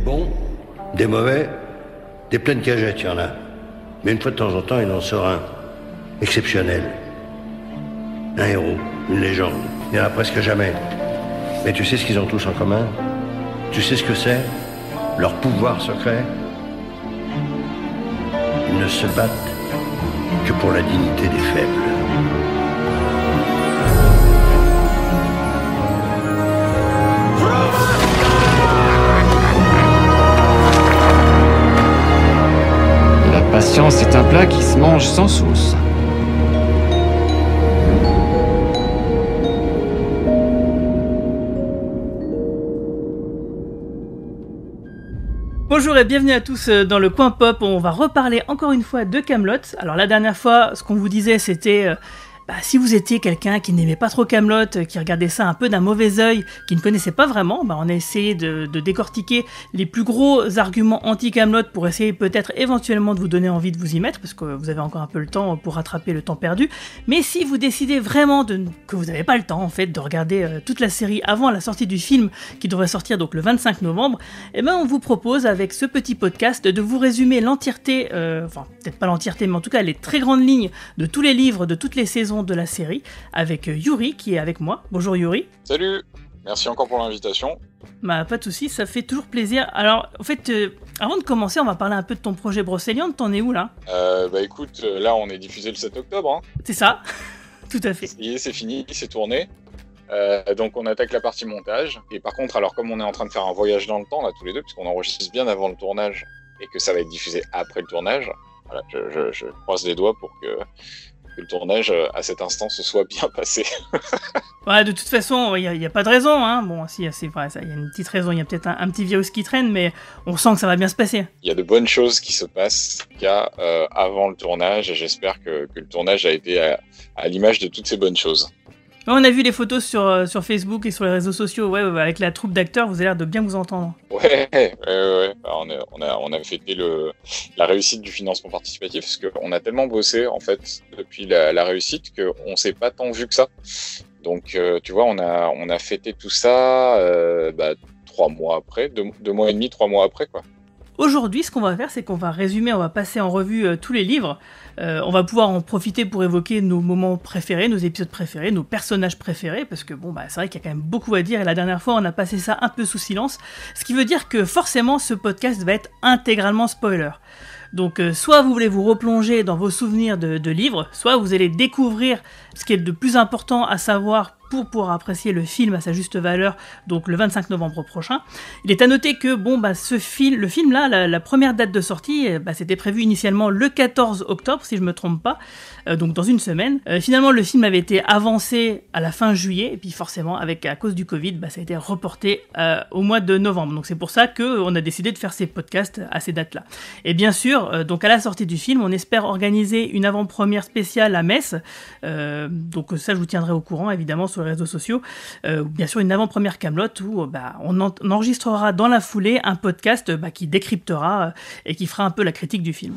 Des bons, des mauvais, des pleines cagettes, il y en a. Mais une fois de temps en temps, il en sort un. Exceptionnel. Un héros, une légende. Il n'y en a presque jamais. Mais tu sais ce qu'ils ont tous en commun Tu sais ce que c'est Leur pouvoir secret Ils ne se battent que pour la dignité des faibles. c'est un plat qui se mange sans sauce. Bonjour et bienvenue à tous euh, dans le coin pop. On va reparler encore une fois de Camelot. Alors la dernière fois, ce qu'on vous disait, c'était euh, bah, si vous étiez quelqu'un qui n'aimait pas trop Camelot, euh, qui regardait ça un peu d'un mauvais œil, qui ne connaissait pas vraiment, bah, on a essayé de, décortiquer les plus gros arguments anti-Camelot pour essayer peut-être éventuellement de vous donner envie de vous y mettre, parce que vous avez encore un peu le temps pour rattraper le temps perdu. Mais si vous décidez vraiment de, que vous n'avez pas le temps en fait de regarder euh, toute la série avant la sortie du film qui devrait sortir donc le 25 novembre, eh ben on vous propose avec ce petit podcast de vous résumer l'entièreté, euh, enfin peut-être pas l'entièreté, mais en tout cas les très grandes lignes de tous les livres, de toutes les saisons de la série avec euh, Yuri qui est avec moi. Bonjour Yuri. Salut Merci encore pour l'invitation. Bah, pas de soucis, ça fait toujours plaisir. Alors, en fait, euh, avant de commencer, on va parler un peu de ton projet Brosséliande T'en es où là euh, Bah, écoute, là, on est diffusé le 7 octobre. Hein. C'est ça, tout à fait. C'est fini, c'est tourné. donc, on attaque la partie montage. Et par contre, alors, comme on est en train de faire un voyage dans le temps, là, tous les deux, puisqu'on enregistre bien avant le tournage et que ça va être diffusé après le tournage, je croise les doigts pour que que le tournage euh, à cet instant se soit bien passé. de toute façon, il n'y a, pas de raison. Hein. Bon, si, c'est vrai, il y a une petite raison, il y a peut-être un, petit virus qui traîne, mais on sent que ça va bien se passer. Il y a de bonnes choses qui se passent euh, avant le tournage, et j'espère que, le tournage a été à l'image de toutes ces bonnes choses. On a vu les photos sur, euh, sur Facebook et sur les réseaux sociaux. Ouais, avec la troupe d'acteurs, vous avez l'air de bien vous entendre. Ouais, bah, on, a, on, fêté la réussite du financement participatif parce qu'on a tellement bossé en fait depuis la, réussite qu'on s'est pas tant vu que ça. Donc, euh, tu vois, on a, on a fêté tout ça euh, bah, trois mois après, deux, mois et demi, trois mois après, quoi. Aujourd'hui, ce qu'on va faire, c'est qu'on va résumer, on va passer en revue tous les livres. Euh, on va pouvoir en profiter pour évoquer nos moments préférés, nos épisodes préférés, nos personnages préférés, parce que bon, bah, c'est vrai qu'il y a quand même beaucoup à dire, et la dernière fois, on a passé ça un peu sous silence, ce qui veut dire que forcément, ce podcast va être intégralement spoiler. Donc euh, soit vous voulez vous replonger dans vos souvenirs de, de livres, soit vous allez découvrir ce qui est de plus important à savoir pour pouvoir apprécier le film à sa juste valeur, donc le 25 novembre prochain. Il est à noter que bon, bah, ce le film là, la, première date de sortie, eh, bah, c'était prévu initialement le 14 octobre, si je ne me trompe pas, euh, donc dans une semaine. Euh, finalement, le film avait été avancé à la fin juillet, et puis forcément, avec à cause du Covid, bah, ça a été reporté euh, au mois de novembre. Donc c'est pour ça qu'on a décidé de faire ces podcasts à ces dates-là. Et bien sûr, donc à la sortie du film, on espère organiser une avant-première spéciale à Metz. donc ça, je vous tiendrai au courant évidemment réseaux sociaux, euh, bien sûr une avant-première Camelot où euh, bah, on, enregistrera dans la foulée un podcast euh, bah, qui décryptera et qui fera un peu la critique du film.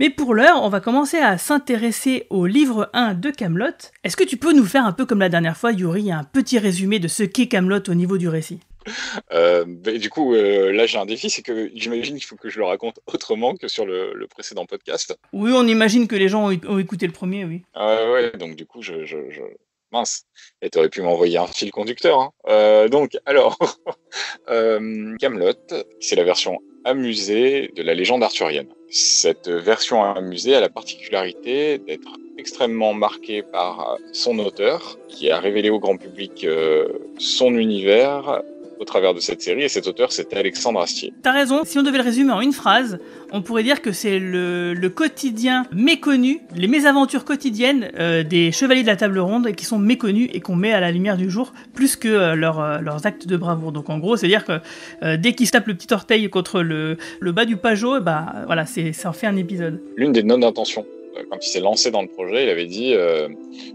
Mais pour l'heure, on va commencer à s'intéresser au livre 1 de Camelot. Est-ce que tu peux nous faire un peu comme la dernière fois, Yuri, un petit résumé de ce qu'est Camelot au niveau du récit euh, du coup, euh, là, j'ai un défi, c'est que j'imagine qu'il faut que je le raconte autrement que sur le, précédent podcast. Oui, on imagine que les gens ont, écouté le premier, oui. Euh, ouais, donc du coup, je, mince. Et t'aurais pu m'envoyer un fil conducteur. Hein. Euh, donc, alors, Camelot, c'est la version amusée de la légende arthurienne. Cette version amusée a la particularité d'être extrêmement marquée par son auteur, qui a révélé au grand public son univers au travers de cette série, et cet auteur, c'était Alexandre Astier. T'as raison, si on devait le résumer en une phrase, on pourrait dire que c'est le, quotidien méconnu, les mésaventures quotidiennes euh, des chevaliers de la table ronde qui sont méconnus et qu'on met à la lumière du jour plus que euh, euh, leurs actes de bravoure. Donc en gros, c'est-à-dire que dès qu'ils se tapent le petit orteil contre le, bas du Pajot, eh bah, ben, voilà, ça en fait un épisode. L'une des notes d'intention, quand il s'est lancé dans le projet, il avait dit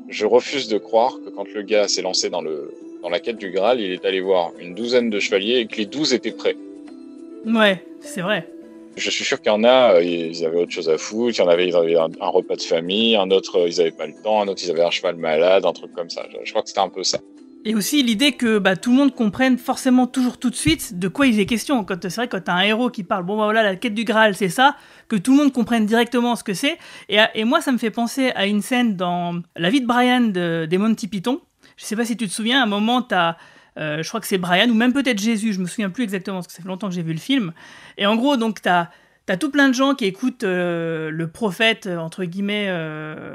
Je refuse de croire que quand le gars s'est lancé dans le, dans la quête du Graal, il est allé voir une douzaine de chevaliers et que les douze étaient prêts. Ouais, c'est vrai. Je suis sûr qu'il y en a, euh, ils avaient autre chose à foutre, il y en avait, ils avaient un, repas de famille, un autre, euh, ils n'avaient pas le temps, un autre, ils avaient un cheval malade, un truc comme ça. Je, crois que c'était un peu ça. Et aussi l'idée que bah, tout le monde comprenne forcément toujours tout de suite de quoi il est question. c'est vrai quand as un héros qui parle, bon bah, voilà la quête du Graal c'est ça, que tout le monde comprenne directement ce que c'est. Et, moi ça me fait penser à une scène dans La vie de Brian de, des Monty Python je sais pas si tu te souviens, à un moment, tu as. Euh, je crois que c'est Brian ou même peut-être Jésus, je me souviens plus exactement parce que ça fait longtemps que j'ai vu le film. Et en gros, donc t'as as tout plein de gens qui écoutent euh, le prophète euh, entre guillemets,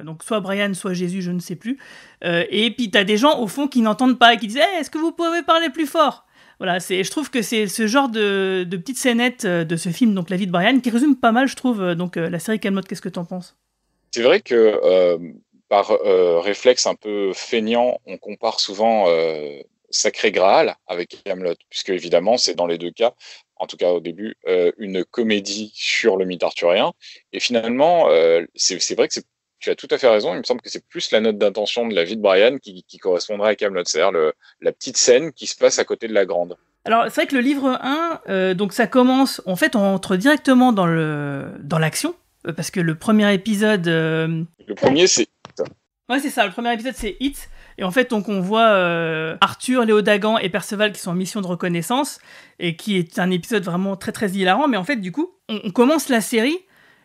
donc soit Brian, soit Jésus, je ne sais plus. et puis as des gens au fond qui n'entendent pas et qui disent eh, est-ce que vous pouvez parler plus fort voilà, c'est, je trouve que c'est ce genre de, de petite scénette de ce film, donc La vie de Brian, qui résume pas mal, je trouve, donc la série Calmotte, qu'est-ce que tu en penses C'est vrai que par euh, réflexe un peu feignant, on compare souvent euh, Sacré Graal avec Camelot, puisque évidemment, c'est dans les deux cas, en tout cas au début, euh, une comédie sur le mythe arthurien. Et finalement, c'est vrai que tu as tout à fait raison. Il me semble que c'est plus la note d'intention de la vie de Brian qui, correspondrait à Camelot, c'est-à-dire la petite scène qui se passe à côté de la grande. Alors, c'est vrai que le livre 1, donc ça commence, en fait, on entre directement dans l'action, parce que le premier épisode. Le premier, c'est Ouais, c'est ça. Le premier épisode, c'est Hit. Et en fait, on voit euh, Arthur, Léo Dagan et Perceval qui sont en mission de reconnaissance et qui est un épisode vraiment très très hilarant. Mais en fait, du coup, on, commence la série.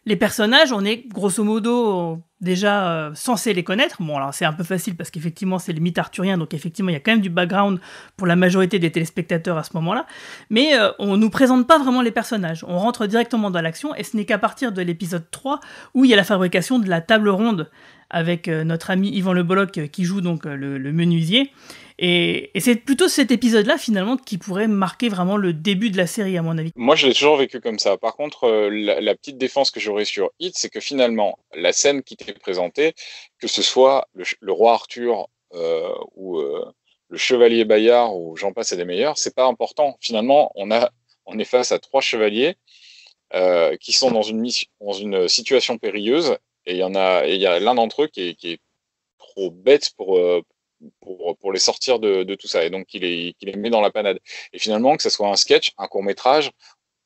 Les personnages, on est grosso modo déjà euh, censé les connaître. Bon, alors c'est un peu facile parce qu'effectivement, c'est le mythe arthurien, donc effectivement, il y a quand même du background pour la majorité des téléspectateurs à ce moment-là. Mais on euh, on nous présente pas vraiment les personnages. On rentre directement dans l'action et ce n'est qu'à partir de l'épisode 3 où il y a la fabrication de la table ronde avec euh, notre ami Yvan Le Bolloc euh, qui joue donc euh, le, menuisier. Et, c'est plutôt cet épisode-là finalement qui pourrait marquer vraiment le début de la série à mon avis. Moi je l'ai toujours vécu comme ça. Par contre, la, petite défense que j'aurais sur Hit, c'est que finalement la scène qui t'est présentée, que ce soit le, roi Arthur ou le chevalier Bayard ou j'en passe à des meilleurs, c'est pas important. Finalement, on, a, on est face à trois chevaliers qui sont dans une, mission, dans une situation périlleuse et il y en a, il y a l'un d'entre eux qui est, trop bête pour, euh, les sortir de, tout ça. Et donc, il les, met dans la panade. Et finalement, que ce soit un sketch, un court métrage,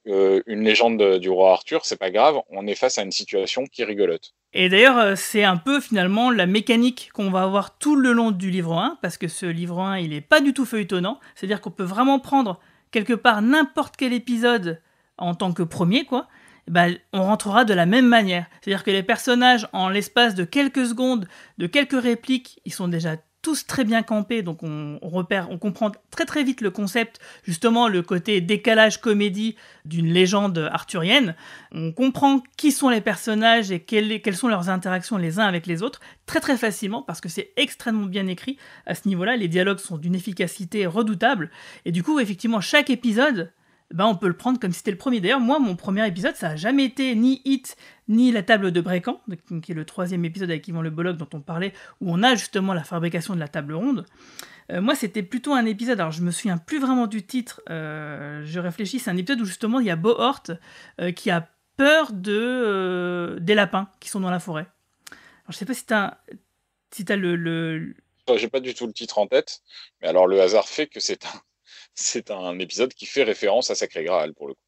euh, une légende du roi Arthur, c'est pas grave, on est face à une situation qui rigolote. Et d'ailleurs, euh, c'est un peu finalement la mécanique qu'on va avoir tout le long du livre 1, parce que ce livre 1, il n'est pas du tout feuilletonnant, c'est-à-dire qu'on peut vraiment prendre quelque part n'importe quel épisode en tant que premier, quoi, bah, on rentrera de la même manière. C'est-à-dire que les personnages, en l'espace de quelques secondes, de quelques répliques, ils sont déjà tous très bien campés, donc on, repère, on comprend très très vite le concept, justement le côté décalage comédie d'une légende arthurienne. On comprend qui sont les personnages et quelles, quelles, sont leurs interactions les uns avec les autres très très facilement parce que c'est extrêmement bien écrit à ce niveau-là. Les dialogues sont d'une efficacité redoutable et du coup effectivement chaque épisode bah, on peut le prendre comme si c'était le premier. D'ailleurs, moi, mon premier épisode, ça n'a jamais été ni Hit, ni La table de Brécan, qui est le troisième épisode avec Yvan Le Bolloc dont on parlait, où on a justement la fabrication de la table ronde. Euh, moi, c'était plutôt un épisode, alors je me souviens plus vraiment du titre, euh, je réfléchis, c'est un épisode où justement il y a Bohort euh, qui a peur de, des lapins qui sont dans la forêt. Alors, je sais pas si tu as, si le, le j'ai pas du tout le titre en tête, mais alors le hasard fait que c'est un c'est un épisode qui fait référence à Sacré Graal pour le coup.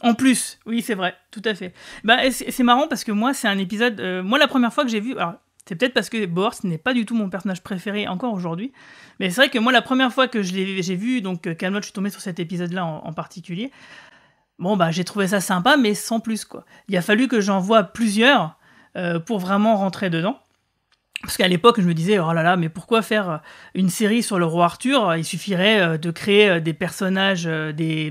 En plus, oui, c'est vrai, tout à fait. Bah, c'est marrant parce que moi, c'est un épisode. Euh, moi, la première fois que j'ai vu. Alors, c'est peut-être parce que Bors n'est pas du tout mon personnage préféré encore aujourd'hui. Mais c'est vrai que moi, la première fois que je j'ai vu, donc quand euh, je suis tombé sur cet épisode-là en, particulier. Bon, bah, j'ai trouvé ça sympa, mais sans plus, quoi. Il a fallu que j'en vois plusieurs euh, pour vraiment rentrer dedans. Parce qu'à l'époque, je me disais, oh là là, mais pourquoi faire euh, une série sur le roi Arthur euh, Il suffirait euh, de créer des personnages,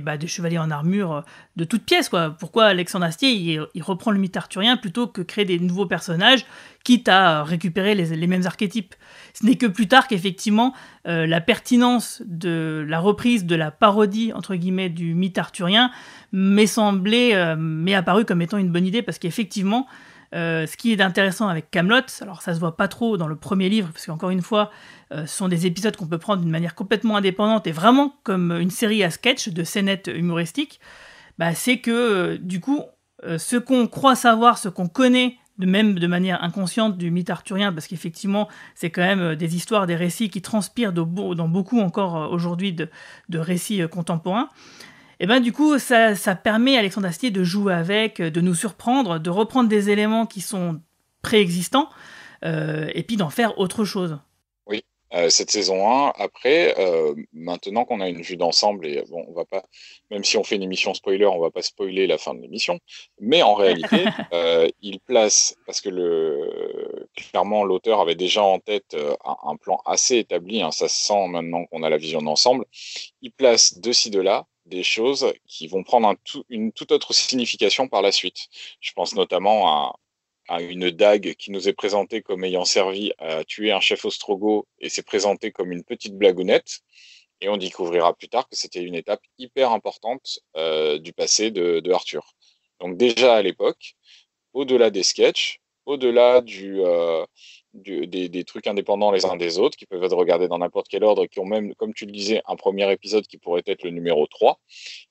bah, des, chevaliers en armure de toutes pièces, quoi. Pourquoi Alexandre Astier, il, reprend le mythe arthurien plutôt que créer des nouveaux personnages, quitte à récupérer les, mêmes archétypes Ce n'est que plus tard qu'effectivement, la pertinence de la reprise de la parodie, entre guillemets, du mythe arthurien m'est semblée, m'est apparue comme étant une bonne idée, parce qu'effectivement, euh, ce qui est intéressant avec Camelot, alors ça se voit pas trop dans le premier livre, parce qu'encore une fois, euh, ce sont des épisodes qu'on peut prendre d'une manière complètement indépendante et vraiment comme une série à sketch de scénettes humoristiques, bah, c'est que euh, du coup, ce qu'on croit savoir, ce qu'on connaît de même de manière inconsciente du mythe arthurien, parce qu'effectivement, c'est quand même des histoires, des récits qui transpirent dans beaucoup encore aujourd'hui de récits contemporains. Et eh ben du coup, ça, ça permet à Alexandre Astier de jouer avec, de nous surprendre, de reprendre des éléments qui sont préexistants, euh, et puis d'en faire autre chose. Oui, euh, cette saison 1, après, euh, maintenant qu'on a une vue d'ensemble, et bon, on va pas, même si on fait une émission spoiler, on va pas spoiler la fin de l'émission, mais en réalité, il place, parce que le, clairement l'auteur avait déjà en tête un, plan assez établi, hein, ça se sent maintenant qu'on a la vision d'ensemble, il place de ci, de là des choses qui vont prendre une toute autre signification par la suite. Je pense notamment à, une dague qui nous est présentée comme ayant servi à tuer un chef ostrogo et s'est présentée comme une petite blagounette. Et on découvrira plus tard que c'était une étape hyper importante euh, du passé de, Arthur. Donc déjà à l'époque, au-delà des sketchs, au-delà du, euh, des, trucs indépendants les uns des autres, qui peuvent être regardés dans n'importe quel ordre, qui ont même, comme tu le disais, un premier épisode qui pourrait être le numéro 3,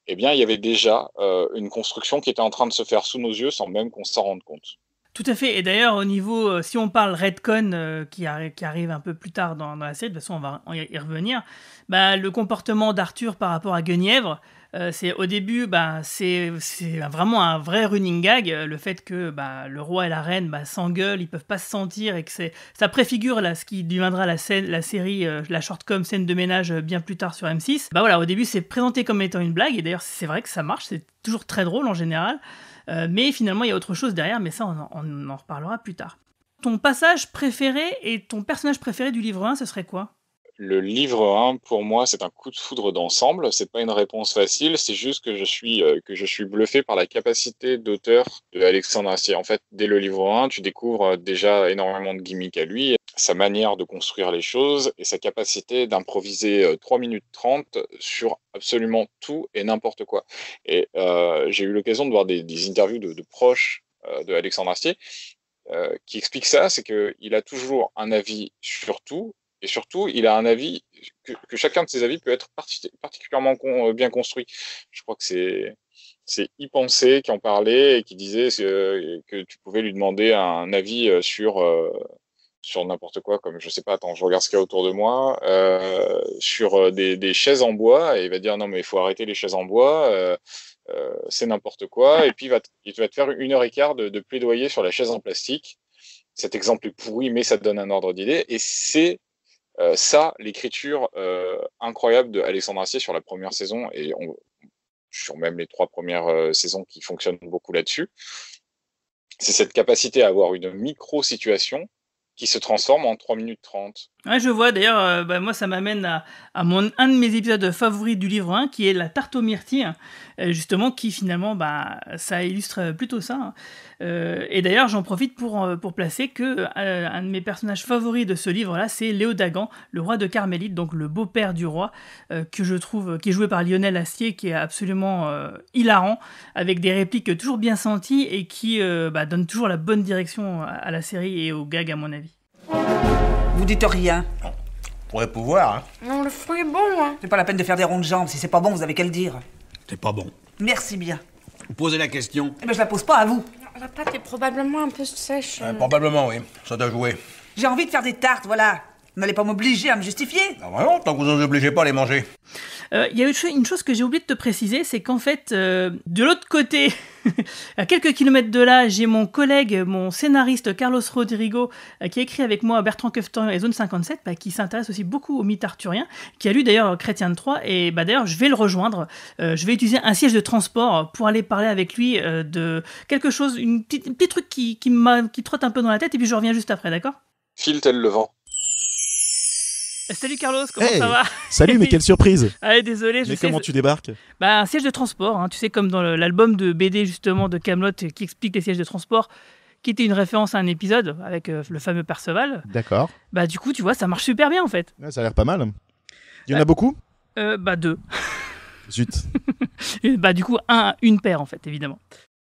et eh bien, il y avait déjà euh, une construction qui était en train de se faire sous nos yeux sans même qu'on s'en rende compte. Tout à fait. Et d'ailleurs, au niveau, euh, si on parle Redcon, euh, qui, arrive un peu plus tard dans, la série, de toute façon, on va y, revenir, bah, le comportement d'Arthur par rapport à Guenièvre, euh, c'est au début, bah, c'est vraiment un vrai running gag, euh, le fait que bah, le roi et la reine bah, s'engueulent, ils peuvent pas se sentir et que ça préfigure là ce qui deviendra la scène, la série, euh, la shortcom scène de ménage bien plus tard sur M6. Bah voilà, au début c'est présenté comme étant une blague et d'ailleurs c'est vrai que ça marche, c'est toujours très drôle en général. mais finalement, il y a autre chose derrière, mais ça, on en reparlera plus tard. Ton passage préféré et ton personnage préféré du livre 1, ce serait quoi le livre 1, pour moi, c'est un coup de foudre d'ensemble. C'est pas une réponse facile. C'est juste que je suis, euh, que je suis bluffé par la capacité d'auteur de Alexandre Astier. En fait, dès le livre 1, tu découvres euh, déjà énormément de gimmicks à lui, sa manière de construire les choses et sa capacité d'improviser 3 euh, minutes 30 sur absolument tout et n'importe quoi. Et j'ai eu l'occasion de voir des, interviews de, proches d'Alexandre de Alexandre Astier qui explique ça, c'est qu'il a toujours un avis sur tout et surtout, il a un avis, que, que chacun de ses avis peut être particulièrement euh, bien construit. Je crois que c'est c'est y penser qui en parlait et qui disait que, tu pouvais lui demander un avis euh, sur euh, sur n'importe quoi, comme je sais pas, attends, je regarde ce qu'il y a autour de moi, sur des, des, chaises en bois, et il va dire non mais il faut arrêter les chaises en bois, euh, c'est n'importe quoi, et puis il va, il va te faire une heure et quart de, plaidoyer sur la chaise en plastique. Cet exemple est pourri, mais ça te donne un ordre d'idée, et c'est euh, ça, l'écriture euh, incroyable de Alexandre Assier sur la première saison et sur même les trois premières euh, saisons qui fonctionnent beaucoup là-dessus, c'est cette capacité à avoir une micro situation qui se transforme en 3 minutes 30 je vois. D'ailleurs, euh, bah, moi, ça m'amène à, mon, un de mes épisodes favoris du livre 1, qui est la tarte aux myrtilles, euh, justement, qui finalement, bah, ça illustre plutôt ça. Hein. Euh, et d'ailleurs, j'en profite pour, placer que un de mes personnages favoris de ce livre-là, c'est Léo Dagan, le roi de Carmélite, donc le beau-père du roi, que je trouve, qui est joué par Lionel Astier, qui est absolument hilarant, avec des répliques toujours bien senties et qui bah, donne toujours la bonne direction à, à la série et aux gags, à mon avis. Vous dites rien. Vous pourrait pouvoir, hein. Non, le fruit est bon, hein. C'est pas la peine de faire des ronds de jambes. Si c'est pas bon, vous avez qu'à le dire. C'est pas bon. Merci bien. Vous posez la question. Eh bien, je la pose pas à vous. La pâte est probablement un peu sèche. Euh, probablement, oui. Ça doit jouer. J'ai envie de faire des tartes, voilà. Vous n'allez pas m'obliger à me justifier. Ah, tant que vous ne obligez pas à les manger. Euh, il y a une chose, que j'ai oublié de te préciser, c'est qu'en fait, euh, de l'autre côté, à quelques kilomètres de là, j'ai mon collègue, mon scénariste Carlos Rodrigo, euh, qui a écrit avec moi Bertrand Keftan et Zone 57, bah, qui s'intéresse aussi beaucoup au mythe arthurien, qui a lu d'ailleurs Chrétien de Troyes, et bah, d'ailleurs, je vais le rejoindre. je vais utiliser un siège de transport pour aller parler avec lui de quelque chose, un petit truc qui, qui, trotte un peu dans la tête, et puis je reviens juste après, d'accord Filte le vent. Euh, salut Carlos, comment ça va Salut, mais quelle surprise Allez, désolé. Je mais comment tu débarques Bah, un siège de transport, hein, tu sais, comme dans l'album de BD justement de Camelot euh, qui explique les sièges de transport, qui était une référence à un épisode avec euh, le fameux Perceval. D'accord. Bah, du coup, tu vois, ça marche super bien en fait. ça a l'air pas mal. Il y en bah, a beaucoup Bah, deux. Zut. bah, du coup, un, une paire en fait, évidemment.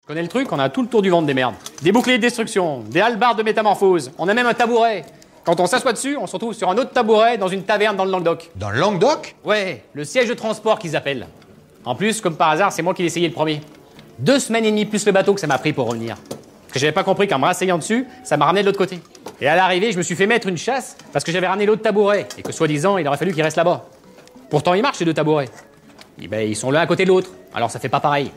Je connais le truc, on a tout le tour du ventre des merdes. Des boucliers de destruction, des halbards de métamorphose, on a même un tabouret. Quand on s'assoit dessus, on se retrouve sur un autre tabouret dans une taverne dans le Languedoc. Dans le Languedoc Ouais, le siège de transport qu'ils appellent. En plus, comme par hasard, c'est moi qui l'ai essayé le premier. Deux semaines et demie plus le bateau que ça m'a pris pour revenir. Parce que j'avais pas compris qu'en me rasseyant dessus, ça m'a ramené de l'autre côté. Et à l'arrivée, je me suis fait mettre une chasse parce que j'avais ramené l'autre tabouret et que soi-disant, il aurait fallu qu'il reste là-bas. Pourtant, ils marchent, ces deux tabourets. Eh ben, ils sont l'un à côté de l'autre, alors ça fait pas pareil.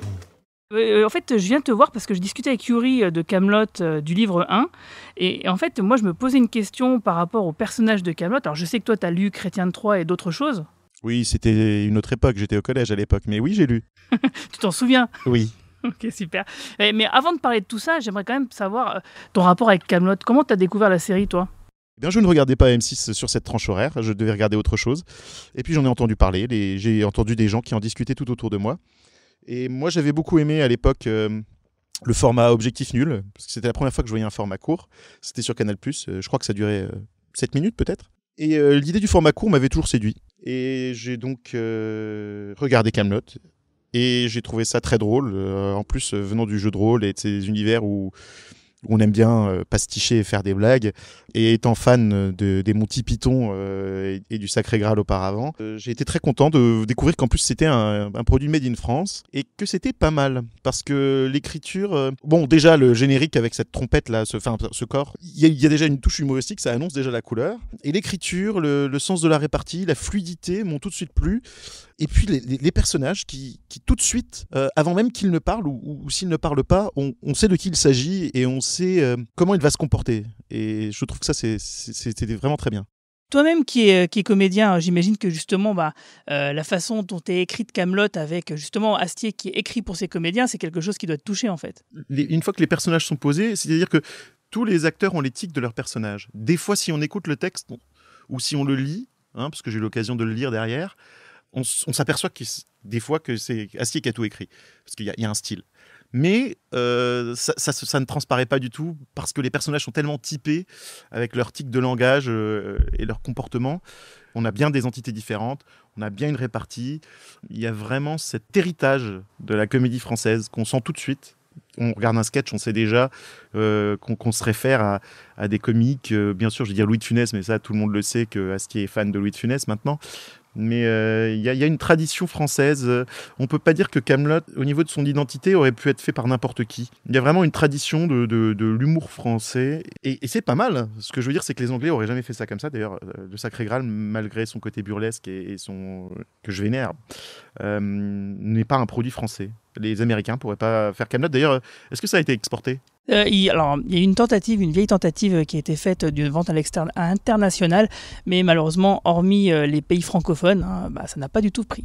Euh, en fait, je viens te voir parce que je discutais avec Yuri euh, de Camelot euh, du livre 1. Et en fait, moi, je me posais une question par rapport au personnage de Camelot. Alors, je sais que toi, tu as lu Chrétien de Troyes et d'autres choses. Oui, c'était une autre époque. J'étais au collège à l'époque. Mais oui, j'ai lu. tu t'en souviens Oui. Ok, super. Eh, mais avant de parler de tout ça, j'aimerais quand même savoir ton rapport avec Camelot. Comment tu as découvert la série, toi eh bien, je ne regardais pas M6 sur cette tranche horaire, je devais regarder autre chose. Et puis j'en ai entendu parler, j'ai entendu des gens qui en discutaient tout autour de moi. Et moi, j'avais beaucoup aimé à l'époque euh, le format Objectif Nul, parce que c'était la première fois que je voyais un format court. C'était sur Canal, euh, je crois que ça durait 7 euh, minutes peut-être. Et l'idée du format court m'avait toujours séduit. Et j'ai donc regardé Camelot. Et j'ai trouvé ça très drôle. en plus, venant du jeu de rôle et de ces univers où on aime bien euh, pasticher et faire des blagues. Et étant fan euh, des Monty Python euh, et, du Sacré Graal auparavant, j'ai été très content de découvrir qu'en plus c'était un, produit made in France et que c'était pas mal parce que l'écriture, bon déjà le générique avec cette trompette là, ce, ce corps, il y, a déjà une touche humoristique, ça annonce déjà la couleur. Et l'écriture, le, sens de la répartie, la fluidité m'ont tout de suite plu. Et puis les, personnages qui, tout de suite, avant même qu'ils ne parlent ou, s'ils ne parlent pas, on, on sait de qui il s'agit et on c'est euh, comment il va se comporter. Et je trouve que ça, c'était vraiment très bien. Toi-même qui es euh, qui comédien, hein, j'imagine que justement bah, euh, la façon dont est écrite Camelot avec justement Astier qui est écrit pour ses comédiens, c'est quelque chose qui doit toucher en fait. une fois que les personnages sont posés, c'est-à-dire que tous les acteurs ont l'éthique de leur personnage. Des fois, si on écoute le texte ou si on le lit, hein, parce que j'ai eu l'occasion de le lire derrière, on, s'aperçoit que des fois que c'est Astier qui a tout écrit, parce qu'il y, a un style mais euh, ça, ne transparaît pas du tout parce que les personnages sont tellement typés avec leur tic de langage euh, et leur comportement. On a bien des entités différentes, on a bien une répartie. Il y a vraiment cet héritage de la comédie française qu'on sent tout de suite on regarde un sketch, on sait déjà euh, qu'on se réfère à, des comiques. Euh, bien sûr, je vais dire Louis de Funès, mais ça, tout le monde le sait, que qui est fan de Louis de Funès maintenant. Mais euh, il y, a une tradition française. On ne peut pas dire que Camelot, au niveau de son identité, aurait pu être fait par n'importe qui. Il y a vraiment une tradition de, l'humour français. Et, c'est pas mal. Ce que je veux dire, c'est que les Anglais auraient jamais fait ça comme ça. D'ailleurs, le Sacré Graal, malgré son côté burlesque et son. que je vénère, n'est pas un produit français les Américains pourraient pas faire Camelot. D'ailleurs, euh, est-ce que ça a été exporté euh, il, alors, il y a une tentative, une vieille tentative euh, qui a été faite d'une vente à l'externe mais malheureusement, hormis les pays francophones, hein, bah, ça n'a pas du tout pris.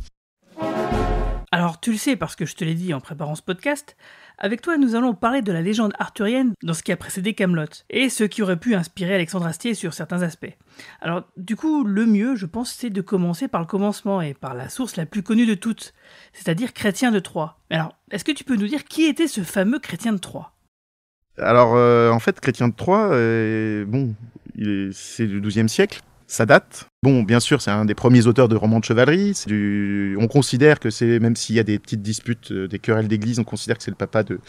Alors tu le sais parce que je te l'ai dit en préparant ce podcast, avec toi nous allons parler de la légende arthurienne dans ce qui a précédé Camelot et ce qui aurait pu inspirer Alexandre Astier sur certains aspects. Alors du coup le mieux je pense c'est de commencer par le commencement et par la source la plus connue de toutes, c'est-à-dire Chrétien de Troyes. Alors est-ce que tu peux nous dire qui était ce fameux Chrétien de Troyes alors, euh, en fait, Chrétien de Troyes, euh, bon, c'est du XIIe siècle ça date. Bon, bien sûr, c'est un des premiers auteurs de romans de chevalerie. On considère que c'est, même s'il y a des petites disputes, euh, des querelles d'église, on considère que c'est le papa de,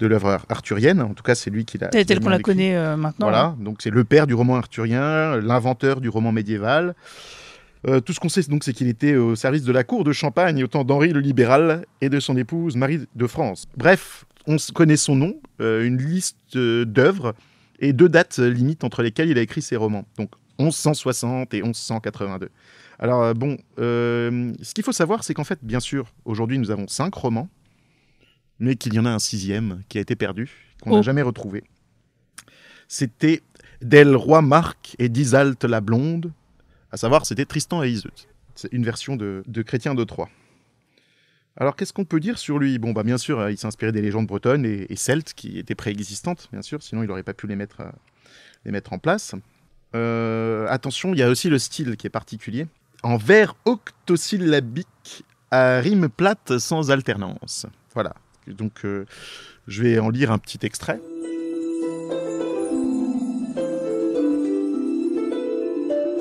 l'œuvre arthurienne. En tout cas, c'est lui qui l'a. Telle qu'on la connaît euh, maintenant. Voilà, hein. donc c'est le père du roman arthurien, l'inventeur du roman médiéval. Euh, tout ce qu'on sait, donc, c'est qu'il était au service de la cour de Champagne au temps d'Henri le Libéral et de son épouse Marie de France. Bref, on connaît son nom, une liste d'œuvres et deux dates limites entre lesquelles il a écrit ses romans. Donc 1160 et 1182. Alors euh, bon, euh, ce qu'il faut savoir, c'est qu'en fait, bien sûr, aujourd'hui nous avons cinq romans, mais qu'il y en a un sixième qui a été perdu, qu'on n'a oh. jamais retrouvé. C'était Del Roi Marc et d'Isalte la Blonde, à savoir c'était Tristan et Iseut. C'est une version de, de Chrétien de Troyes. Alors qu'est-ce qu'on peut dire sur lui Bon, bah bien sûr, euh, il s'est inspiré des légendes bretonnes et, et celtes qui étaient préexistantes, bien sûr, sinon il n'aurait pas pu les mettre, les mettre en place. Euh, attention, il y a aussi le style qui est particulier. En vers octosyllabique à rime plate sans alternance. Voilà. Donc, euh, je vais en lire un petit extrait.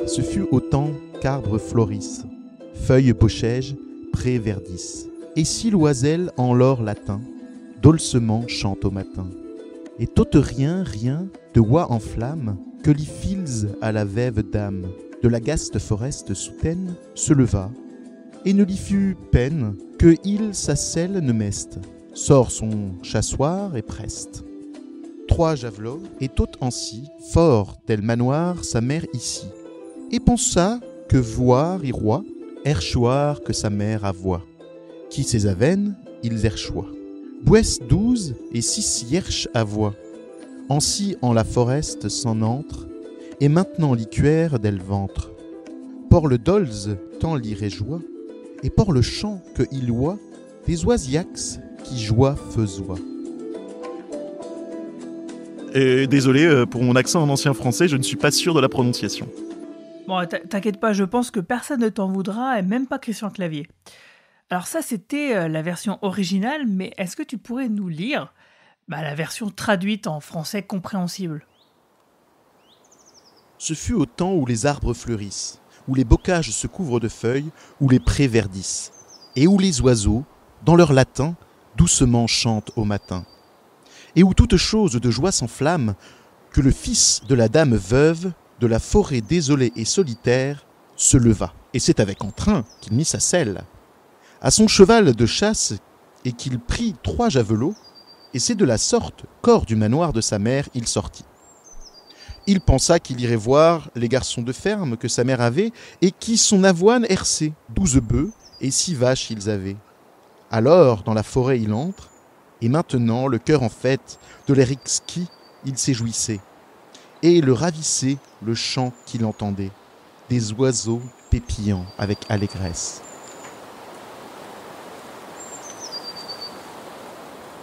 Ce fut autant qu'arbres florissent, feuilles pochèges, prés verdissent. Et si l'oiselle en l'or latin, dolcement chante au matin. Et tôt rien, rien, de voix en flamme, que l'y fils à la veuve dame de la gaste foreste soutaine se leva, et ne l'y fut peine que il sa selle ne meste, sort son chassoir et preste. Trois javelots, et en ainsi, fort tel manoir sa mère ici, et pensa que voir y roi, erchoir que sa mère avoit, qui ses avennes, ils erchoient. Bouès douze et six à voix. Ansi en la foreste s'en entre, et maintenant licuère d'elle ventre. Por le dolze, tant l'irégeois, et por le chant que il oie, des oisiax qui joie faisoient. Et désolé euh, pour mon accent en ancien français, je ne suis pas sûr de la prononciation. Bon, t'inquiète pas, je pense que personne ne t'en voudra, et même pas Christian Clavier. Alors ça, c'était euh, la version originale, mais est-ce que tu pourrais nous lire bah, la version traduite en français compréhensible. Ce fut au temps où les arbres fleurissent, où les bocages se couvrent de feuilles, où les prés verdissent, et où les oiseaux, dans leur latin, doucement chantent au matin, et où toute chose de joie s'enflamme, que le fils de la dame veuve, de la forêt désolée et solitaire, se leva, et c'est avec entrain qu'il mit sa selle. À son cheval de chasse, et qu'il prit trois javelots, et c'est de la sorte, corps du manoir de sa mère, il sortit. Il pensa qu'il irait voir les garçons de ferme que sa mère avait et qui son avoine herçait, douze bœufs et six vaches ils avaient. Alors, dans la forêt, il entre, et maintenant, le cœur en fête, de l'air exquis, il s'éjouissait. Et le ravissait le chant qu'il entendait, des oiseaux pépillant avec allégresse.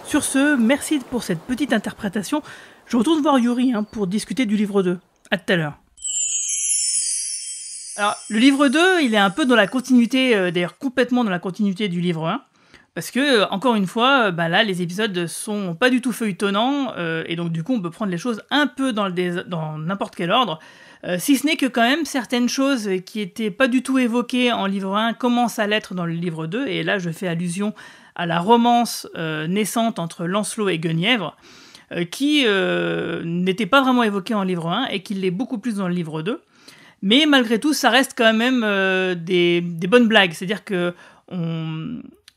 Sur ce, merci pour cette petite interprétation. Je retourne voir Yuri hein, pour discuter du livre 2. À tout à l'heure. Alors, le livre 2, il est un peu dans la continuité, euh, d'ailleurs complètement dans la continuité du livre 1. Parce que, euh, encore une fois, euh, bah, là, les épisodes sont pas du tout feuilletonnants, et donc du coup, on peut prendre les choses un peu dans, n'importe quel ordre. si ce n'est que quand même certaines choses qui étaient pas du tout évoquées en livre 1 commencent à l'être dans le livre 2, et là je fais allusion à la romance euh, naissante entre Lancelot et Guenièvre, euh, qui euh, n'était pas vraiment évoquée en livre 1 et qui l'est beaucoup plus dans le livre 2. Mais malgré tout, ça reste quand même des, bonnes blagues. C'est-à-dire que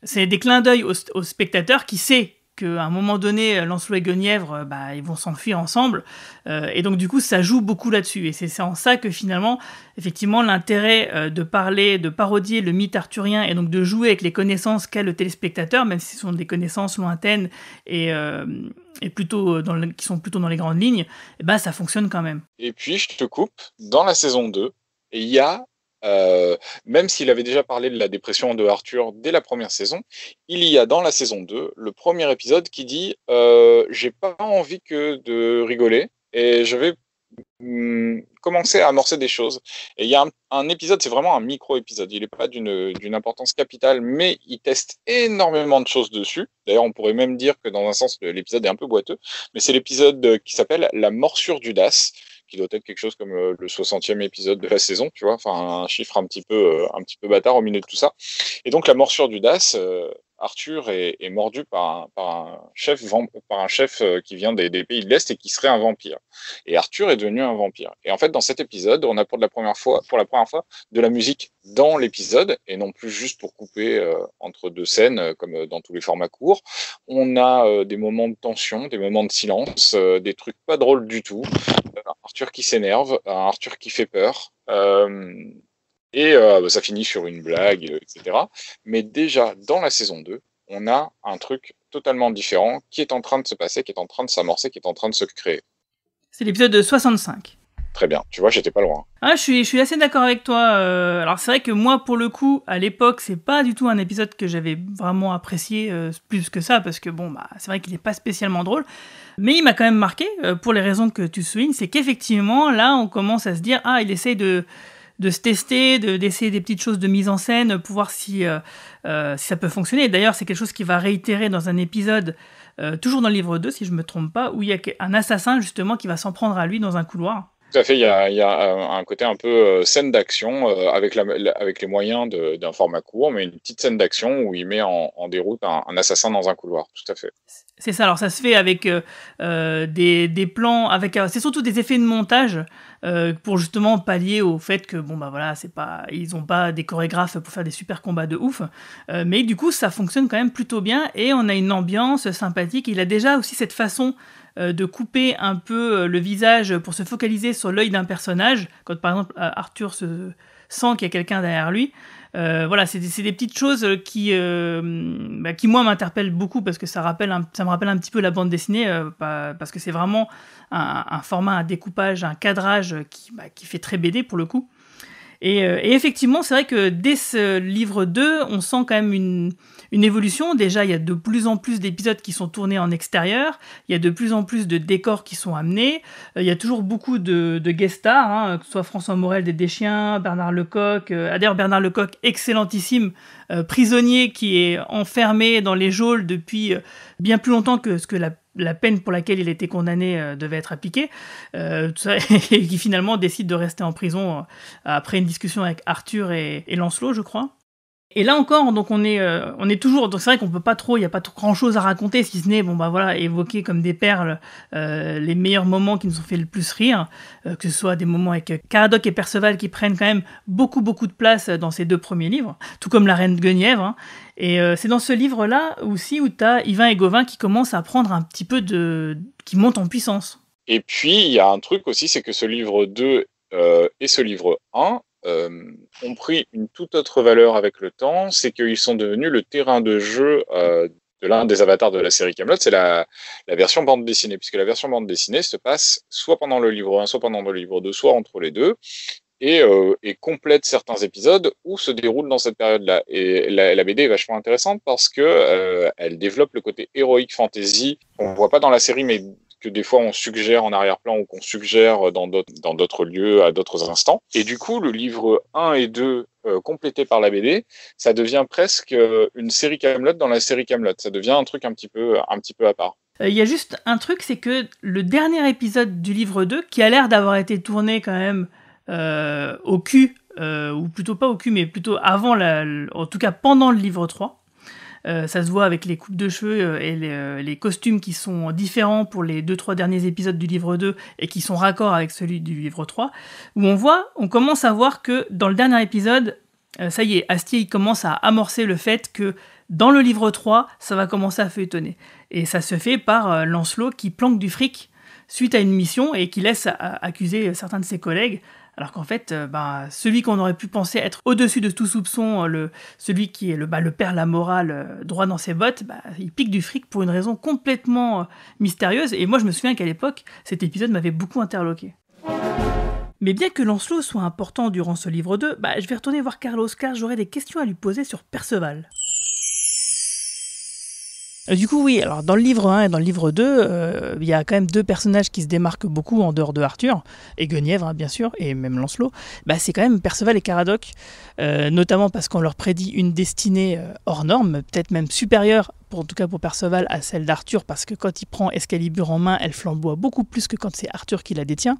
c'est des clins d'œil au spectateur qui sait qu'à un moment donné, Lancelot et Guenièvre, euh, bah, ils vont s'enfuir ensemble. Euh, et donc, du coup, ça joue beaucoup là-dessus. Et c'est en ça que finalement, effectivement, l'intérêt euh, de parler, de parodier le mythe arthurien et donc de jouer avec les connaissances qu'a le téléspectateur, même si ce sont des connaissances lointaines et, plutôt dans qui sont plutôt dans les grandes lignes, bah, ça fonctionne quand même. Et puis, je te coupe, dans la saison 2, il y a euh, même s'il avait déjà parlé de la dépression de Arthur dès la première saison, il y a dans la saison 2 le premier épisode qui dit euh, J'ai pas envie que de rigoler et je vais hmm, commencer à amorcer des choses. Et il y a un, un épisode, c'est vraiment un micro-épisode, il n'est pas d'une importance capitale, mais il teste énormément de choses dessus. D'ailleurs, on pourrait même dire que dans un sens, l'épisode est un peu boiteux, mais c'est l'épisode euh, qui s'appelle La morsure du DAS qui doit être quelque chose comme euh, le 60e épisode de la saison, tu vois, enfin un chiffre un petit peu, euh, un petit peu bâtard au milieu de tout ça. Et donc la morsure du DAS, euh, Arthur est, mordu par un, chef, par un chef qui vient des, pays de l'Est et qui serait un vampire. Et Arthur est devenu un vampire. Et en fait, dans cet épisode, on a pour la première fois, pour la première fois de la musique dans l'épisode et non plus juste pour couper entre deux scènes comme dans tous les formats courts. On a des moments de tension, des moments de silence, des trucs pas drôles du tout. Arthur qui s'énerve, Arthur qui fait peur. Euh, et euh, bah, ça finit sur une blague, euh, etc. Mais déjà, dans la saison 2, on a un truc totalement différent qui est en train de se passer, qui est en train de s'amorcer, qui est en train de se créer. C'est l'épisode 65. Très bien. Tu vois, j'étais pas loin. Ah, je suis, je suis assez d'accord avec toi. Euh, alors, c'est vrai que moi, pour le coup, à l'époque, c'est pas du tout un épisode que j'avais vraiment apprécié euh, plus que ça, parce que bon, bah, c'est vrai qu'il est pas spécialement drôle. Mais il m'a quand même marqué, euh, pour les raisons que tu soulignes, c'est qu'effectivement, là, on commence à se dire, ah, il essaye de, de se tester, d'essayer des petites choses de mise en scène pour voir si, si ça peut fonctionner. D'ailleurs, c'est quelque chose qui va réitérer dans un épisode, toujours dans le livre 2, si je ne me trompe pas, où il y a un assassin justement qui va s'en prendre à lui dans un couloir. Tout à fait, il y a, euh, un côté un peu euh, scène d'action euh, avec, la, avec les moyens d'un format court, mais une petite scène d'action où il met en, déroute un, assassin dans un couloir, tout à fait. C'est ça, alors ça se fait avec des, plans, avec c'est surtout des effets de montage pour justement pallier au fait que bon bah voilà, c'est pas ils n'ont pas des chorégraphes pour faire des super combats de ouf, mais du coup ça fonctionne quand même plutôt bien et on a une ambiance sympathique. Il a déjà aussi cette façon euh, de couper un peu euh, le visage pour se focaliser sur l'œil d'un personnage, quand par exemple euh, Arthur se sent qu'il y a quelqu'un derrière lui. voilà, c'est des, petites choses qui, bah, qui moi, m'interpellent beaucoup parce que ça, rappelle ça me rappelle un petit peu la bande dessinée, parce que c'est vraiment un, format, un découpage, un cadrage qui, bah, fait très BD pour le coup. Et, et effectivement, c'est vrai que dès ce livre 2, on sent quand même une, une évolution. Déjà, il y a de plus en plus d'épisodes qui sont tournés en extérieur, il y a de plus en plus de décors qui sont amenés, euh, il y a toujours beaucoup de, guest stars, hein, que ce soit François Morel des Deschiens, Bernard Lecoq, euh, d'ailleurs Bernard Lecoq, excellentissime euh, prisonnier qui est enfermé dans les geôles depuis euh, bien plus longtemps que ce que la peine pour laquelle il était condamné devait être appliquée, et qui finalement décide de rester en prison après une discussion avec Arthur et Lancelot, je crois. Et là encore, donc on est, euh, on est toujours. Donc c'est vrai qu'on peut pas trop. Il n'y a pas trop, grand chose à raconter, si ce n'est bon bah voilà, évoquer comme des perles euh, les meilleurs moments qui nous ont fait le plus rire, euh, que ce soit des moments avec Caradoc et Perceval qui prennent quand même beaucoup beaucoup de place dans ces deux premiers livres, tout comme la Reine de Guenièvre. Hein. Et c'est dans ce livre là aussi où tu as Yvain et Gauvin qui commencent à prendre un petit peu de, qui montent en puissance. Et puis il y a un truc aussi, c'est que ce livre 2 et ce livre 1 euh, ont pris une toute autre valeur avec le temps, c'est qu'ils sont devenus le terrain de jeu euh, de l'un des avatars de la série Camelot, c'est la, version bande dessinée, puisque la version bande dessinée se passe soit pendant le livre 1, soit pendant le livre 2, soit entre les deux, et, euh, complète certains épisodes où se déroule dans cette période-là. Et la, BD est vachement intéressante parce que elle développe le côté héroïque fantasy qu'on ne voit pas dans la série, mais que des fois on suggère en arrière-plan ou qu'on suggère dans d'autres lieux à d'autres instants. Et du coup, le livre 1 et 2 euh, complété par la BD, ça devient presque euh, une série Camelot dans la série Camelot. Ça devient un truc un petit peu, un petit peu à part. Euh, il y a juste un truc, c'est que le dernier épisode du livre 2, qui a l'air d'avoir été tourné quand même au cul, ou plutôt pas au cul, mais plutôt avant, la, en tout cas pendant le livre 3, euh, ça se voit avec les coupes de cheveux euh, et euh, les, costumes qui sont différents pour les deux trois derniers épisodes du livre 2 et qui sont raccords avec celui du livre 3, où on voit, on commence à voir que dans le dernier épisode, ça y est, Astier commence à amorcer le fait que dans le livre 3, ça va commencer à feuilletonner. Et ça se fait par Lancelot qui planque du fric suite à une mission et qui laisse accuser certains de ses collègues alors qu'en fait, euh, bah, celui qu'on aurait pu penser être au-dessus de tout soupçon, euh, celui qui est le, bah, le père la morale euh, droit dans ses bottes, bah, il pique du fric pour une raison complètement mystérieuse. Et moi, je me souviens qu'à l'époque, cet épisode m'avait beaucoup interloqué. Mais bien que Lancelot soit important durant ce livre 2, je vais retourner voir Carlos car j'aurai des questions à lui poser sur Perceval. Euh, du coup, oui, alors dans le livre 1 et dans le livre 2, euh, il y a quand même deux personnages qui se démarquent beaucoup en dehors de Arthur, et Guenièvre, hein, bien sûr, et même Lancelot. Bah, c'est quand même Perceval et Caradoc, euh, notamment parce qu'on leur prédit une destinée hors norme, peut-être même supérieure, en tout cas pour Perceval, à celle d'Arthur, parce que quand il prend Escalibur en main, elle flamboie beaucoup plus que quand c'est Arthur qui la détient.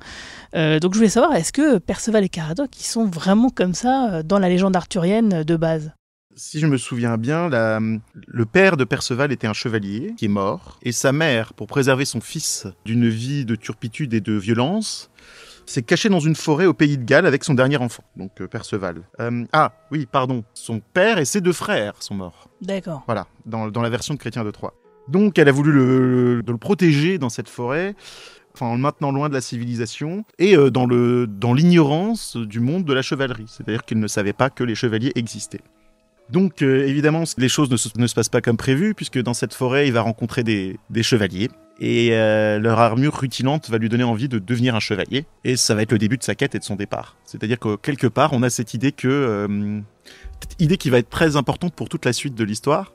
donc je voulais savoir, est-ce que Perceval et Caradoc, ils sont vraiment comme ça dans la légende arthurienne de base si je me souviens bien, la... le père de Perceval était un chevalier qui est mort, et sa mère, pour préserver son fils d'une vie de turpitude et de violence, s'est cachée dans une forêt au pays de Galles avec son dernier enfant, donc euh, Perceval. Euh, ah, oui, pardon, son père et ses deux frères sont morts. D'accord. Voilà, dans, la version de Chrétien de Troyes. Donc elle a voulu le, protéger dans cette forêt, en le maintenant loin de la civilisation, et euh, dans l'ignorance du monde de la chevalerie. C'est-à-dire qu'il ne savait pas que les chevaliers existaient. Donc euh, évidemment, les choses ne se, passent pas comme prévu, puisque dans cette forêt, il va rencontrer des, chevaliers, et euh, leur armure rutilante va lui donner envie de devenir un chevalier, et ça va être le début de sa quête et de son départ. C'est-à-dire que quelque part, on a cette idée que... Euh, idée qui va être très importante pour toute la suite de l'histoire,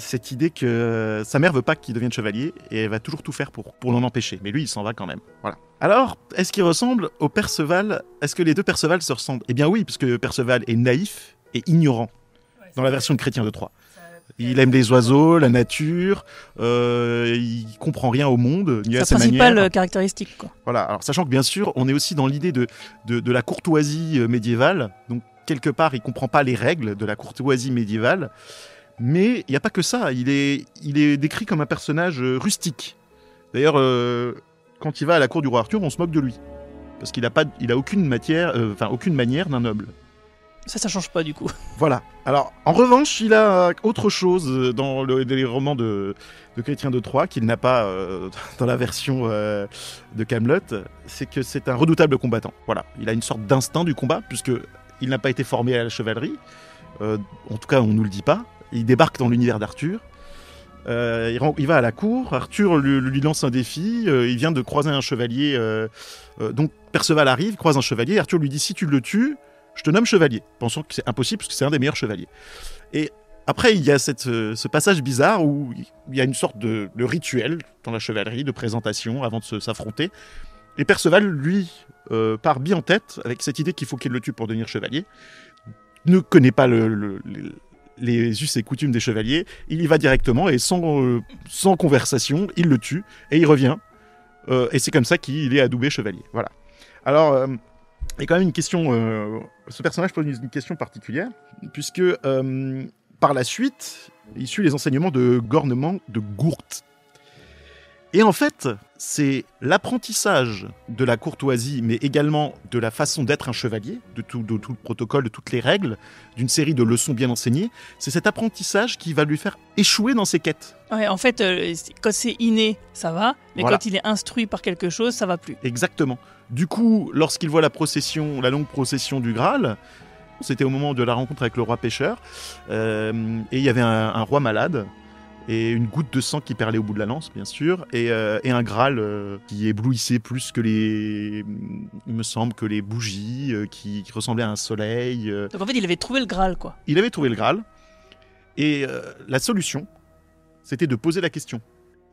cette idée que sa mère veut pas qu'il devienne chevalier et elle va toujours tout faire pour, l'en empêcher. Mais lui, il s'en va quand même. Voilà. Alors, est-ce qu'il ressemble au Perceval Est-ce que les deux Perceval se ressemblent Eh bien oui, puisque Perceval est naïf et ignorant dans la version de Chrétien de Troyes. Il aime les oiseaux, la nature, euh, il comprend rien au monde. Ni sa, principale euh, caractéristique. Quoi. Voilà, alors sachant que bien sûr, on est aussi dans l'idée de, de, la courtoisie euh, médiévale. Donc, quelque part, il comprend pas les règles de la courtoisie médiévale. Mais il n'y a pas que ça. Il est, il est décrit comme un personnage euh, rustique. D'ailleurs, quand il va à la cour du roi Arthur, on se moque de lui. Parce qu'il n'a aucune matière, enfin, aucune manière d'un noble. Ça, ça change pas du coup. Voilà. Alors, en revanche, il a euh, autre chose euh, dans le, les romans de, Chrétien de Troyes qu'il n'a pas euh, dans la version de Camelot, c'est que c'est un redoutable combattant. Voilà. Il a une sorte d'instinct du combat puisque il n'a pas été formé à la chevalerie. en tout cas, on nous le dit pas. Il débarque dans l'univers d'Arthur. il, va à la cour, Arthur lui, lance un défi, il vient de croiser un chevalier, donc Perceval arrive, croise un chevalier, Arthur lui dit si tu le tues, je te nomme chevalier, pensant que c'est impossible parce que c'est un des meilleurs chevaliers. Et après, il y a cette, euh, ce passage bizarre où il y a une sorte de, rituel dans la chevalerie, de présentation avant de s'affronter. Et Perceval, lui, euh, part bien en tête avec cette idée qu'il faut qu'il le tue pour devenir chevalier. Ne connaît pas le, les us et coutumes des chevaliers. Il y va directement et sans, euh, sans conversation, il le tue et il revient. et c'est comme ça qu'il est adoubé chevalier. Voilà. Alors, il y a quand même une question ce personnage pose une question particulière, puisque euh, par la suite, il suit les enseignements de Gornement de Gourte, et en fait, c'est l'apprentissage de la courtoisie, mais également de la façon d'être un chevalier, de tout, tout, le protocole, de toutes les règles, d'une série de leçons bien enseignées. C'est cet apprentissage qui va lui faire échouer dans ses quêtes. Ouais, en fait, euh, quand c'est inné, ça va, mais quand il est instruit par quelque chose, ça va plus. Exactement. Du coup, lorsqu'il voit la procession, la longue procession du Graal, c'était au moment de la rencontre avec le roi pêcheur, euh, et il y avait un roi malade et une goutte de sang qui perlait au bout de la lance, bien sûr, et, euh, un Graal euh, qui éblouissait plus que les, mm, il me semble, que les bougies, euh, qui, ressemblait à un soleil. en fait, il avait trouvé le Graal, quoi. Il avait trouvé le Graal, et la solution, c'était de poser la question.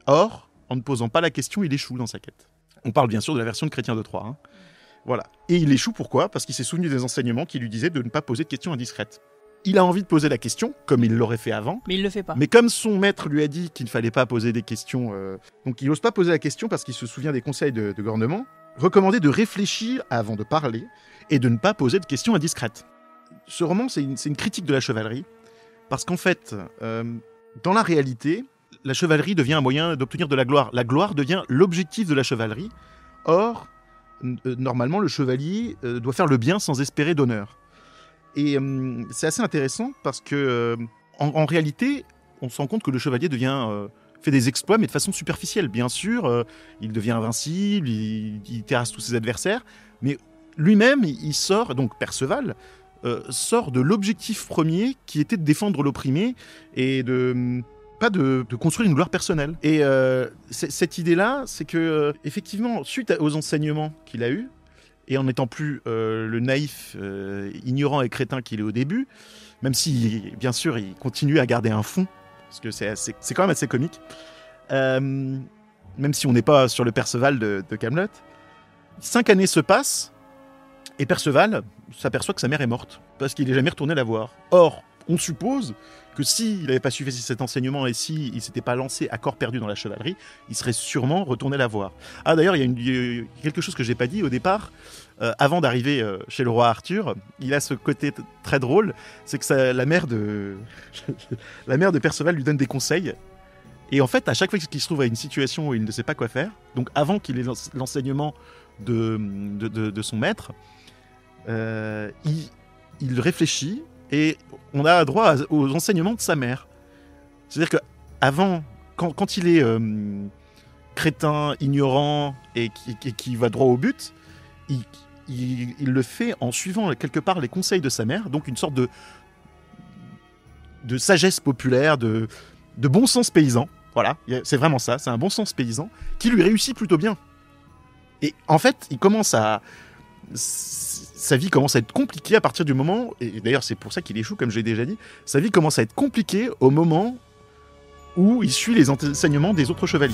Or, en ne posant pas la question, il échoue dans sa quête. On parle bien sûr de la version de Chrétien de Troyes. Hein. Voilà. Et il échoue pourquoi Parce qu'il s'est souvenu des enseignements qui lui disaient de ne pas poser de questions indiscrètes il a envie de poser la question, comme il l'aurait fait avant. Mais il le fait pas. Mais comme son maître lui a dit qu'il ne fallait pas poser des questions, euh, donc il n'ose pas poser la question parce qu'il se souvient des conseils de, de Gornement, recommandé de réfléchir avant de parler et de ne pas poser de questions indiscrètes. Ce roman, c'est une, critique de la chevalerie, parce qu'en fait, euh, dans la réalité, la chevalerie devient un moyen d'obtenir de la gloire. La gloire devient l'objectif de la chevalerie. Or, euh, normalement, le chevalier doit faire le bien sans espérer d'honneur. Et euh, c'est assez intéressant parce que, euh, en, réalité, on se rend compte que le chevalier devient. Euh, fait des exploits, mais de façon superficielle, bien sûr. il devient invincible, il, terrasse tous ses adversaires, mais lui-même, il sort, donc Perceval, sort de l'objectif premier qui était de défendre l'opprimé et de pas de, construire une gloire personnelle. Et cette idée-là, c'est que effectivement, suite aux enseignements qu'il a eus, et en n'étant plus euh, le naïf, euh, ignorant et crétin qu'il est au début, même si, bien sûr, il continue à garder un fond, parce que c'est quand même assez comique, euh, même si on n'est pas sur le Perceval de, de Camelot. Cinq années se passent, et Perceval s'aperçoit que sa mère est morte, parce qu'il n'est jamais retourné la voir. Or, on suppose que s'il n'avait pas suivi cet enseignement et s'il si ne s'était pas lancé à corps perdu dans la chevalerie, il serait sûrement retourné la voir. Ah d'ailleurs, il y, a quelque chose que j'ai pas dit au départ. Euh, avant d'arriver euh, chez le roi Arthur, il a ce côté très drôle, c'est que la mère de la mère de Perceval lui donne des conseils. Et en fait, à chaque fois qu'il se trouve à une situation où il ne sait pas quoi faire, donc avant qu'il ait l'enseignement de de, son maître, euh, il réfléchit et on a droit aux enseignements de sa mère. C'est-à-dire que avant, quand, il est euh, crétin, ignorant et qui, va droit au but, il, le fait en suivant quelque part les conseils de sa mère, donc une sorte de, de sagesse populaire, de, de bon sens paysan. Voilà, c'est vraiment ça, c'est un bon sens paysan qui lui réussit plutôt bien. Et en fait, il commence à sa vie commence à être compliquée à partir du moment, et d'ailleurs c'est pour ça qu'il échoue, comme je l'ai déjà dit, sa vie commence à être compliquée au moment où il suit les enseignements des autres chevaliers.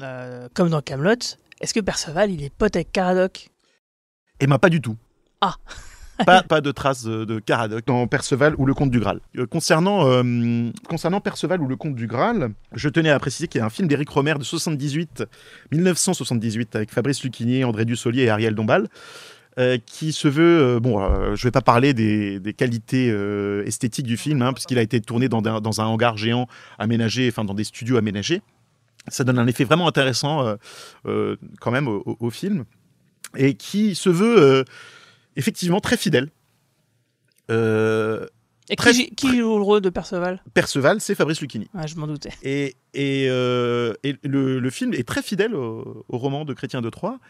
Euh, comme dans Camelot, est-ce que Perceval il est pote avec Caradoc et eh ben, pas du tout. Ah pas, de traces de Caradoc dans Perceval ou le Comte du Graal. Euh, concernant, euh, concernant Perceval ou le Comte du Graal, je tenais à préciser qu'il y a un film d'Éric Romer de 78, 1978 avec Fabrice Lucchinier, André Dussolier et Ariel Dombal. Euh, qui se veut. bon, je ne vais pas parler des, qualités esthétiques du film, hein, puisqu'il a été tourné dans, un hangar géant aménagé, enfin dans des studios aménagés. Ça donne un effet vraiment intéressant quand même au film et qui se veut euh, effectivement très fidèle. Euh, et qui, qui, joue le rôle de Perceval Perceval, c'est Fabrice Lucchini. Ah, je m'en doutais. Et, et, euh, le, film est très fidèle au, roman de Chrétien de Troyes.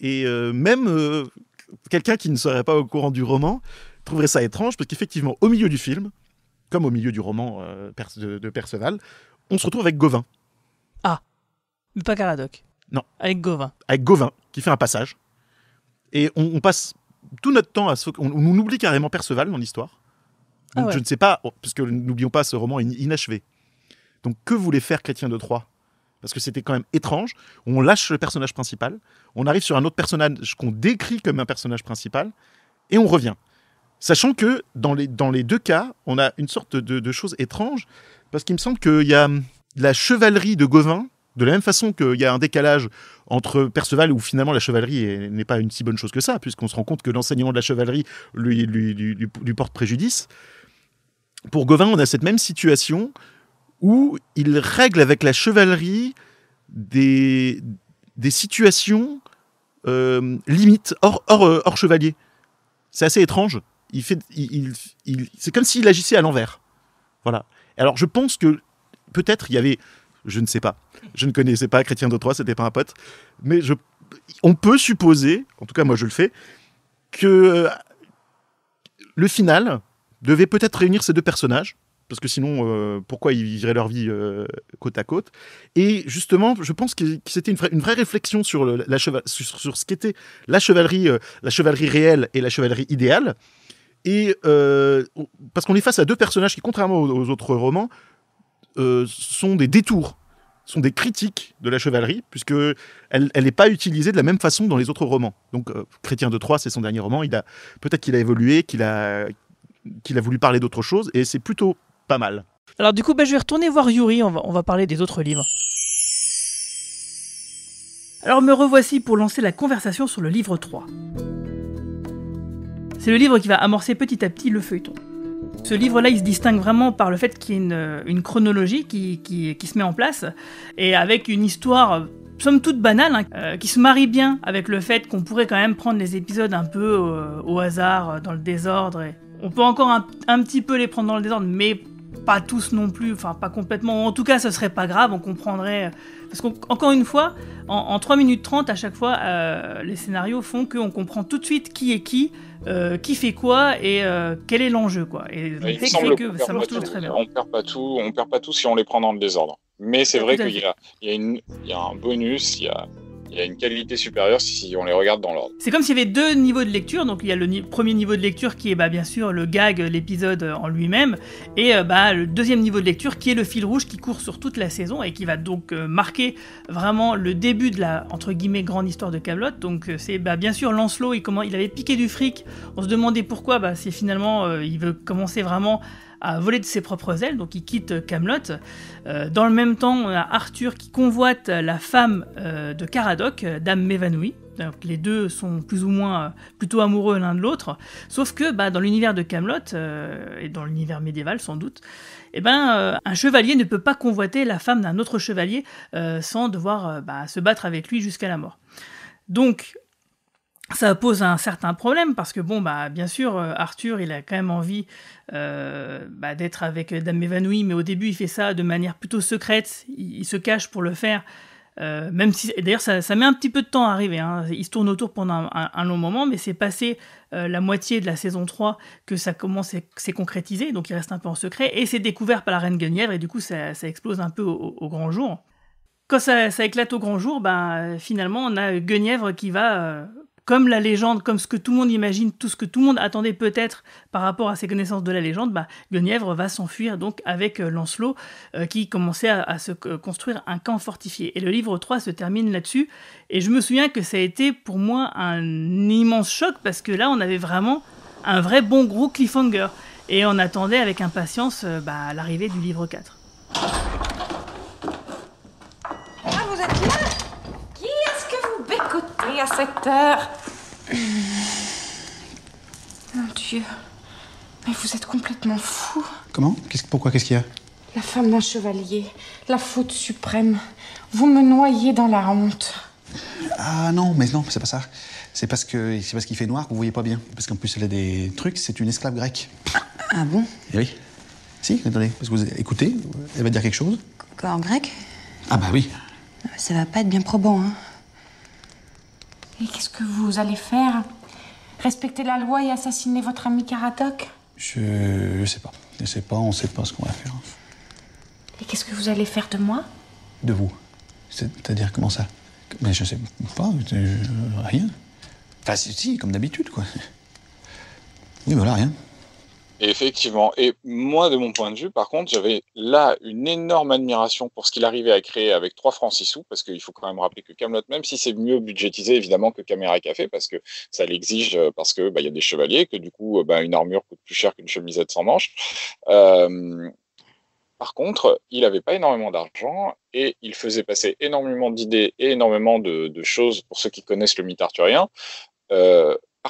Et même quelqu'un qui ne serait pas au courant du roman trouverait ça étrange, parce qu'effectivement, au milieu du film, comme au milieu du roman de, de Perceval, on se retrouve avec Gauvin. Ah, mais pas Caradoc. Non. Avec Gauvin. Avec Gauvin, qui fait un passage. Et on, passe tout notre temps à ce on, oublie carrément Perceval dans l'histoire. Ah je ne sais pas, oh, parce que n'oublions pas, ce roman inachevé. Donc que voulait faire Chrétien de Troyes Parce que c'était quand même étrange. On lâche le personnage principal, on arrive sur un autre personnage qu'on décrit comme un personnage principal, et on revient. Sachant que dans les, dans les deux cas, on a une sorte de, de chose étrange, parce qu'il me semble qu'il y a hum, la chevalerie de Gauvin de la même façon qu'il y a un décalage entre Perceval, où finalement la chevalerie n'est pas une si bonne chose que ça, puisqu'on se rend compte que l'enseignement de la chevalerie lui, lui, porte préjudice. Pour Gauvin, on a cette même situation où il règle avec la chevalerie des, des situations euh, limites, hors, euh, hors, chevalier. C'est assez étrange. Il il c'est comme s'il agissait à l'envers. Voilà. Alors je pense que peut-être il y avait je ne sais pas. Je ne connaissais pas Chrétien d'Autroy, c'était pas un pote. Mais on peut supposer, en tout cas moi je le fais, que euh, le final devait peut-être réunir ces deux personnages, parce que sinon, euh, pourquoi ils vivraient leur vie euh, côte à côte Et justement, je pense que, c'était une, vraie réflexion sur, ce qu'était la chevalerie, la chevalerie réelle et la chevalerie idéale. Et parce qu'on est face à deux personnages qui, contrairement aux autres romans, euh, sont des détours, sont des critiques de la chevalerie, puisque elle n'est pas utilisée de la même façon dans les autres romans. Donc, euh, Chrétien de Troyes, c'est son dernier roman. Il a peut-être qu'il a évolué, qu'il a qu'il a voulu parler d'autre chose, et c'est plutôt pas mal. Alors du coup, ben, je vais retourner voir Yuri. On on va parler des autres livres. Alors me revoici pour lancer la conversation sur le livre 3. C'est le livre qui va amorcer petit à petit le feuilleton. Ce livre-là, il se distingue vraiment par le fait qu'il y a euh, une, chronologie qui, se met en place, et avec une histoire, euh, somme toute banale, hein, euh, qui se marie bien avec le fait qu'on pourrait quand même prendre les épisodes un peu au, hasard, dans le désordre. on peut encore un, petit peu les prendre dans le désordre, mais pas tous non plus, enfin pas complètement. En tout cas, ce serait pas grave, on comprendrait. Euh, parce qu'encore une fois, en, 3 minutes 30, à chaque fois, euh, les scénarios font qu'on comprend tout de suite qui est qui, euh, qui fait quoi et quel est l'enjeu. quoi. Et que, ça marche toujours très bien. On perd pas tout, on perd pas tout si on les prend dans le désordre. Mais c'est vrai qu'il y, y, a un bonus, il y a il y a une qualité supérieure si on les regarde dans l'ordre. C'est comme s'il y avait deux niveaux de lecture. Donc il y a le premier niveau de lecture qui est bah, bien sûr le gag, l'épisode en lui-même, et euh, bah, le deuxième niveau de lecture qui est le fil rouge qui court sur toute la saison et qui va donc euh, marquer vraiment le début de la entre guillemets grande histoire de Camelot. Donc euh, c'est bah, bien sûr Lancelot et comment il avait piqué du fric. On se demandait pourquoi. Bah, c'est finalement il veut commencer vraiment à voler de ses propres ailes, donc il quitte Camelot. Euh, dans le même temps, on a Arthur qui convoite la femme euh, de Caradoc, euh, Dame Mévanouie. Donc les deux sont plus ou moins plutôt amoureux l'un de l'autre, sauf que bah, dans l'univers de Camelot et dans l'univers médiéval sans doute, eh ben, un chevalier ne peut pas convoiter la femme d'un autre chevalier sans devoir bah, se battre avec lui jusqu'à la mort. Donc, ça pose un certain problème parce que bon, bah, bien sûr, Arthur, il a quand même envie euh, bah, d'être avec Dame Évanouie, mais au début, il fait ça de manière plutôt secrète, il, se cache pour le faire. Euh, même si, d'ailleurs, ça, met un petit peu de temps à arriver. Hein. Il se tourne autour pendant un, long moment, mais c'est passé euh, la moitié de la saison 3 que ça commence à s'est concrétisé, donc il reste un peu en secret, et c'est découvert par la reine Guenièvre, et du coup, ça, explose un peu au, grand jour quand ça, éclate au grand jour, ben, finalement, on a Guenièvre qui va comme la légende, comme ce que tout le monde imagine, tout ce que tout le monde attendait peut-être par rapport à ses connaissances de la légende, bah, Guenièvre va s'enfuir donc avec euh, Lancelot euh, qui commençait à, se euh, construire un camp fortifié. Et le livre 3 se termine là-dessus. Et je me souviens que ça a été pour moi un immense choc parce que là on avait vraiment un vrai bon gros cliffhanger. Et on attendait avec impatience bah, l'arrivée du livre 4. Ah, vous êtes là à cette heure. Mon Dieu. Mais vous êtes complètement fou. Comment quest Pourquoi Qu'est-ce qu'il y a La femme d'un chevalier. La faute suprême. Vous me noyez dans la honte. Ah non, mais non, c'est pas ça. C'est parce que c'est parce qu'il fait noir que vous voyez pas bien. Parce qu'en plus, elle a des trucs. C'est une esclave grecque. Ah bon eh oui. Si, attendez, parce que vous écoutez, elle va dire quelque chose. Quoi, en grec Ah bah oui. Ça va pas être bien probant, hein. Et qu'est-ce que vous allez faire Respecter la loi et assassiner votre ami Karatok je... je... sais pas. Je sais pas, on sait pas ce qu'on va faire. Et qu'est-ce que vous allez faire de moi De vous. C'est-à-dire comment ça Mais je sais pas, rien. Enfin, si, comme d'habitude, quoi. Oui, voilà, rien effectivement. Et moi, de mon point de vue, par contre, j'avais là une énorme admiration pour ce qu'il arrivait à créer avec 3 francs 6 sous, parce qu'il faut quand même rappeler que Camelot, même si c'est mieux budgétisé évidemment que Caméra Café, parce que ça l'exige, euh, parce que bah, il y a des chevaliers, que du coup, euh, bah, une armure coûte plus cher qu'une chemisette sans manches. Euh, par contre, il n'avait pas énormément d'argent et il faisait passer énormément d'idées et énormément de, choses pour ceux qui connaissent le mythe arthurien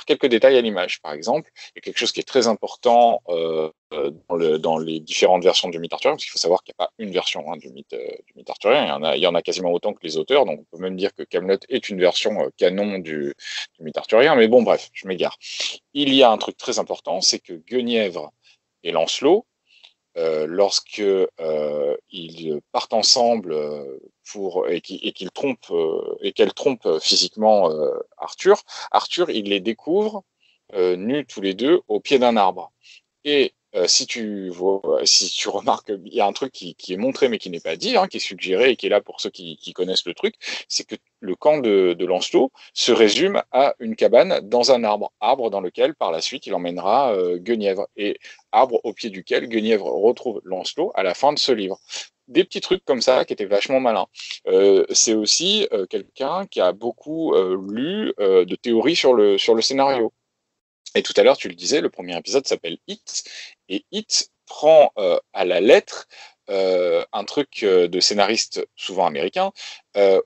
quelques détails à l'image. Par exemple, il y a quelque chose qui est très important euh, euh, dans, les différentes versions du mythe arthurien, parce qu'il faut savoir qu'il n'y a pas une version hein, du, mythe, euh, du arthurien, il y, en a, quasiment autant que les auteurs, donc on peut même dire que Camelot est une version canon du, du, mythe arthurien, mais bon, bref, je m'égare. Il y a un truc très important, c'est que Guenièvre et Lancelot, lorsque ils partent ensemble euh, et qu'il trompe euh, et qu'elle trompe euh, physiquement Arthur. Arthur, il les découvre nus tous les deux au pied d'un arbre. Et si tu si tu remarques, il y a un truc qui, est montré mais qui n'est pas dit, hein, qui est suggéré et qui est là pour ceux qui, connaissent le truc, c'est que le camp de, Lancelot se résume à une cabane dans un arbre, arbre dans lequel par la suite il emmènera Guenièvre et arbre au pied duquel Guenièvre retrouve Lancelot à la fin de ce livre des petits trucs comme ça qui étaient vachement malins. Euh, c'est aussi euh, quelqu'un qui a beaucoup euh, lu de théories sur le, sur le scénario. Et tout à l'heure, tu le disais, le premier épisode s'appelle It, et It prend à la lettre un truc de scénariste souvent américain,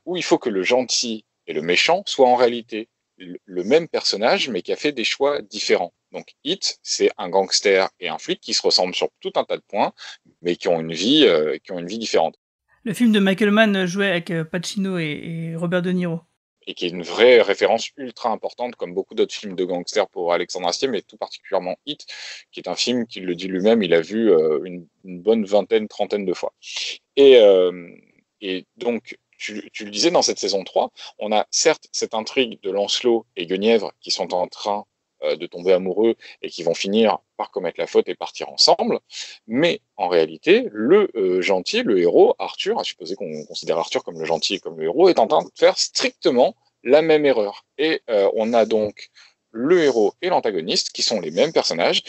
où il faut que le gentil et le méchant soient en réalité le même personnage, mais qui a fait des choix différents. Donc, It, c'est un gangster et un flic qui se ressemblent sur tout un tas de points, mais qui ont une vie, euh, qui ont une vie différente. Le film de Michael Mann jouait avec euh, Pacino et, Robert De Niro. Et qui est une vraie référence ultra importante, comme beaucoup d'autres films de gangsters pour Alexandre Astier, mais tout particulièrement Hit, qui est un film qu'il le dit lui-même, il a vu euh, une, bonne vingtaine, trentaine de fois. Et, et donc, tu, tu, le disais, dans cette saison 3, on a certes cette intrigue de Lancelot et Guenièvre qui sont en train euh, de tomber amoureux et qui vont finir par commettre la faute et partir ensemble. Mais en réalité, le euh, gentil, le héros, Arthur, à supposer qu'on considère Arthur comme le gentil et comme le héros, est en train de faire strictement la même erreur. Et euh, on a donc le héros et l'antagoniste, qui sont les mêmes personnages,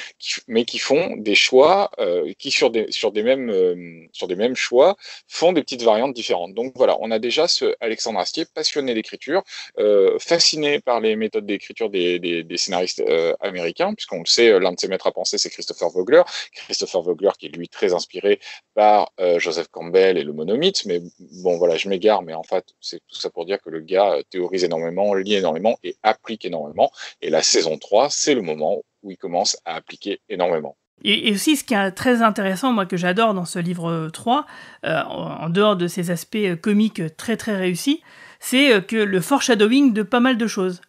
mais qui font des choix, euh, qui sur des, sur, des mêmes, euh, sur des mêmes choix font des petites variantes différentes. Donc voilà, on a déjà ce Alexandre Astier, passionné d'écriture, euh, fasciné par les méthodes d'écriture des, scénaristes américains, puisqu'on le sait, l'un de ses maîtres à penser, c'est Christopher Vogler. Christopher Vogler, qui est lui très inspiré par Joseph Campbell et le monomythe, mais bon voilà, je m'égare, mais en fait, c'est tout ça pour dire que le gars théorise énormément, lit énormément et applique énormément. Et la saison 3, c'est le moment où il commence à appliquer énormément. Et, aussi, ce qui est très intéressant, moi, que j'adore dans ce livre 3, euh, euh, en dehors de ses aspects euh, comiques très très réussis, c'est que le foreshadowing de pas mal de choses.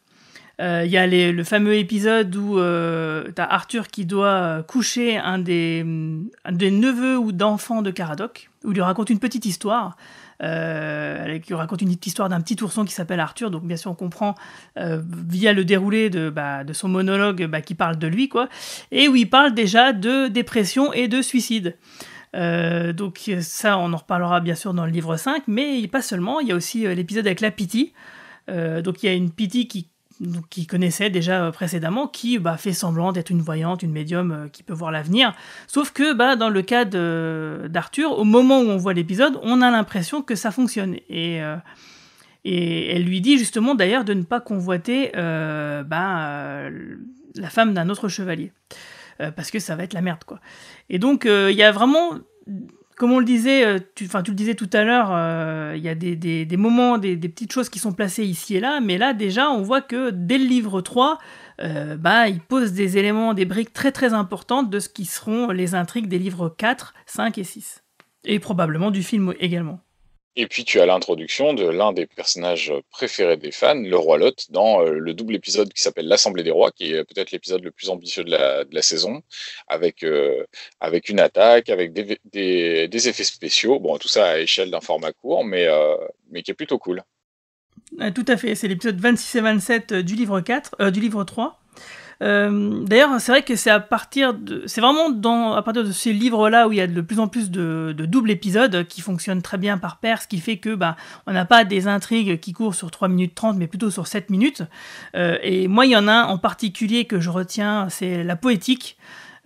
Il y a le fameux épisode où tu as Arthur qui doit coucher un des, mm, un des neveux ou d'enfants de Caradoc, où il lui raconte une petite histoire. Euh, qui raconte une petite histoire d'un petit ourson qui s'appelle Arthur. Donc, bien sûr, on comprend euh, via le déroulé de, bah, son monologue bah, qui parle de lui, quoi. Et où il parle déjà de dépression et de suicide. Euh, donc, ça, on en reparlera bien sûr dans le livre 5, mais pas seulement. Il y a aussi l'épisode avec la Pity. donc, il y a une Pity qui donc, qui connaissait déjà euh, précédemment, qui bah, fait semblant d'être une voyante, une médium euh, qui peut voir l'avenir. Sauf que bah, dans le cas d'Arthur, au moment où on voit l'épisode, on a l'impression que ça fonctionne. Et, euh, et elle lui dit justement d'ailleurs de ne pas convoiter bah, la femme d'un autre chevalier. parce que ça va être la merde, quoi. Et donc, il y a vraiment comme on le disait, euh, tu, tu le disais tout à l'heure, euh, il y a des, moments, des, petites choses qui sont placées ici et là, mais là déjà on voit que dès le livre 3, euh, bah, il pose des éléments, des briques très très importantes de ce qui seront les intrigues des livres 4, 5 et 6. Et probablement du film également. Et puis tu as l'introduction de l'un des personnages préférés des fans, le roi Lot, dans euh, le double épisode qui s'appelle l'Assemblée des rois, qui est peut-être l'épisode le plus ambitieux de la, saison, avec, euh, avec une attaque, avec des, effets spéciaux, bon tout ça à échelle d'un format court, mais, euh, mais qui est plutôt cool. Tout à fait, c'est l'épisode 26 et 27 du livre, 4, du livre 3. Euh, d'ailleurs, c'est vrai que c'est à partir de, c'est vraiment dans, à partir de ces livres-là où il y a de plus en plus de, doubles épisodes qui fonctionnent très bien par paire, ce qui fait que bah, on n'a pas des intrigues qui courent sur 3 minutes 30, mais plutôt sur 7 minutes. Euh, et moi, il y en a un en particulier que je retiens, c'est la poétique.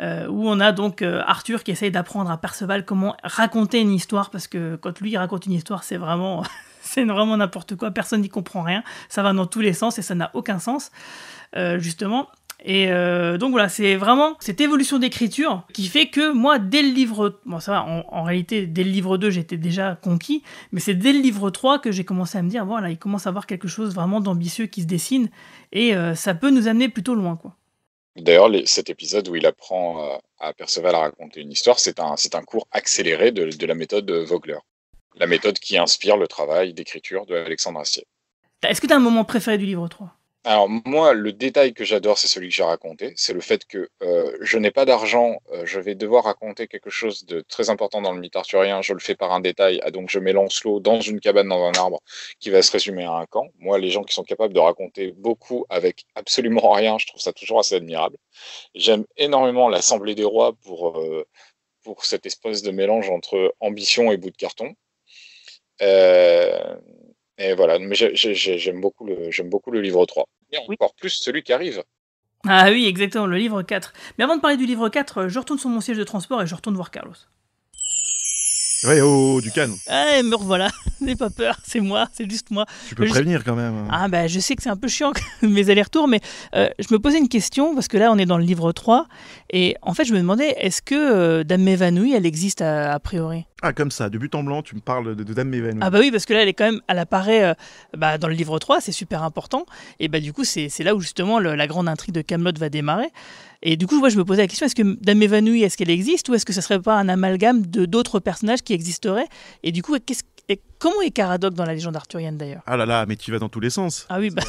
Euh, où on a donc Arthur qui essaye d'apprendre à Perceval comment raconter une histoire, parce que quand lui il raconte une histoire, c'est vraiment, c'est vraiment n'importe quoi, personne n'y comprend rien, ça va dans tous les sens et ça n'a aucun sens, justement. Et euh, donc voilà, c'est vraiment cette évolution d'écriture qui fait que moi, dès le livre, bon ça en, réalité, dès le livre 2, j'étais déjà conquis, mais c'est dès le livre 3 que j'ai commencé à me dire, voilà, il commence à avoir quelque chose vraiment d'ambitieux qui se dessine, et euh, ça peut nous amener plutôt loin, quoi. D'ailleurs, cet épisode où il apprend euh, à Perceval à raconter une histoire, c'est un, cours accéléré de, la méthode Vogler, la méthode qui inspire le travail d'écriture de Alexandre Astier. Est-ce que tu as un moment préféré du livre 3 alors moi, le détail que j'adore, c'est celui que j'ai raconté. C'est le fait que euh, je n'ai pas d'argent, euh, je vais devoir raconter quelque chose de très important dans le mythe arthurien. Je le fais par un détail. Ah, donc je mets l'eau dans une cabane dans un arbre qui va se résumer à un camp. Moi, les gens qui sont capables de raconter beaucoup avec absolument rien, je trouve ça toujours assez admirable. J'aime énormément l'Assemblée des rois pour, euh, pour cette espèce de mélange entre ambition et bout de carton. Euh, et voilà, mais j'aime beaucoup, le, beaucoup le livre 3. Et encore plus celui qui arrive. Ah oui, exactement, le livre 4. Mais avant de parler du livre 4, euh, je retourne sur mon siège de transport et je retourne voir Carlos. Ouais, oh, du canon Eh, me revoilà. N'aie pas peur, c'est moi, c'est juste moi. Tu peux prévenir quand même. Hein. Ah, ben, je sais que c'est un peu chiant mes allers-retours, mais euh, je me posais une question, parce que là, on est dans le livre 3, et en fait, je me demandais, est-ce que euh, Dame M'évanouie, elle existe a priori ah, comme ça, de but en blanc, tu me parles de, Dame Mévanouie. Ah, bah oui, parce que là, elle est quand même, apparaît euh, bah, dans le livre 3, c'est super important. Et bah, du coup, c'est là où justement la grande intrigue de Camelot va démarrer. Et du coup, moi, je me posais la question est-ce que Dame Évanouie, est-ce qu'elle existe ou est-ce que ce serait pas un amalgame de d'autres personnages qui existeraient Et du coup, comment est Caradoc dans la légende arthurienne d'ailleurs Ah là là, mais tu vas dans tous les sens. Ah oui, bah,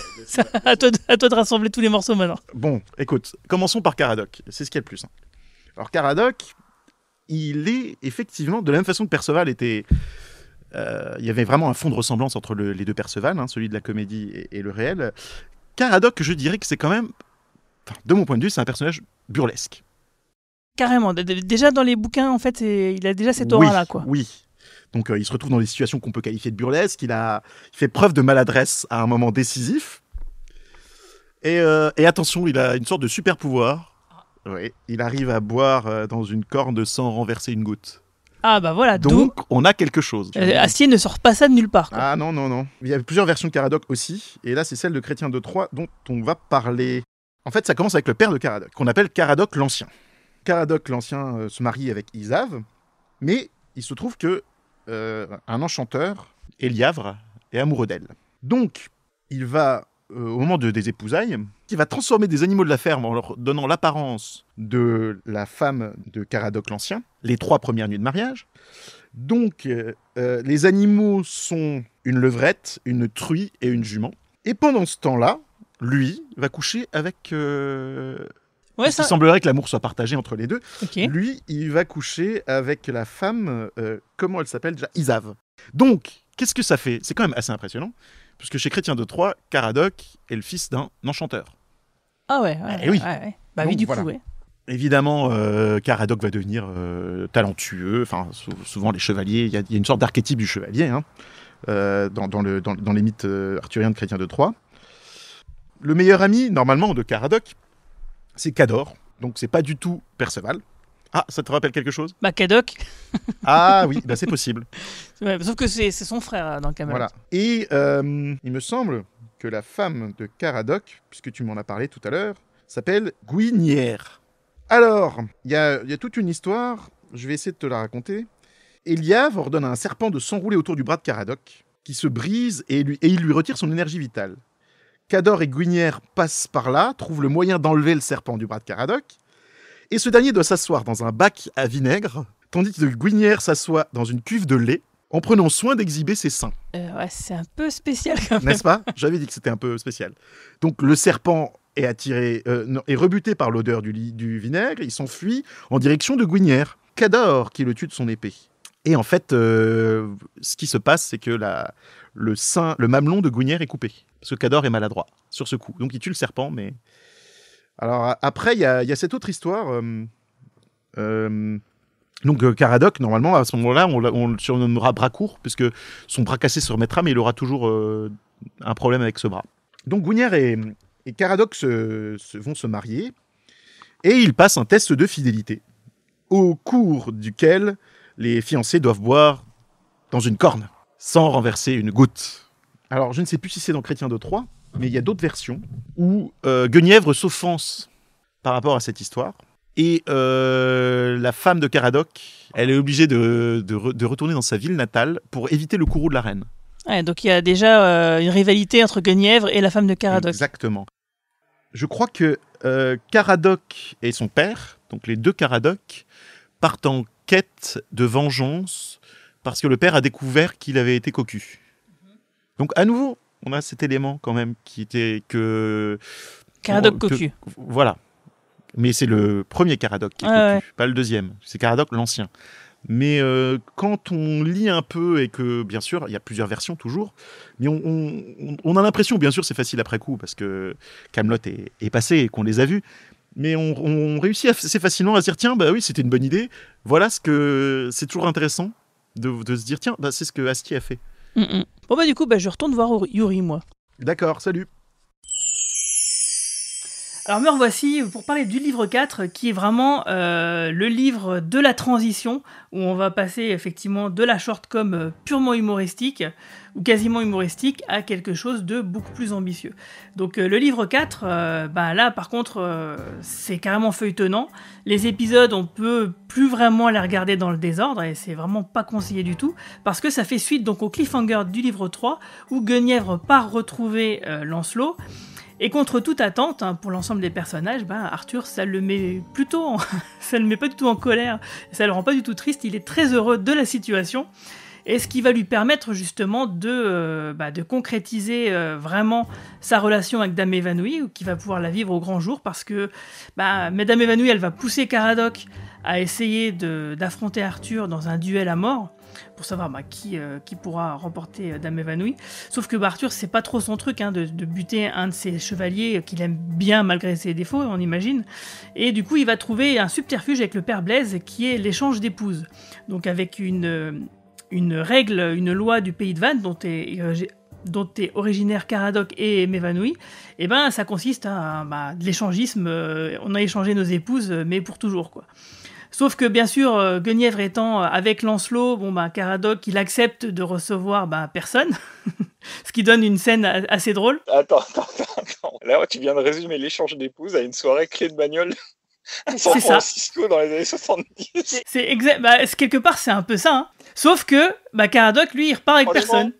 à, toi de, à, toi de, rassembler tous les morceaux maintenant. Bon, écoute, commençons par Caradoc. C'est ce qui est le plus simple. Alors Caradoc, il est effectivement de la même façon que Perceval était. Euh, il y avait vraiment un fond de ressemblance entre les deux Perceval, hein, celui de la comédie et, et le réel. Caradoc, je dirais que c'est quand même de mon point de vue, c'est un personnage burlesque. Carrément. Déjà dans les bouquins, en fait, il a déjà cette aura-là, quoi. Oui. Donc euh, il se retrouve dans des situations qu'on peut qualifier de burlesques. Il a fait preuve de maladresse à un moment décisif. Euh, et, attention, il a une sorte de super pouvoir. Oui. Il arrive à boire euh, dans une corne sans renverser une goutte. Ah bah voilà. Donc on a quelque chose. acier ne sort pas ça de nulle part. Ah non non non. Il y a plusieurs versions de Caradoc aussi, et là c'est celle de Chrétien de Troyes dont on va parler. En fait, ça commence avec le père de Caradoc, qu'on appelle Caradoc l'Ancien. Caradoc l'Ancien euh, se marie avec Isave, mais il se trouve que euh, un enchanteur, Eliavre, est amoureux d'elle. Donc, il va, euh, au moment des épousailles, il va transformer des animaux de la ferme en leur donnant l'apparence de la femme de Caradoc l'Ancien, les trois premières nuits de mariage. Donc, les animaux sont une levrette, une truie et une jument. Et pendant ce temps-là, lui, va coucher avec. Euh, ouais, ça... Il semblerait que l'amour soit partagé entre les deux. Lui, il va coucher avec la femme, euh, comment elle s'appelle déjà Isave. Donc, qu'est-ce que ça fait C'est quand même assez impressionnant, puisque chez Chrétien de Troyes, Caradoc est le fils d'un enchanteur. Ah ouais, eh oui. bah oui, du coup, Évidemment, euh, Caradoc va devenir talentueux. Enfin, souvent les chevaliers, il y, a une sorte d'archétype du chevalier hein, dans, le, dans, dans, les mythes arthuriens de Chrétien de Troyes. Le meilleur ami, normalement, de Caradoc, c'est Cador. Donc c'est pas du tout Perceval. Ah, ça te rappelle quelque chose Bah, Cadoc Ah oui, bah, c'est possible. sauf que c'est son frère hein, dans le Camelot. Voilà. Et euh, il me semble que la femme de Caradoc, puisque tu m'en as parlé tout à l'heure, s'appelle Guinière. Alors, il y, y a, toute une histoire, je vais essayer de te la raconter. Eliave ordonne à un serpent de s'enrouler autour du bras de Caradoc, qui se brise et, et il lui retire son énergie vitale. Cador et Guinière passent par là, trouvent le moyen d'enlever le serpent du bras de Caradoc, et ce dernier doit s'asseoir dans un bac à vinaigre, tandis que Guinière s'assoit dans une cuve de lait, en prenant soin d'exhiber ses seins. Euh, c'est un peu spécial quand même. N'est-ce pas J'avais dit que c'était un peu spécial. Donc le serpent est attiré, euh, rebuté par l'odeur du, vinaigre, il s'enfuit en direction de Guinière. Cador qui le tue de son épée. Et en fait, euh, ce qui se passe, c'est que la, le, sein, le mamelon de Guinière est coupé. Parce que Cador est maladroit sur ce coup. Donc il tue le serpent, mais. Alors après, il y, a cette autre histoire. Euh, euh, donc euh, Caradoc, normalement, à ce moment-là, on, le surnommera bras court, puisque son bras cassé se remettra, mais il aura toujours un problème avec ce bras. Donc Gounière et, Caradoc vont se marier, et ils passent un test de fidélité, au cours duquel les fiancés doivent boire dans une corne, sans renverser une goutte alors je ne sais plus si c'est dans Chrétien de Troyes, mais il y a d'autres versions où euh, Guenièvre s'offense par rapport à cette histoire. Et euh, la femme de Caradoc, elle est obligée de, de, retourner dans sa ville natale pour éviter le courroux de la reine. Ouais, donc il y a déjà euh, une rivalité entre Guenièvre et la femme de Caradoc. Exactement. Je crois que Caradoc et son père, donc les deux Caradoc, partent en quête de vengeance parce que le père a découvert qu'il avait été cocu. Donc à nouveau, on a cet élément quand même qui était que... Caradoc cocu. Voilà. Mais c'est le premier Caradoc qui est pas le deuxième. C'est Caradoc l'ancien. Mais euh, quand on lit un peu et que, bien sûr, il y a plusieurs versions toujours, mais on, a l'impression, bien sûr, c'est facile après coup parce que Camelot est, passé et qu'on les a vus. Mais on, réussit assez facilement à se dire tiens bah oui c'était une bonne idée. Voilà ce que c'est toujours intéressant de, se dire tiens bah, c'est ce que Asti a fait. Bon, bah, du coup, bah, je retourne voir Yuri, moi. D'accord, salut. Alors me revoici pour parler du livre 4 qui est vraiment euh, le livre de la transition où on va passer effectivement de la shortcom euh, purement humoristique ou quasiment humoristique à quelque chose de beaucoup plus ambitieux. Donc euh, le livre 4, euh, bah là par contre euh, c'est carrément feuilletonnant. Les épisodes on peut plus vraiment les regarder dans le désordre et c'est vraiment pas conseillé du tout parce que ça fait suite donc au cliffhanger du livre 3 où Guenièvre part retrouver Lancelot. Et contre toute attente, hein, pour l'ensemble des personnages, bah, Arthur, ça le met plutôt, ça le met pas du tout en colère, ça le rend pas du tout triste. Il est très heureux de la situation et ce qui va lui permettre justement de, euh, bah, de concrétiser euh, vraiment sa relation avec Dame Évanouie, qui va pouvoir la vivre au grand jour, parce que bah, Madame Évanouie, elle va pousser Caradoc à essayer d'affronter Arthur dans un duel à mort pour savoir bah, qui, euh, qui pourra remporter Dame Évanouie. Sauf que bah, Arthur, c'est pas trop son truc hein, de, de, buter un de ses chevaliers qu'il aime bien malgré ses défauts, on imagine. Et du coup, il va trouver un subterfuge avec le père Blaise qui est l'échange d'épouses. Donc avec une, une règle, une loi du pays de Vannes dont est, euh, dont originaire Caradoc et Mévanoui, et eh ben ça consiste à bah, de l'échangisme, euh, on a échangé nos épouses, mais pour toujours quoi. Sauf que bien sûr, euh, Guenièvre étant avec Lancelot, bon bah, Caradoc il accepte de recevoir bah, personne, ce qui donne une scène assez drôle. Attends, attends, attends. Là tu viens de résumer l'échange d'épouses à une soirée clé de bagnole C'est ça. Francisco dans les années 70. C'est exact. quelque part, c'est un peu ça. Hein. Sauf que bah, lui, il repart avec personne.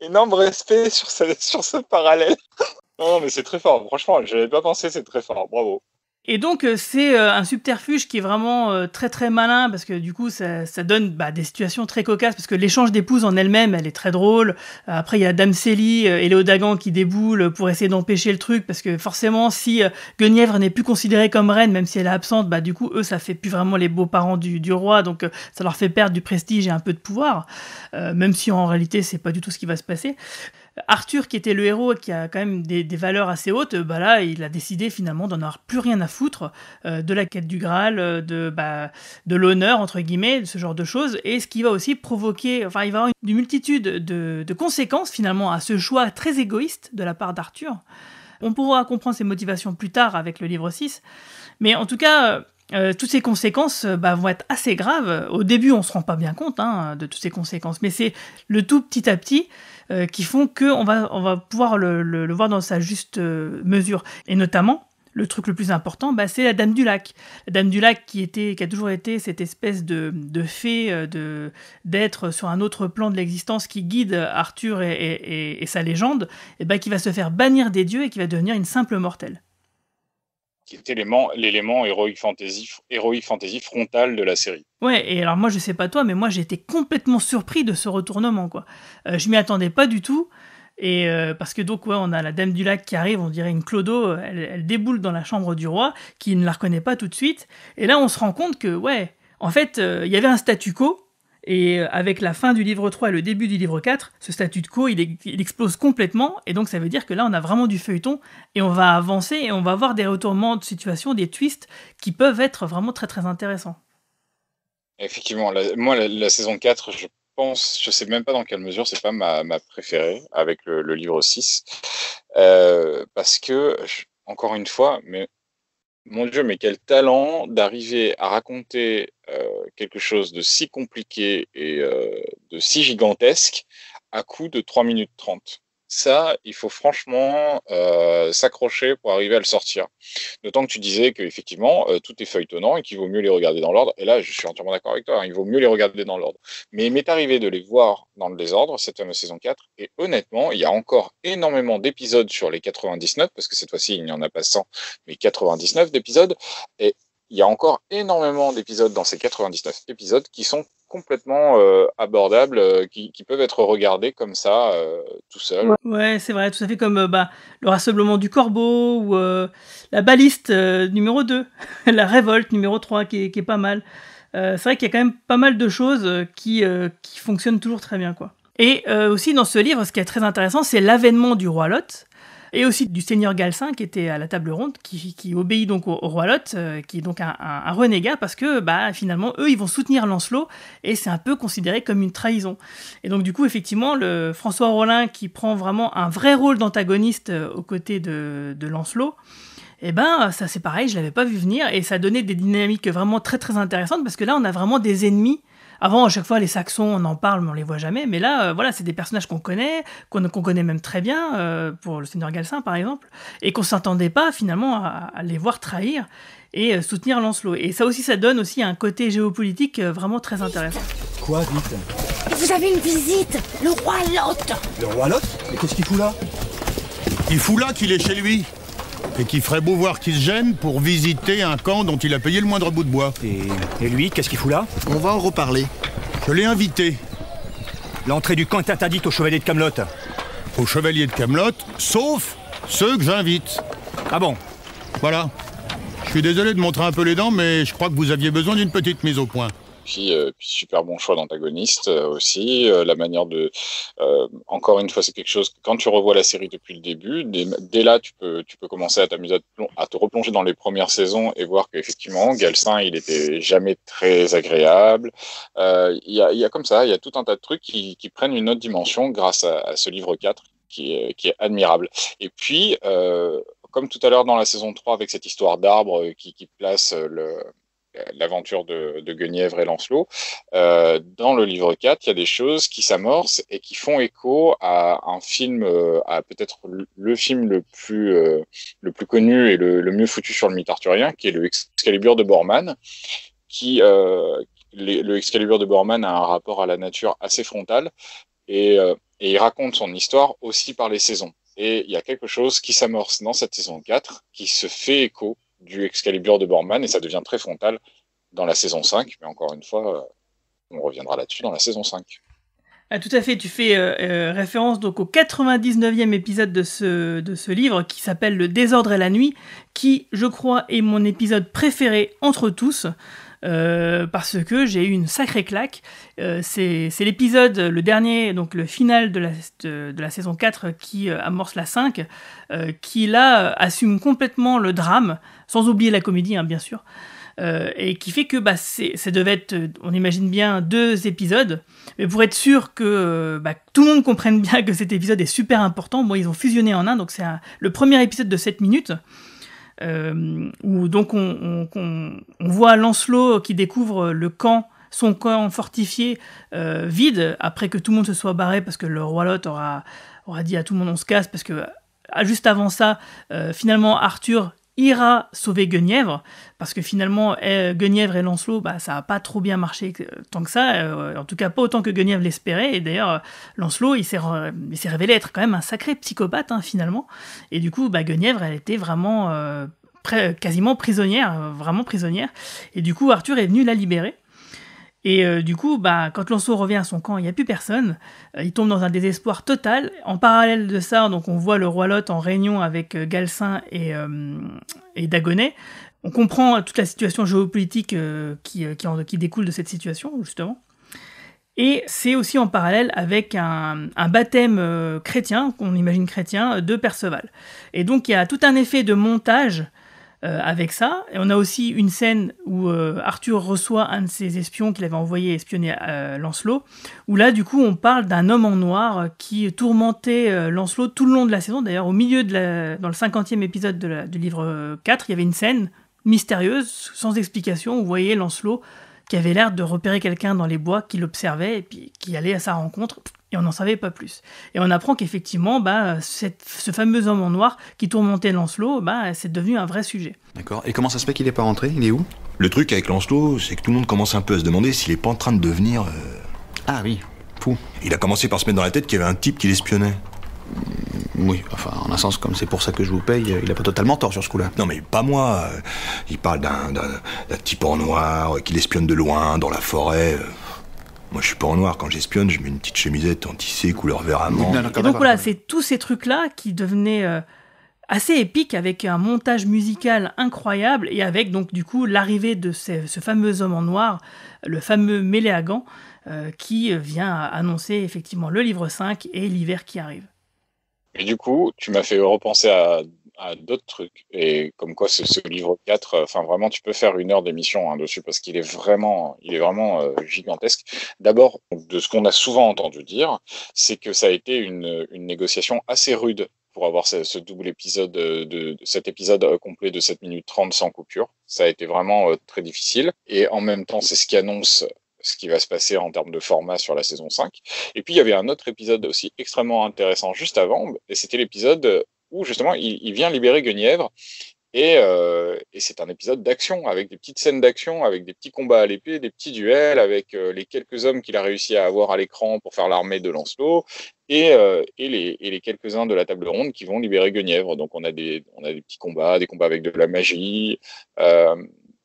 Énorme respect sur ce, sur ce parallèle. non, mais c'est très fort. Franchement, je n'avais pas pensé, c'est très fort. Bravo. Et donc euh, c'est euh, un subterfuge qui est vraiment euh, très très malin parce que du coup ça, donne bah, des situations très cocasses parce que l'échange d'épouses en elle-même elle est très drôle. Après il y a dame Célie et Léodagan qui déboulent pour essayer d'empêcher le truc parce que forcément si Guenièvre n'est plus considérée comme reine même si elle est absente bah du coup eux ça fait plus vraiment les beaux-parents du, roi donc ça leur fait perdre du prestige et un peu de pouvoir même si en réalité c'est pas du tout ce qui va se passer. Arthur, qui était le héros, et qui a quand même des, valeurs assez hautes, bah là, il a décidé finalement d'en avoir plus rien à foutre euh, de la quête du Graal, euh, bah, de, l'honneur, entre guillemets, de ce genre de choses. Et ce qui va aussi provoquer, enfin, il va y avoir une, multitude de, conséquences finalement à ce choix très égoïste de la part d'Arthur. On pourra comprendre ses motivations plus tard avec le livre 6. Mais en tout cas, euh, toutes ces conséquences bah, vont être assez graves. Au début, on ne se rend pas bien compte hein, de toutes ces conséquences, mais c'est le tout petit à petit euh, qui font que on va, on va pouvoir le, le, voir dans sa juste euh, mesure. Et notamment, le truc le plus important, bah, c'est la Dame du Lac. La Dame du Lac qui, était, qui a toujours été cette espèce de, de fée, euh, de, d'être sur un autre plan de l'existence qui guide Arthur et, et, sa légende, et ben qui va se faire bannir des dieux et qui va devenir une simple mortelle qui est l'élément héroïque fantasy, héroïque fantasy frontal de la série. Ouais, et alors moi je sais pas toi, mais moi j'étais complètement surpris de ce retournement quoi. Euh, je m'y attendais pas du tout. Et euh, parce que donc ouais, on a la dame du lac qui arrive, on dirait une clodo, elle, déboule dans la chambre du roi, qui ne la reconnaît pas tout de suite. Et là on se rend compte que ouais, en fait euh, il y avait un statu quo, et euh, avec la fin du livre 3 et le début du livre 4, ce statut de quo, il, explose complètement. Et donc, ça veut dire que là, on a vraiment du feuilleton et on va avancer et on va avoir des retournements de situation, des twists qui peuvent être vraiment très, très intéressants. Effectivement, moi, la, saison 4, je pense, je sais même pas dans quelle mesure, c'est pas ma, préférée avec le, livre 6. Euh, parce que, encore une fois, mais mon Dieu, mais quel talent d'arriver à raconter euh, quelque chose de si compliqué et euh, de si gigantesque à coup de 3 minutes 30 ça, il faut franchement euh, s'accrocher pour arriver à le sortir. D'autant que tu disais qu'effectivement, euh, tout est feuilletonnant et qu'il vaut mieux les regarder dans l'ordre. Et là, je suis entièrement d'accord avec toi, hein, il vaut mieux les regarder dans l'ordre. Mais il m'est arrivé de les voir dans le désordre, cette fameuse saison 4, et honnêtement, il y a encore énormément d'épisodes sur les 99, parce que cette fois-ci, il n'y en a pas 100, mais 99 d'épisodes, et il y a encore énormément d'épisodes dans ces 99 épisodes qui sont complètement euh, abordables euh, qui, peuvent être regardés comme ça euh, tout seul. Ouais, c'est vrai, tout à fait comme bah, le rassemblement du corbeau ou la baliste numéro 2, la révolte numéro 3 qui est, pas mal. c'est vrai qu'il y a quand même pas mal de choses qui, qui fonctionnent toujours très bien. quoi. Et aussi dans ce livre, ce qui est très intéressant, c'est l'avènement du roi Lot et aussi du seigneur Galsin qui était à la table ronde, qui, obéit donc au, roi Lot, euh, qui est donc un, renégat parce que bah, finalement eux ils vont soutenir Lancelot et c'est un peu considéré comme une trahison. Et donc du coup effectivement le François Rollin qui prend vraiment un vrai rôle d'antagoniste euh, aux côtés de, Lancelot et eh ben ça c'est pareil, je l'avais pas vu venir et ça donnait des dynamiques vraiment très très intéressantes parce que là on a vraiment des ennemis avant, à chaque fois, les Saxons, on en parle, mais on les voit jamais. Mais là, euh, voilà, c'est des personnages qu'on connaît, qu'on connaît même très bien, euh, pour le Seigneur Galsin, par exemple, et qu'on s'attendait pas, finalement, à, les voir trahir et euh, soutenir Lancelot. Et ça aussi, ça donne aussi un côté géopolitique vraiment très intéressant. Quoi, vite Vous avez une visite Le roi Lot Le roi Lot Mais qu'est-ce qu'il fout là Il fout là qu'il est chez lui et qui ferait beau voir qu'il se gêne pour visiter un camp dont il a payé le moindre bout de bois. Et, lui, qu'est-ce qu'il fout là On va en reparler. Je l'ai invité. L'entrée du camp est interdite aux chevaliers de Camelot. Aux chevaliers de Camelot, sauf ceux que j'invite. Ah bon Voilà. Je suis désolé de montrer un peu les dents, mais je crois que vous aviez besoin d'une petite mise au point. Puis, euh, puis, super bon choix d'antagoniste euh, aussi. Euh, la manière de, euh, encore une fois, c'est quelque chose que quand tu revois la série depuis le début, dès, là, tu peux, tu peux commencer à t'amuser à, te replonger dans les premières saisons et voir qu'effectivement, Galsin, il était jamais très agréable. Il y, a, y a comme ça, il y a tout un tas de trucs qui, qui prennent une autre dimension grâce à, ce livre 4 qui est, qui est admirable. Et puis, comme tout à l'heure dans la saison 3 avec cette histoire d'arbre qui, qui place le euh, l'aventure de, Guenièvre et Lancelot, euh, dans le livre 4, il y a des choses qui s'amorcent et qui font écho à un film, euh, à peut-être le film le plus, le plus connu et le, mieux foutu sur le mythe arthurien, qui est le Excalibur de Bormann. qui, le Excalibur de Bormann a un rapport à la nature assez frontal et, et il raconte son histoire aussi par les saisons. Et il y a quelque chose qui s'amorce dans cette saison 4 qui se fait écho du Excalibur de Borman et ça devient très frontal dans la saison 5. Mais encore une fois, euh, on reviendra là-dessus dans la saison 5. Ah, tout à fait, tu fais euh, euh, référence donc au 99e épisode de ce, de ce livre qui s'appelle Le désordre et la nuit, qui, je crois, est mon épisode préféré entre tous. Euh, parce que j'ai eu une sacrée claque. Euh, c'est l'épisode, le dernier, donc le final de la, saison 4 qui euh, amorce la 5, qui là assume complètement le drame, sans oublier la comédie, hein, bien sûr. et qui fait que bah, ça devait être, on imagine bien, deux épisodes. Mais pour être sûr bah, que tout le monde comprenne bien que cet épisode est super important, moi ils ont fusionné en un, donc c'est le premier épisode de 7 minutes. Euh, où donc on, voit Lancelot qui découvre le camp son camp fortifié euh, vide après que tout le monde se soit barré parce que le roi Lot aura, aura dit à tout le monde on se casse parce que euh, juste avant ça, finalement Arthur ira sauver Guenièvre, parce que finalement, eh, Guenièvre et Lancelot, bah, ça n'a pas trop bien marché euh, tant que ça, euh, en tout cas pas autant que Guenièvre l'espérait, et d'ailleurs, euh, Lancelot, il s'est, révélé être quand même un sacré psychopathe, hein, finalement, et du coup, bah, Guenièvre, elle était vraiment, quasiment prisonnière, vraiment prisonnière, et du coup, Arthur est venu la libérer, et euh, du coup, bah, quand l'onceau revient à son camp, il n'y a plus personne. Euh, il tombe dans un désespoir total. En parallèle de ça, donc, on voit le roi Lot en réunion avec euh, et, euh, et Dagonet. On comprend toute la situation géopolitique qui, découle de cette situation, justement. Et c'est aussi en parallèle avec un baptême chrétien, qu'on imagine chrétien, de Perceval. Et donc, il y a tout un effet de montage euh, avec ça. Et on a aussi une scène où euh, Arthur reçoit un de ses espions qu'il avait envoyé espionner euh, Lancelot, où là, du coup, on parle d'un homme en noir qui tourmentait Lancelot tout le long de la saison. D'ailleurs, au milieu, de dans le 50e épisode du livre 4, il y avait une scène mystérieuse, sans explication, où vous voyez Lancelot qui avait l'air de repérer quelqu'un dans les bois, qui l'observait et puis qui allait à sa rencontre. Et on n'en savait pas plus. Et on apprend qu'effectivement, bah, ce fameux homme en noir qui tourmentait Lancelot, bah, c'est devenu un vrai sujet. D'accord. Et comment ça se fait qu'il n'est pas rentré Il est où Le truc avec Lancelot, c'est que tout le monde commence un peu à se demander s'il n'est pas en train de devenir. Euh, ah oui, fou. Il a commencé par se mettre dans la tête qu'il y avait un type qui l'espionnait. Mm, oui, enfin, en un sens, comme c'est pour ça que je vous paye, il a pas totalement tort sur ce coup-là. Non, mais pas moi. Il parle d'un type en noir qui l'espionne de loin, dans la forêt. Euh. Moi, je suis pas en noir. Quand j'espionne, je mets une petite chemisette en tissé, couleur vert à donc voilà, c'est tous ces trucs-là qui devenaient euh, assez épiques avec un montage musical incroyable et avec donc du coup l'arrivée de ce fameux homme en noir, le fameux Méléagan, euh, qui vient annoncer effectivement le livre 5 et l'hiver qui arrive. Et du coup, tu m'as fait repenser à à d'autres trucs. Et comme quoi, ce, livre 4, euh, enfin vraiment, tu peux faire une heure d'émission hein, dessus parce qu'il est vraiment, il est vraiment euh, gigantesque. D'abord, de ce qu'on a souvent entendu dire, c'est que ça a été une, négociation assez rude pour avoir ce, double épisode, euh, de, cet épisode complet de 7 minutes 30 sans coupure. Ça a été vraiment très difficile. Et en même temps, c'est ce qui annonce ce qui va se passer en termes de format sur la saison 5. Et puis, il y avait un autre épisode aussi extrêmement intéressant juste avant, et c'était l'épisode où justement il, vient libérer Guenièvre. Euh, et, c'est un épisode d'action, avec des petites scènes d'action, avec des petits combats à l'épée, des petits duels, avec euh, les quelques hommes qu'il a réussi à avoir à l'écran pour faire l'armée de Lancelot, euh, et, les, quelques-uns de la table ronde qui vont libérer Guenièvre. Donc on a des, on a des petits combats, des combats avec de la magie.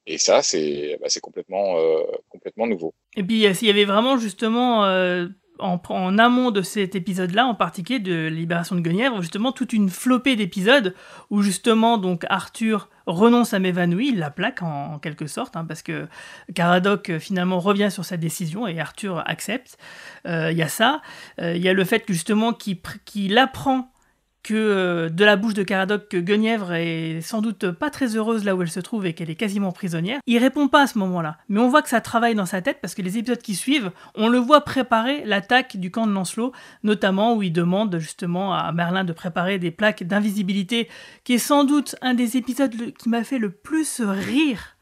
et ça, c'est bah, complètement, complètement nouveau. Et puis, il y avait vraiment justement en, amont de cet épisode-là, en particulier de Libération de Guenièvre, justement toute une flopée d'épisodes où justement donc Arthur renonce à m'évanouir, il la plaque en, quelque sorte, hein, parce que Caradoc euh, finalement revient sur sa décision et Arthur accepte. Euh, il y a ça, euh, il y a le fait justement qu'il apprend que euh, de la bouche de Caradoc que Guenièvre est sans doute pas très heureuse là où elle se trouve et qu'elle est quasiment prisonnière. Il répond pas à ce moment-là, mais on voit que ça travaille dans sa tête parce que les épisodes qui suivent, on le voit préparer l'attaque du camp de Lancelot, notamment où il demande justement à Merlin de préparer des plaques d'invisibilité, qui est sans doute un des épisodes qui m'a fait le plus rire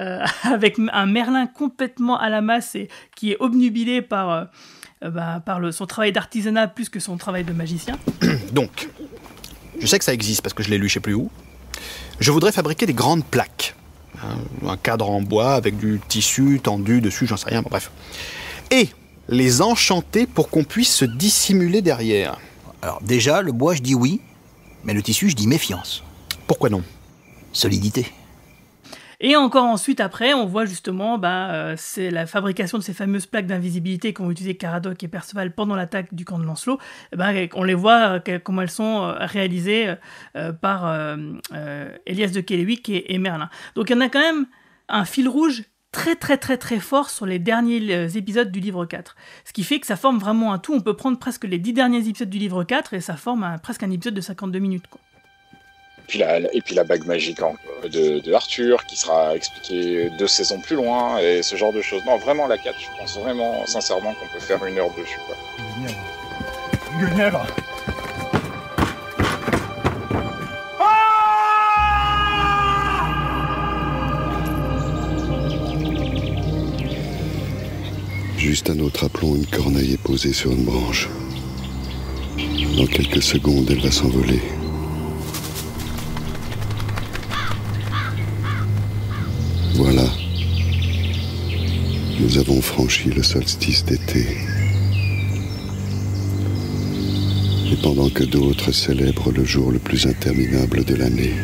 euh, avec un Merlin complètement à la masse et qui est obnubilé par, euh, euh, bah, par son travail d'artisanat plus que son travail de magicien. Donc, je sais que ça existe parce que je l'ai lu je sais plus où. Je voudrais fabriquer des grandes plaques. Hein, un cadre en bois avec du tissu tendu dessus, j'en sais rien, bref. Et les enchanter pour qu'on puisse se dissimuler derrière. Alors déjà, le bois, je dis oui, mais le tissu, je dis méfiance. Pourquoi non Solidité. Et encore ensuite, après, on voit justement bah, euh, c'est la fabrication de ces fameuses plaques d'invisibilité qu'ont utilisées Caradoc et Perceval pendant l'attaque du camp de Lancelot. Eh ben, on les voit euh, comment elles sont euh, réalisées par Elias de Kellewick et, Merlin. Donc il y en a quand même un fil rouge très très très très fort sur les derniers épisodes du livre 4. Ce qui fait que ça forme vraiment un tout. On peut prendre presque les dix derniers épisodes du livre 4 et ça forme presque un épisode de 52 minutes et puis la bague magique de, Arthur, qui sera expliquée deux saisons plus loin, et ce genre de choses. Non, vraiment la 4, je pense vraiment, sincèrement, qu'on peut faire une heure dessus. Quoi. Guenièvre. Ah Juste à notre aplomb, une corneille est posée sur une branche. Dans quelques secondes, elle va s'envoler. Voilà. Nous avons franchi le solstice d'été. Et pendant que d'autres célèbrent le jour le plus interminable de l'année,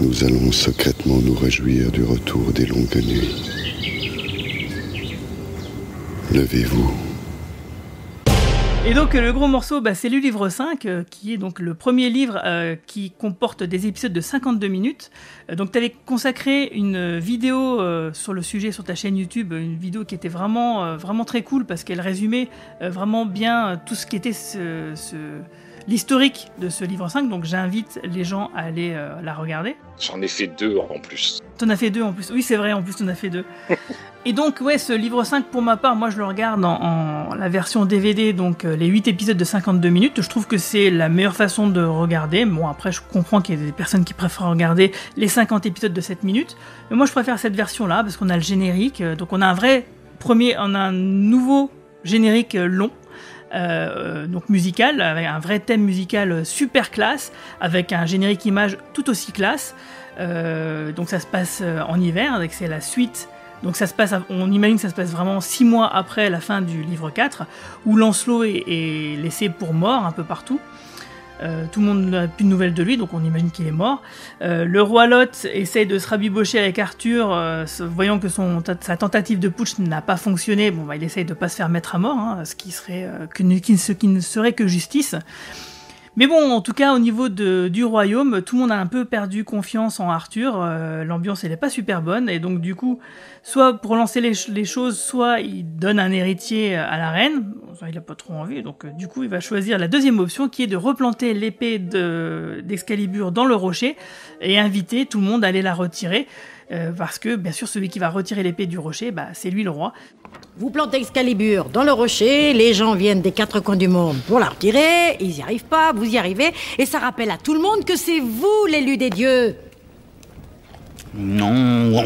nous allons secrètement nous réjouir du retour des longues nuits. Levez-vous. Et donc le gros morceau, bah, c'est le livre 5, euh, qui est donc le premier livre euh, qui comporte des épisodes de 52 minutes. Euh, donc tu avais consacré une vidéo sur le sujet sur ta chaîne YouTube, une vidéo qui était vraiment, vraiment très cool parce qu'elle résumait vraiment bien tout ce qui était ce, l'historique de ce livre 5, donc j'invite les gens à aller la regarder. J'en ai fait deux en plus. T'en as fait deux en plus, oui c'est vrai, en plus t'en as fait deux. Et donc, ouais, ce livre 5, pour ma part, moi je le regarde en, la version DVD, donc euh, les 8 épisodes de 52 minutes. Je trouve que c'est la meilleure façon de regarder. Bon, après, je comprends qu'il y a des personnes qui préfèrent regarder les 50 épisodes de 7 minutes. Mais moi, je préfère cette version-là parce qu'on a le générique. Euh, donc, on a un vrai premier, on a un nouveau générique euh, long. donc musical, avec un vrai thème musical super classe, avec un générique image tout aussi classe. donc ça se passe en hiver, c'est la suite donc ça se passe, on imagine que ça se passe vraiment six mois après la fin du livre 4, où Lancelot est, laissé pour mort un peu partout. Euh, tout le monde n'a plus de nouvelles de lui, donc on imagine qu'il est mort. Euh, le roi Lot essaie de se rabibocher avec Arthur, euh, voyant que son, sa tentative de putsch n'a pas fonctionné. Bon, bah, il essaye de pas se faire mettre à mort, hein, ce qui serait ce qui ne serait que justice. Mais bon, en tout cas, au niveau du royaume, tout le monde a un peu perdu confiance en Arthur. Euh, l'ambiance, elle n'est pas super bonne. Et donc, du coup, soit pour lancer les, choses, soit il donne un héritier euh, à la reine. Il n'a pas trop envie. Donc, euh, du coup, il va choisir la deuxième option qui est de replanter l'épée d'Excalibur dans le rocher et inviter tout le monde à aller la retirer. Euh, parce que bien sûr celui qui va retirer l'épée du rocher, bah, c'est lui le roi. Vous plantez Excalibur dans le rocher, les gens viennent des quatre coins du monde pour la retirer, ils n'y arrivent pas, vous y arrivez, et ça rappelle à tout le monde que c'est vous l'élu des dieux. Non.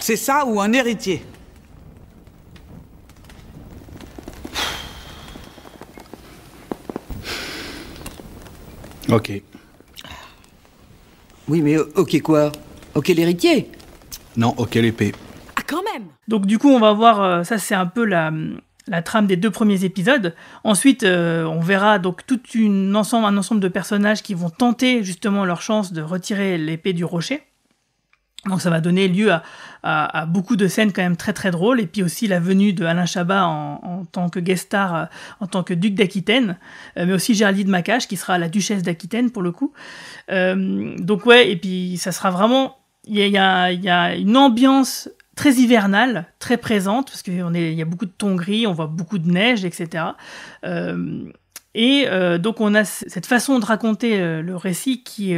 C'est ça ou un héritier Ok. Oui, mais euh, ok quoi auquel héritier Non, auquel épée. Ah, quand même Donc, du coup, on va voir. Euh, ça, c'est un peu la, la trame des deux premiers épisodes. Ensuite, euh, on verra donc tout ensemble, un ensemble de personnages qui vont tenter justement leur chance de retirer l'épée du rocher. Donc ça va donner lieu à, beaucoup de scènes quand même très très drôles et puis aussi la venue de Alain Chabat en, tant que guest star, euh, en tant que duc d'Aquitaine, mais aussi Géraldine Macache qui sera la duchesse d'Aquitaine pour le coup. donc ouais et puis ça sera vraiment il y, a, une ambiance très hivernale, très présente, parce qu'il y a beaucoup de tons gris, on voit beaucoup de neige, etc. et euh, euh, donc on a cette façon de raconter euh, le récit qui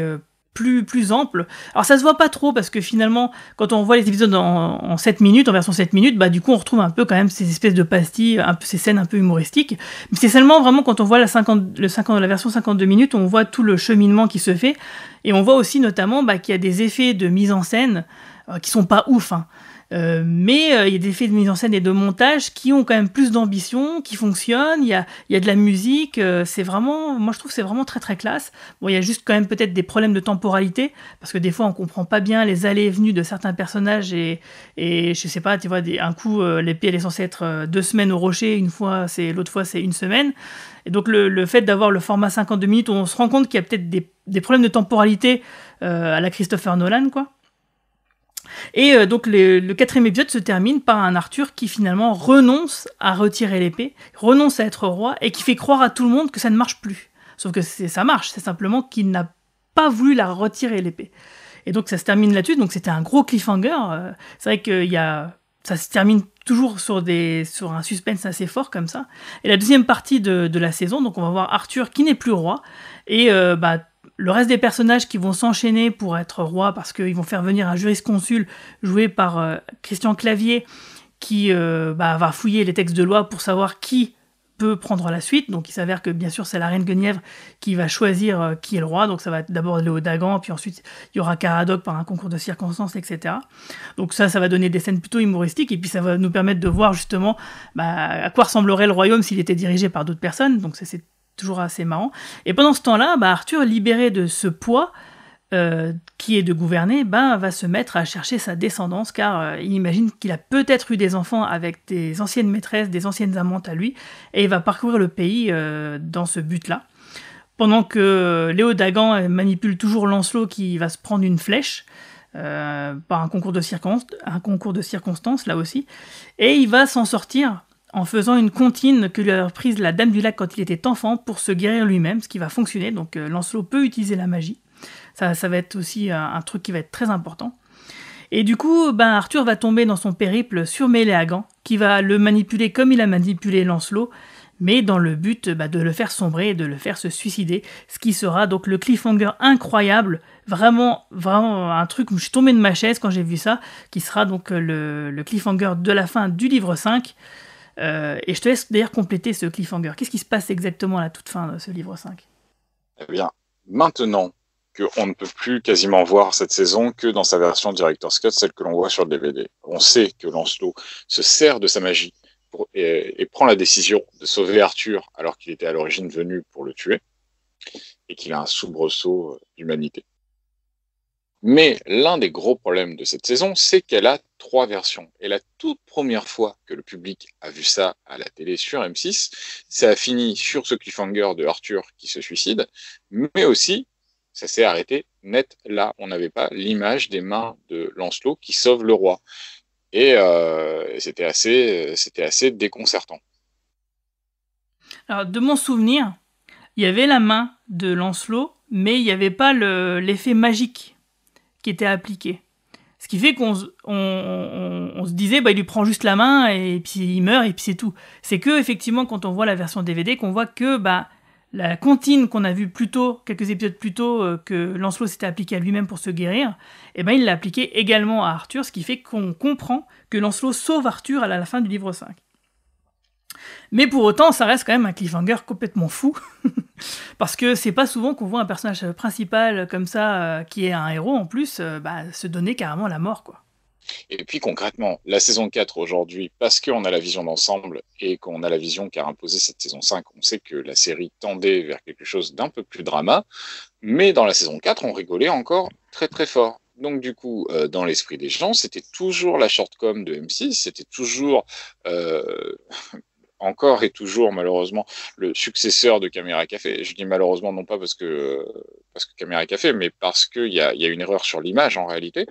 plus, ample. Alors ça se voit pas trop parce que finalement, quand on voit les épisodes en, 7 minutes, en version 7 minutes, bah du coup on retrouve un peu quand même ces espèces de pastilles, un peu, ces scènes un peu humoristiques. Mais c'est seulement vraiment quand on voit la, 50, le 50, la version 52 minutes, on voit tout le cheminement qui se fait. Et on voit aussi notamment bah, qu'il y a des effets de mise en scène euh, qui sont pas ouf. Hein. Euh, mais euh, il y a des effets de mise en scène et de montage qui ont quand même plus d'ambition, qui fonctionnent. Il y a, y a, de la musique. Euh, c'est vraiment, moi je trouve, c'est vraiment très très classe. Bon, il y a juste quand même peut-être des problèmes de temporalité parce que des fois on comprend pas bien les allées et venues de certains personnages et, et je sais pas, tu vois, des, un coup l'épée elle est censée être deux semaines au rocher, une fois c'est l'autre fois c'est une semaine. Et donc le, fait d'avoir le format 52 minutes, on se rend compte qu'il y a peut-être des, des, problèmes de temporalité à la Christopher Nolan, quoi. Et euh, donc le, quatrième épisode se termine par un Arthur qui finalement renonce à retirer l'épée, renonce à être roi et qui fait croire à tout le monde que ça ne marche plus. Sauf que ça marche, c'est simplement qu'il n'a pas voulu la retirer l'épée. Et donc ça se termine là-dessus, donc c'était un gros cliffhanger. Euh, c'est vrai que ça se termine toujours sur, des, sur un suspense assez fort comme ça. Et la deuxième partie de, la saison, donc on va voir Arthur qui n'est plus roi et euh, bah, le reste des personnages qui vont s'enchaîner pour être roi, parce qu'ils vont faire venir un jurisconsul joué par euh, Christian Clavier, qui euh, bah, va fouiller les textes de loi pour savoir qui peut prendre la suite. Donc il s'avère que bien sûr c'est la reine Guenièvre qui va choisir euh, qui est le roi. Donc ça va être d'abord Léo Dagan, puis ensuite il y aura Caradoc par un concours de circonstances, etc. Donc ça, ça va donner des scènes plutôt humoristiques et puis ça va nous permettre de voir justement bah, à quoi ressemblerait le royaume s'il était dirigé par d'autres personnes. Donc c'est toujours assez marrant. Et pendant ce temps-là, bah, Arthur, libéré de ce poids euh, qui est de gouverner, ben va se mettre à chercher sa descendance, car euh, il imagine qu'il a peut-être eu des enfants avec des anciennes maîtresses, des anciennes amantes à lui, et il va parcourir le pays euh, dans ce but-là. Pendant que Léo Dagan manipule toujours Lancelot qui va se prendre une flèche, par un concours, de un concours de circonstances là aussi, et il va s'en sortir en faisant une comptine que lui a prise la Dame du Lac quand il était enfant pour se guérir lui-même, ce qui va fonctionner. Donc euh, Lancelot peut utiliser la magie. Ça, ça va être aussi euh, un, truc qui va être très important. Et du coup, ben, Arthur va tomber dans son périple sur Méléagan, qui va le manipuler comme il a manipulé Lancelot, mais dans le but ben, de le faire sombrer et de le faire se suicider, ce qui sera donc le cliffhanger incroyable, vraiment, vraiment un truc où je suis tombé de ma chaise quand j'ai vu ça, qui sera donc euh, le, le cliffhanger de la fin du livre 5. Euh, et je te laisse d'ailleurs compléter ce cliffhanger. Qu'est-ce qui se passe exactement à la toute fin de ce livre 5 Eh bien, maintenant qu'on ne peut plus quasiment voir cette saison que dans sa version Director's Cut, celle que l'on voit sur le DVD. On sait que Lancelot se sert de sa magie et, prend la décision de sauver Arthur alors qu'il était à l'origine venu pour le tuer et qu'il a un soubresaut d'humanité. Mais l'un des gros problèmes de cette saison, c'est qu'elle a trois versions. Et la toute première fois que le public a vu ça à la télé sur M6, ça a fini sur ce cliffhanger de Arthur qui se suicide, mais aussi ça s'est arrêté net là. On n'avait pas l'image des mains de Lancelot qui sauve le roi. Et euh, c'était assez, déconcertant. Alors, de mon souvenir, il y avait la main de Lancelot, mais il n'y avait pas l'effet magique qui était appliqué. Ce qui fait qu'on se disait, bah, il lui prend juste la main et puis il meurt et puis c'est tout. C'est que, effectivement, quand on voit la version DVD, qu'on voit que bah, la contine qu'on a vue plus tôt, quelques épisodes plus tôt, euh, que Lancelot s'était appliqué à lui-même pour se guérir, et eh ben, il l'a appliqué également à Arthur, ce qui fait qu'on comprend que Lancelot sauve Arthur à la fin du livre 5. Mais pour autant, ça reste quand même un cliffhanger complètement fou. Parce que c'est pas souvent qu'on voit un personnage principal comme ça, euh, qui est un héros en plus, euh, bah, se donner carrément la mort, quoi. Et puis concrètement, la saison 4 aujourd'hui, parce qu'on a la vision d'ensemble et qu'on a la vision qu'a imposée cette saison 5, on sait que la série tendait vers quelque chose d'un peu plus drama, mais dans la saison 4, on rigolait encore très très fort. Donc du coup, euh, dans l'esprit des gens, c'était toujours la shortcom de M6, c'était toujours encore et toujours malheureusement le successeur de Caméra Café. Je dis malheureusement non pas parce que parce que Caméra Café, mais parce qu'il y a, une erreur sur l'image en réalité.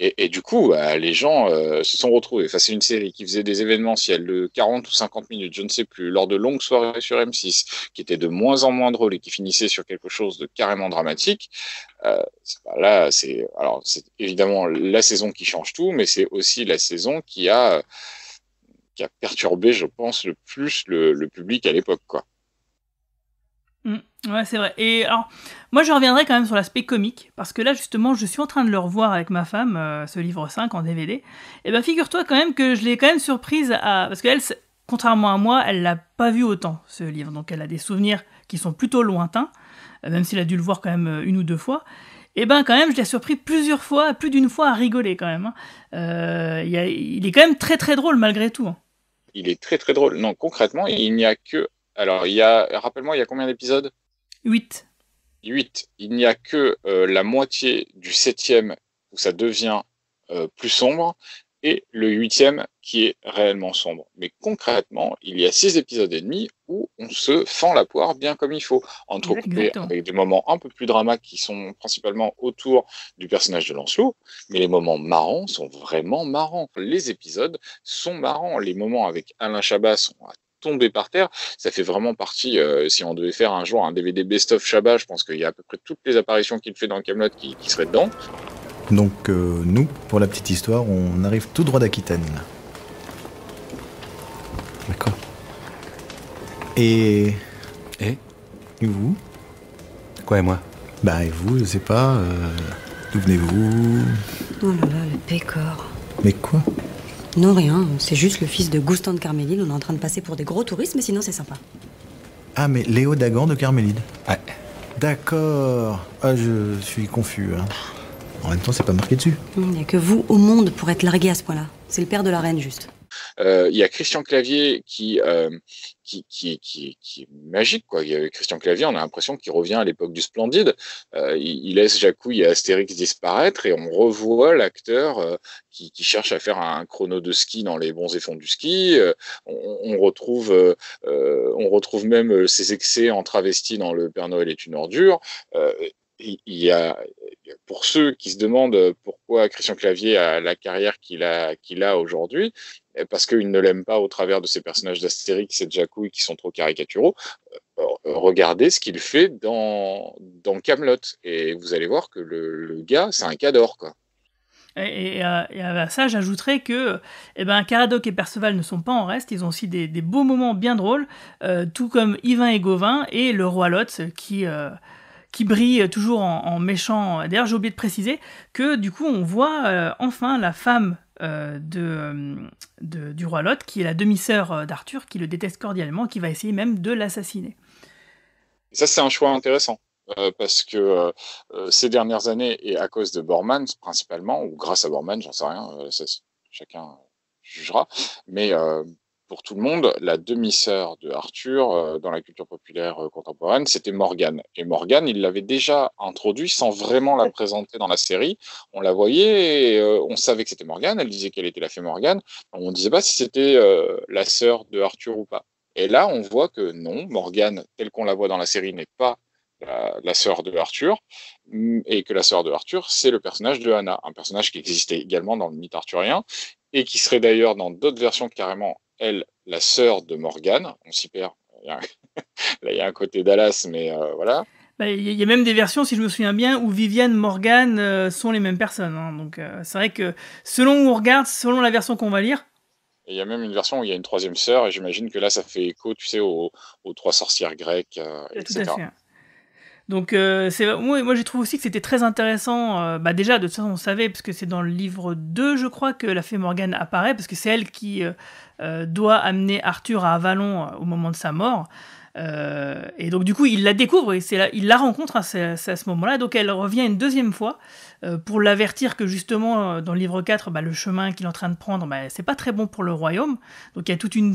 Et, du coup, bah, les gens euh, se sont retrouvés face enfin, à une série qui faisait des événements elle de 40 ou 50 minutes, je ne sais plus, lors de longues soirées sur M6, qui étaient de moins en moins drôles et qui finissaient sur quelque chose de carrément dramatique. Euh, là, c'est alors c'est évidemment la saison qui change tout, mais c'est aussi la saison qui a qui a perturbé, je pense, le plus le, public à l'époque, quoi. Mm, ouais, c'est vrai. Et alors, moi, je reviendrai quand même sur l'aspect comique, parce que là, justement, je suis en train de le revoir avec ma femme, euh, ce livre 5 en DVD. Et eh ben, figure-toi quand même que je l'ai quand même surprise à. Parce qu'elle, contrairement à moi, elle l'a pas vu autant, ce livre. Donc, elle a des souvenirs qui sont plutôt lointains, euh, même s'il a dû le voir quand même euh, une ou deux fois. Et eh ben, quand même, je l'ai surpris plusieurs fois, plus d'une fois à rigoler quand même. Hein. il est quand même très très drôle malgré tout. Hein il est très très drôle. Non, concrètement, il n'y a que. Alors, il y a. Rappelle-moi, il y a combien d'épisodes 8. 8. Il n'y a que euh, la moitié du septième où ça devient euh, plus sombre, et le huitième qui est réellement sombre. Mais concrètement, il y a six épisodes et demi où on se fend la poire bien comme il faut, entrecoupé avec des moments un peu plus dramatiques qui sont principalement autour du personnage de Lancelot, mais les moments marrants sont vraiment marrants. Les épisodes sont marrants. Les moments avec Alain Chabat sont à tomber par terre. Ça fait vraiment partie. Euh, si on devait faire un jour un DVD best-of Chabat, je pense qu'il y a à peu près toutes les apparitions qu'il fait dans Camelot qui, qui seraient dedans. Donc euh, nous, pour la petite histoire, on arrive tout droit d'Aquitaine. D'accord. Et... Et Et vous Quoi et moi Bah et vous, je sais pas. Euh, d'où venez-vous Oh là là, le pécor. Mais quoi Non rien, c'est juste le fils de Goustan de Carmélide. On est en train de passer pour des gros touristes, mais sinon c'est sympa. Ah mais Léo Dagan de Carmélide. Ouais. D'accord. Ah je suis confus. Hein. En même temps, c'est pas marqué dessus. Il n'y a que vous au monde pour être largué à ce point-là. C'est le père de la reine, juste. Euh, il y a Christian Clavier euh, qui, qui, qui, qui, est magique. Quoi. Il y a Christian Clavier, on a l'impression qu'il revient à l'époque du Splendide. Euh, il, laisse Jacouille et Astérix disparaître et on revoit l'acteur qui, cherche à faire un chrono de ski dans les bons effonds du ski. On, retrouve, on retrouve même ses excès en travesti dans Le Père Noël est une ordure il y a, pour ceux qui se demandent pourquoi Christian Clavier a la carrière qu'il a, aujourd'hui, eh, parce qu'il ne l'aime pas au travers de ses personnages d'Astérix et de Jacouille qui sont trop caricaturaux, euh, euh, regardez ce qu'il fait dans, dans Camelot et vous allez voir que le, gars, c'est un cadeau. quoi. Et, à, ça, j'ajouterais que eh ben, Caradoc et Perceval ne sont pas en reste. Ils ont aussi des, beaux moments bien drôles, euh, tout comme Yvain et Gauvin et le roi Lot, qui, qui brille toujours en, méchant. D'ailleurs, j'ai oublié de préciser que du coup, on voit euh, enfin la femme euh, euh, de, du roi Lot, qui est la demi-sœur d'Arthur, qui le déteste cordialement, qui va essayer même de l'assassiner. Ça, c'est un choix intéressant. parce que ces dernières années, et à cause de Bormann principalement, ou grâce à Bormann, j'en sais rien, chacun jugera, mais pour tout le monde, la demi-sœur de Arthur euh, dans la culture populaire euh, contemporaine, c'était Morgane. Et Morgane, il l'avait déjà introduit sans vraiment la présenter dans la série. On la voyait, et, euh, on savait que c'était Morgane, elle disait qu'elle était la fée Morgane, on ne disait pas si c'était la sœur de Arthur ou pas. Et là, on voit que non, Morgane, telle qu'on la voit dans la série, n'est pas la, la sœur de Arthur, hum, et que la sœur de Arthur, c'est le personnage de Hannah, un personnage qui existait également dans le mythe arthurien, et qui serait d'ailleurs dans d'autres versions carrément elle, la sœur de Morgane. On s'y perd. Là, il y a un côté Dallas, mais euh, voilà. Bah, il y a même des versions, si je me souviens bien, où Viviane Morgan euh, sont les mêmes personnes. Hein. Donc euh, c'est vrai que selon où on regarde, selon la version qu'on va lire. Il y a même une version où il y a une troisième sœur, et j'imagine que là, ça fait écho, tu sais, aux, trois sorcières grecques, etc. Tout donc, euh, moi, j'ai trouvé aussi que c'était très intéressant. Euh, bah déjà, de toute façon, on savait, parce que c'est dans le livre 2, je crois, que la fée Morgane apparaît, parce que c'est elle qui euh, doit amener Arthur à Avalon au moment de sa mort. Euh, et donc du coup, il la découvre et c'est il la rencontre à ce moment-là. Donc elle revient une deuxième fois euh, pour l'avertir que justement, euh, dans le livre 4, bah, le chemin qu'il est en train de prendre, bah, c'est pas très bon pour le royaume. Donc il y a toute une,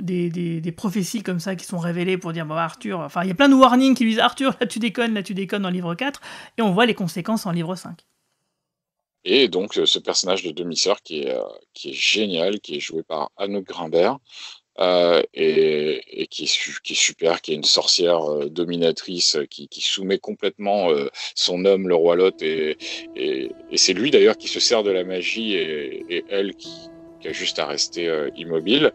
des, prophéties comme ça qui sont révélées pour dire bah, Arthur, enfin il y a plein de warnings qui lui disent Arthur, là tu déconnes, là tu déconnes dans le livre 4, et on voit les conséquences en livre 5. Et donc ce personnage de demi-sœur qui est, qui est génial, qui est joué par Anne Grimbert, euh, et, qui, est, qui super, qui est une sorcière euh, dominatrice euh, qui, qui, soumet complètement son homme, le roi Lot, et, et, et c'est lui d'ailleurs qui se sert de la magie et, elle qui, qui, a juste à rester immobile.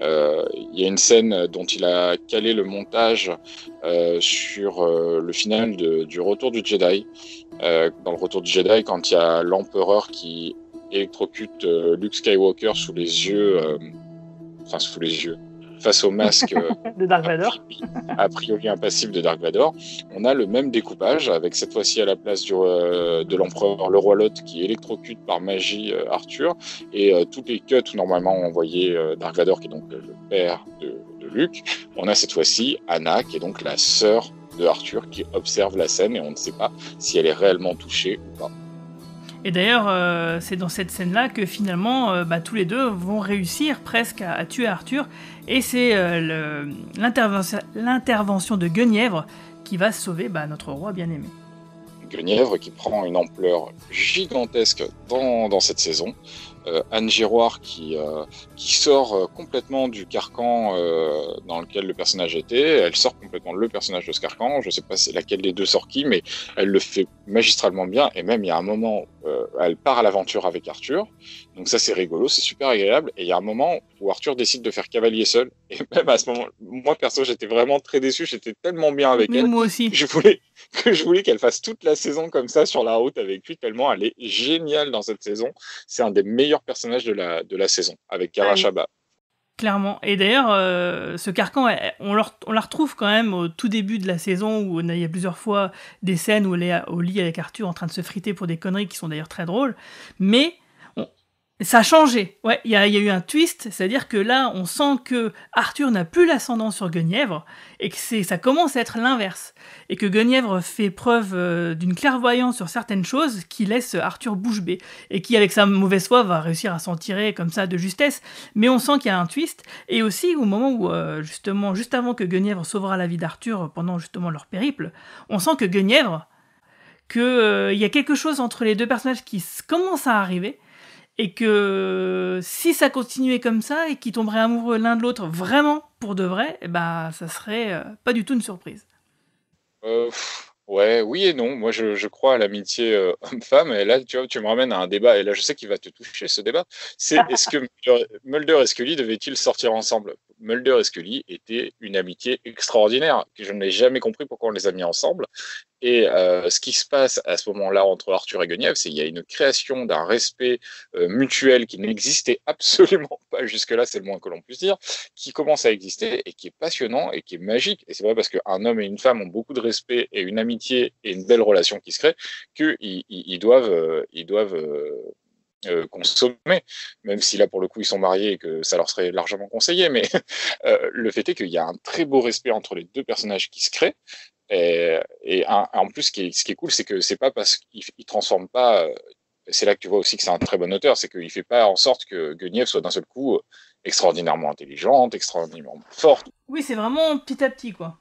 Il y a une scène dont il a calé le montage sur le final de, du Retour du Jedi. dans le Retour du Jedi, quand il y a l'empereur qui électrocute Luke Skywalker sous les yeux enfin sous les yeux, face au masque euh, de Dark Vador, a priori impassible de Dark Vador, on a le même découpage avec cette fois-ci à la place du, euh, de l'empereur le roi Lot qui électrocute par magie euh, Arthur et tous toutes les cuts normalement on voyait Dark Vador qui est donc le père de, de Luke, on a cette fois-ci Anna qui est donc la sœur de Arthur qui observe la scène et on ne sait pas si elle est réellement touchée ou pas. Et d'ailleurs, euh, c'est dans cette scène-là que finalement, euh, bah, tous les deux vont réussir presque à, tuer Arthur. Et c'est euh, l'intervention de Guenièvre qui va sauver bah, notre roi bien-aimé. Guenièvre qui prend une ampleur gigantesque dans, dans cette saison. Anne Giroir qui, qui sort complètement du carcan dans lequel le personnage était. Elle sort complètement le personnage de ce carcan. Je ne sais pas laquelle des deux sort qui, mais elle le fait magistralement bien. Et même il y a un moment euh, elle part à l'aventure avec Arthur. Donc ça, c'est rigolo, c'est super agréable. Et il y a un moment où Arthur décide de faire cavalier seul. Et même à ce moment, moi perso, j'étais vraiment très déçu. J'étais tellement bien avec elle. Moi aussi. Je voulais que je voulais qu'elle fasse toute la saison comme ça sur la route avec lui. Tellement elle est géniale dans cette saison. C'est un des meilleurs personnages de la de la saison avec ah Karachaba. Clairement. Et d'ailleurs, euh, ce carcan, on, on, la retrouve quand même au tout début de la saison où on a, il y a plusieurs fois des scènes où elle est au lit avec Arthur en train de se friter pour des conneries qui sont d'ailleurs très drôles. Mais ça a changé. Ouais, il y, a eu un twist, c'est-à-dire que là, on sent que Arthur n'a plus l'ascendant sur Guenièvre et que ça commence à être l'inverse et que Guenièvre fait preuve euh, d'une clairvoyance sur certaines choses qui laisse Arthur bouche bée et qui, avec sa mauvaise foi, va réussir à s'en tirer comme ça de justesse. Mais on sent qu'il y a un twist et aussi au moment où euh, justement, juste avant que Guenièvre sauvera la vie d'Arthur pendant justement leur périple, on sent que Guenièvre, qu'il euh, y a quelque chose entre les deux personnages qui commence à arriver et que si ça continuait comme ça et qu'ils tomberaient amoureux l'un de l'autre vraiment pour de vrai, eh ben, ça serait euh, pas du tout une surprise. Euh, ouais, oui et non. Moi, je, crois à l'amitié euh, homme-femme. Et là, tu vois, tu me ramènes à un débat. Et là, je sais qu'il va te toucher ce débat. C'est est-ce que Mulder, et Scully devaient-ils sortir ensemble Mulder et Scully étaient une amitié extraordinaire. que Je n'ai jamais compris pourquoi on les a mis ensemble. Et euh, ce qui se passe à ce moment-là entre Arthur et Guenièvre, c'est qu'il y a une création d'un respect euh, mutuel qui n'existait absolument pas jusque-là, c'est le moins que l'on puisse dire, qui commence à exister et qui est passionnant et qui est magique. Et c'est pas parce qu'un homme et une femme ont beaucoup de respect et une amitié et une belle relation qui se crée qu'ils doivent, ils doivent euh, consommer, même si là pour le coup ils sont mariés et que ça leur serait largement conseillé, mais le fait est qu'il y a un très beau respect entre les deux personnages qui se créent euh, et, en plus, ce qui est, cool, c'est que c'est pas parce qu'il transforme pas. Euh, c'est là que tu vois aussi que c'est un très bon auteur, c'est qu'il fait pas en sorte que Guenièvre soit d'un seul coup euh, extraordinairement intelligente, extraordinairement forte. Oui, c'est vraiment petit à petit, quoi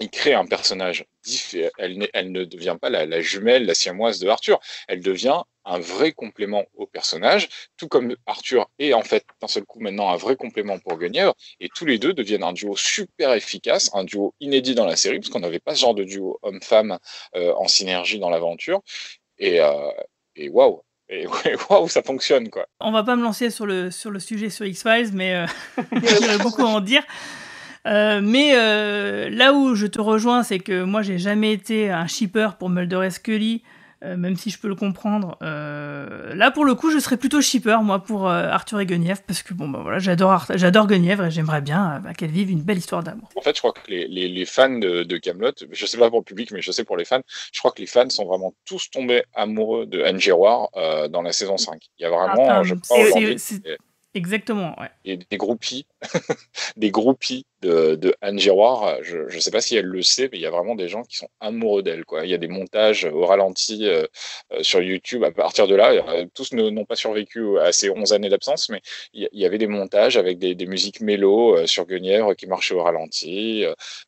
il crée un personnage différent. Elle, elle, ne devient pas la, jumelle, la siamoise de Arthur. Elle devient un vrai complément au personnage, tout comme Arthur est en fait d'un seul coup maintenant un vrai complément pour Guenièvre. Et tous les deux deviennent un duo super efficace, un duo inédit dans la série, parce qu'on n'avait pas ce genre de duo homme-femme euh, en synergie dans l'aventure. Et, euh, waouh, et waouh, ça fonctionne quoi. On va pas me lancer sur le, sur le sujet sur X-Files, mais euh, beaucoup en dire. Euh, mais euh, là où je te rejoins, c'est que moi, j'ai jamais été un shipper pour Mulder et Scully, euh, même si je peux le comprendre. là, pour le coup, je serais plutôt shipper, moi, pour Arthur et Guenièvre, parce que bon, bah, voilà, j'adore, j'adore Guenièvre et j'aimerais bien bah, qu'elle vive une belle histoire d'amour. En fait, je crois que les, fans de Camelot, je sais pas pour le public, mais je sais pour les fans, je crois que les fans sont vraiment tous tombés amoureux de Anne dans la saison 5. Il y a vraiment, ah, je crois, Exactement, ouais. Et des groupies, des groupies de, Anne Giroir. Je ne sais pas si elle le sait, mais il y a vraiment des gens qui sont amoureux d'elle. Quoi. Il y a des montages au ralenti euh, euh, sur YouTube à partir de là. Euh, tous n'ont pas survécu à ces 11 années d'absence, mais il y, avait des montages avec des, musiques mélo sur Guenièvre qui marchaient au ralenti,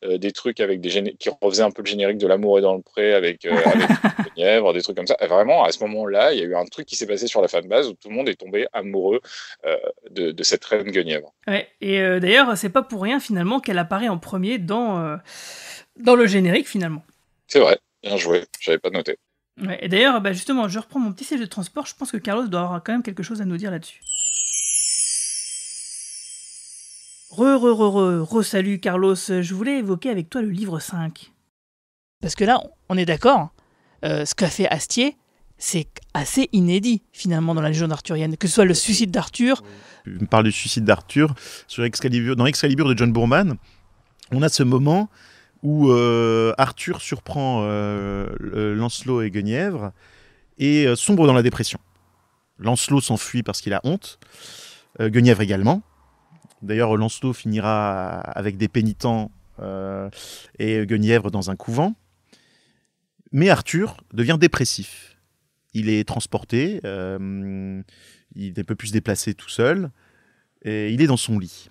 des trucs avec des qui refaisaient un peu le générique de L'amour est dans le pré avec, Guenièvre, des trucs comme ça. vraiment, à ce moment-là, il y a eu un truc qui s'est passé sur la base où tout le monde est tombé amoureux de, de, cette reine Guenièvre. Ouais, et d'ailleurs, c'est pas pour rien finalement qu'elle apparaît en premier dans, euh, dans le générique finalement. C'est vrai, bien joué, j'avais pas noté. et d'ailleurs, bah, justement, je reprends mon petit siège de transport, je pense que Carlos doit avoir quand même quelque chose à nous dire là-dessus. Re, re, re, re, re, salut Carlos, je voulais évoquer avec toi le livre 5. Parce que là, on est d'accord, hein. euh, ce qu'a fait Astier, c'est assez inédit finalement dans la légende arthurienne, que ce soit le suicide d'Arthur. Je me parle du suicide d'Arthur dans Excalibur de John Bourman. On a ce moment où euh, Arthur surprend euh, Lancelot et Guenièvre et euh, sombre dans la dépression. Lancelot s'enfuit parce qu'il a honte, Guenièvre également. D'ailleurs, Lancelot finira avec des pénitents et Guenièvre dans un couvent. Mais Arthur devient dépressif il est transporté, euh, il ne peut plus se déplacer tout seul, et il est dans son lit.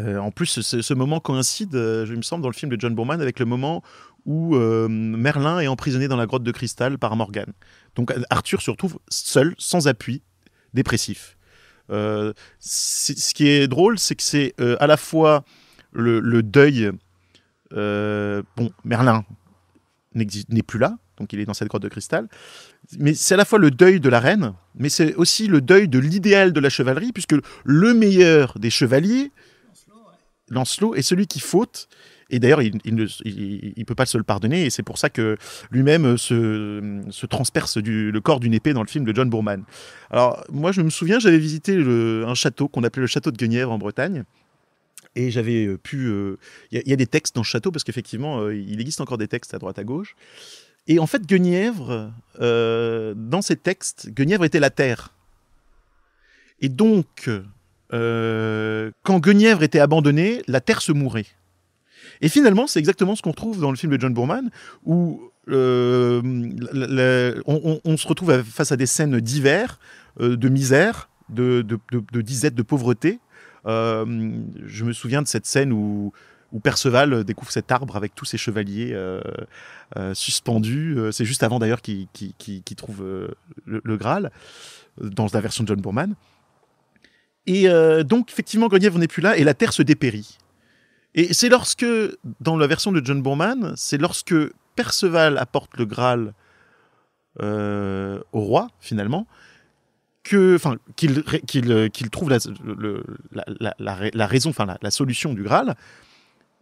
Euh, en plus, ce, moment coïncide, euh, je me semble, dans le film de John Borman, avec le moment où Merlin est emprisonné dans la grotte de cristal par Morgan. Donc Arthur se retrouve seul, sans appui, dépressif. ce qui est drôle, c'est que c'est à la fois le, le deuil. bon, Merlin n'est plus là, donc il est dans cette grotte de cristal. Mais c'est à la fois le deuil de la reine, mais c'est aussi le deuil de l'idéal de la chevalerie, puisque le meilleur des chevaliers, Lancelot, est celui qui faute. Et d'ailleurs, il ne il, peut pas se le pardonner, et c'est pour ça que lui-même se, transperce le corps d'une épée dans le film de John Boorman. Alors, moi, je me souviens, j'avais visité un château qu'on appelait le château de Guenièvre en Bretagne, et j'avais euh, pu. Euh, il y, a des textes dans le château, parce qu'effectivement, euh, il existe encore des textes à droite à gauche. Et en fait, Guenièvre, euh, dans ses textes, Guenièvre était la terre. Et donc, euh, quand Guenièvre était abandonnée, la terre se mourait. Et finalement, c'est exactement ce qu'on trouve dans le film de John Boorman, où euh, on, se retrouve face à des scènes d'hiver, de misère, de, de disette, de pauvreté. je me souviens de cette scène où où Perceval euh, découvre cet arbre avec tous ses chevaliers euh, euh, suspendus. C'est juste avant d'ailleurs qu'il trouve le, Graal, dans la version de John Boorman. Et donc, effectivement, Guenièvre n'est plus là et la terre se dépérit. Et c'est lorsque, dans la version de John Boorman, c'est lorsque Perceval apporte le Graal au roi finalement que enfin qu'il trouve le, la, la raison enfin la, solution du Graal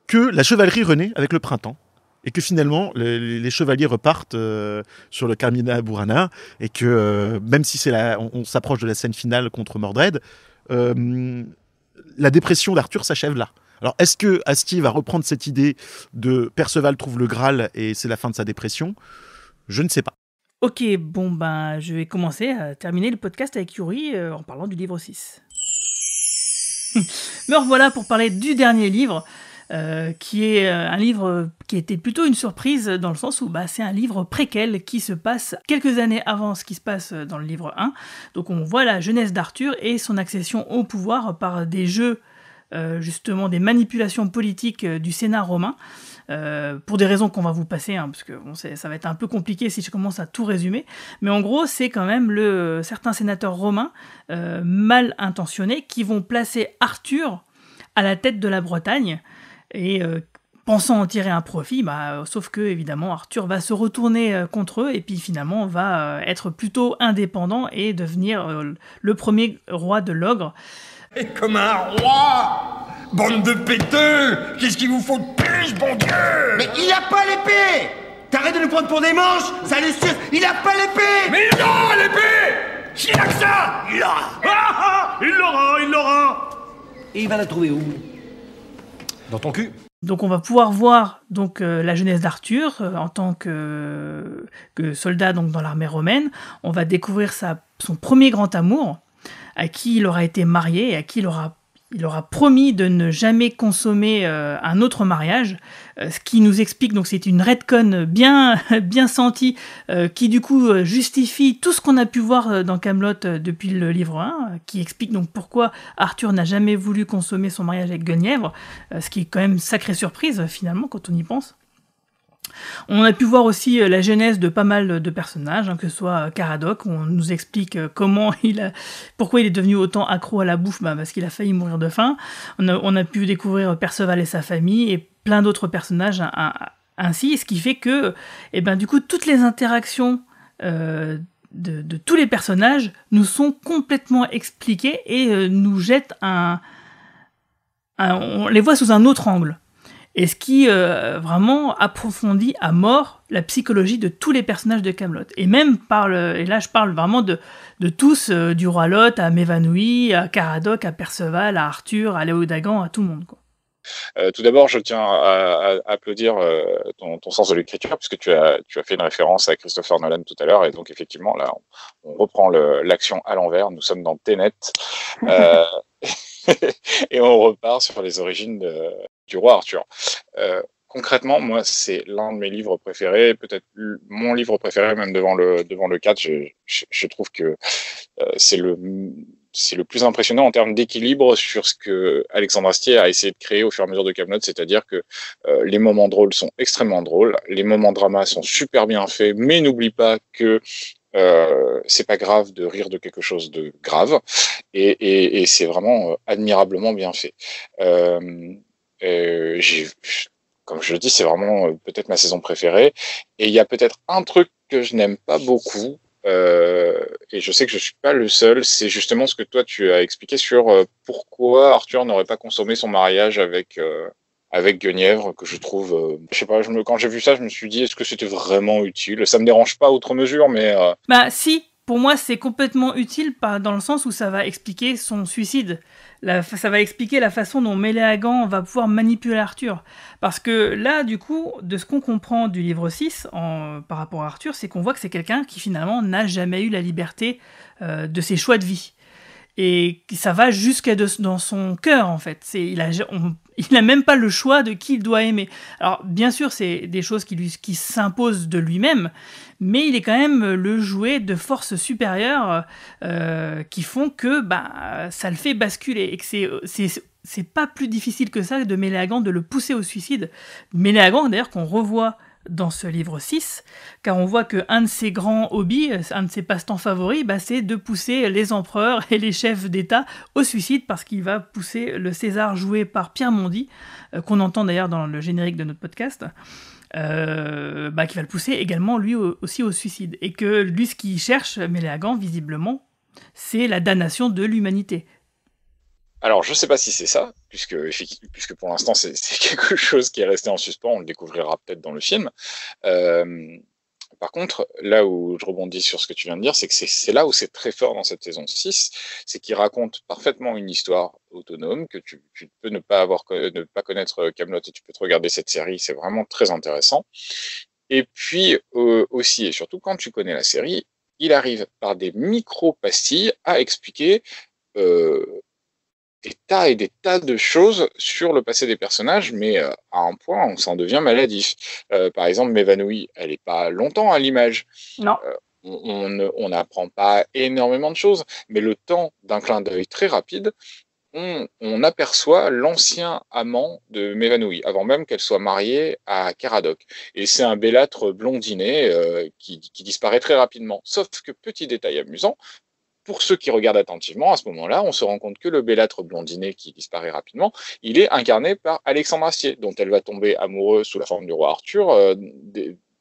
que la chevalerie renaît avec le printemps et que finalement les chevaliers repartent euh, sur le Carmina Burana et que euh, même si on, s'approche de la scène finale contre Mordred, euh, la dépression d'Arthur s'achève là. Alors est-ce que Asti va reprendre cette idée de Perceval trouve le Graal et c'est la fin de sa dépression Je ne sais pas. Ok, bon ben je vais commencer à terminer le podcast avec Yuri en parlant du livre 6. Me revoilà pour parler du dernier livre. Euh, qui est euh, un livre qui était plutôt une surprise dans le sens où bah, c'est un livre préquel qui se passe quelques années avant ce qui se passe dans le livre 1. Donc on voit la jeunesse d'Arthur et son accession au pouvoir par des jeux, euh, justement des manipulations politiques du Sénat romain. pour des raisons qu'on va vous passer, hein, parce que bon, ça va être un peu compliqué si je commence à tout résumer. Mais en gros, c'est quand même le, certains sénateurs romains mal intentionnés qui vont placer Arthur à la tête de la Bretagne et euh, pensant en tirer un profit, bah, sauf que évidemment Arthur va se retourner euh, contre eux et puis finalement va euh, être plutôt indépendant et devenir le premier roi de l'ogre. Et comme un roi Bande de péteux Qu'est-ce qu'il vous faut de plus, bon Dieu Mais il a pas l'épée T'arrêtes de nous prendre pour des manches Ça les Il a pas l'épée Mais il a l'épée Il a ça Il l'aura ah, ah, Il l'aura, il l'aura Et il va la trouver où donc on va pouvoir voir donc euh, la jeunesse d'Arthur euh, en tant que, que, soldat donc dans l'armée romaine. On va découvrir sa, son premier grand amour, à qui il aura été marié et à qui il aura il aura promis de ne jamais consommer euh, un autre mariage, euh, ce qui nous explique donc c'est une redcon bien bien sentie euh, qui du coup justifie tout ce qu'on a pu voir dans Camelot depuis le livre 1, qui explique donc pourquoi Arthur n'a jamais voulu consommer son mariage avec Guenièvre, ce qui est quand même sacrée surprise finalement quand on y pense. On a pu voir aussi euh, la genèse de pas mal de personnages, hein, que ce soit euh, Caradoc, on nous explique euh, comment il a, pourquoi il est devenu autant accro à la bouffe, bah parce qu'il a failli mourir de faim. On a, pu découvrir Perceval et sa famille et plein d'autres personnages hein, hein, ainsi, ce qui fait que, eh ben, du coup, toutes les interactions de, tous les personnages nous sont complètement expliquées et nous jettent un, on les voit sous un autre angle et ce qui euh, vraiment approfondit à mort la psychologie de tous les personnages de Camelot. Et même parle et là je parle vraiment de, de tous, euh, du roi Lot à Mévanoui, à Caradoc, à Perceval, à Arthur, à Léo à tout le monde. Quoi. Euh, tout d'abord, je tiens à, applaudir ton, sens de l'écriture, puisque tu as, tu as fait une référence à Christopher Nolan tout à l'heure, et donc effectivement, là, on, reprend l'action à l'envers, nous sommes dans Ténet et on repart sur les origines de, du roi Arthur. Euh, concrètement, moi, c'est l'un de mes livres préférés, peut-être mon livre préféré, même devant le, devant le Je, trouve que euh, c'est le, c'est le plus impressionnant en termes d'équilibre sur ce que Alexandre Astier a essayé de créer au fur et à mesure de Camelot, c'est-à-dire que euh, les moments drôles sont extrêmement drôles, les moments drama sont super bien faits, mais n'oublie pas que euh, c'est pas grave de rire de quelque chose de grave et, c'est vraiment admirablement bien fait. Euh, euh, comme je le dis, c'est vraiment euh, peut-être ma saison préférée. Et il y a peut-être un truc que je n'aime pas beaucoup, euh, et je sais que je ne suis pas le seul, c'est justement ce que toi tu as expliqué sur pourquoi Arthur n'aurait pas consommé son mariage avec avec Guenièvre, que je trouve, je sais pas, quand j'ai vu ça, je me suis dit est-ce que c'était vraiment utile Ça me dérange pas outre mesure, mais bah si, pour moi, c'est complètement utile dans le sens où ça va expliquer son suicide. ça va expliquer la façon dont Méléagan va pouvoir manipuler Arthur. Parce que là, du coup, de ce qu'on comprend du livre 6 en, par rapport à Arthur, c'est qu'on voit que c'est quelqu'un qui finalement n'a jamais eu la liberté euh, de ses choix de vie. Et ça va jusqu'à dans son cœur, en fait. Il il n'a même pas le choix de qui il doit aimer. Alors, bien sûr, c'est des choses qui, qui s'imposent de lui-même, mais il est quand même le jouet de forces supérieures euh, qui font que bah, ça le fait basculer et que c'est. c'est pas plus difficile que ça de Méléagant de le pousser au suicide. Méléagant, d'ailleurs, qu'on revoit dans ce livre 6, car on voit qu'un de ses grands hobbies, un de ses passe-temps favoris, bah, c'est de pousser les empereurs et les chefs d'État au suicide, parce qu'il va pousser le César joué par Pierre Mondy, euh, qu'on entend d'ailleurs dans le générique de notre podcast. Euh, bah, qui va le pousser également lui aussi au suicide. Et que lui, ce qu'il cherche, Méléagant, visiblement, c'est la damnation de l'humanité. Alors, je ne sais pas si c'est ça, puisque, puisque pour l'instant, c'est quelque chose qui est resté en suspens. On le découvrira peut-être dans le film. Euh, par contre, là où je rebondis sur ce que tu viens de dire, c'est que c'est là où c'est très fort dans cette saison 6, c'est qu'il raconte parfaitement une histoire autonome, que tu, peux ne pas, avoir, ne pas connaître euh, Camelot et tu peux te regarder cette série, c'est vraiment très intéressant. Et puis euh, aussi, et surtout quand tu connais la série, il arrive par des micro-pastilles à expliquer des tas et des tas de choses sur le passé des personnages, mais euh, à un point, on s'en devient maladif. Euh, par exemple, M'évanouie, elle n'est pas longtemps à l'image. Non. Euh, on n'apprend pas énormément de choses, mais le temps d'un clin d'œil très rapide, on, aperçoit l'ancien amant de M'évanouie, avant même qu'elle soit mariée à Caradoc. Et c'est un bellâtre blondiné qui, qui disparaît très rapidement. Sauf que, petit détail amusant, pour ceux qui regardent attentivement, à ce moment-là, on se rend compte que le bellâtre blondinet qui disparaît rapidement, il est incarné par Alexandre Astier, dont elle va tomber amoureuse sous la forme du roi Arthur euh,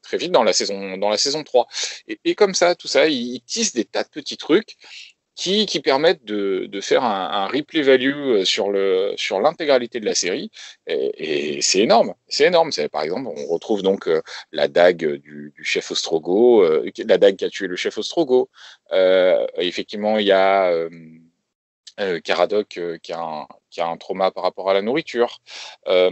très vite dans la saison, dans la saison 3. Et, comme ça, tout ça, il, il tisse des tas de petits trucs qui, qui permettent de, de faire un, un, replay value euh, sur le sur l'intégralité de la série et, et c'est énorme c'est énorme par exemple on retrouve donc euh, la dague du, du chef Ostrogo euh, la dague qui a tué le chef Ostrogo euh, effectivement il y a euh, Caradoc qui a un, qui a un trauma par rapport à la nourriture. Euh,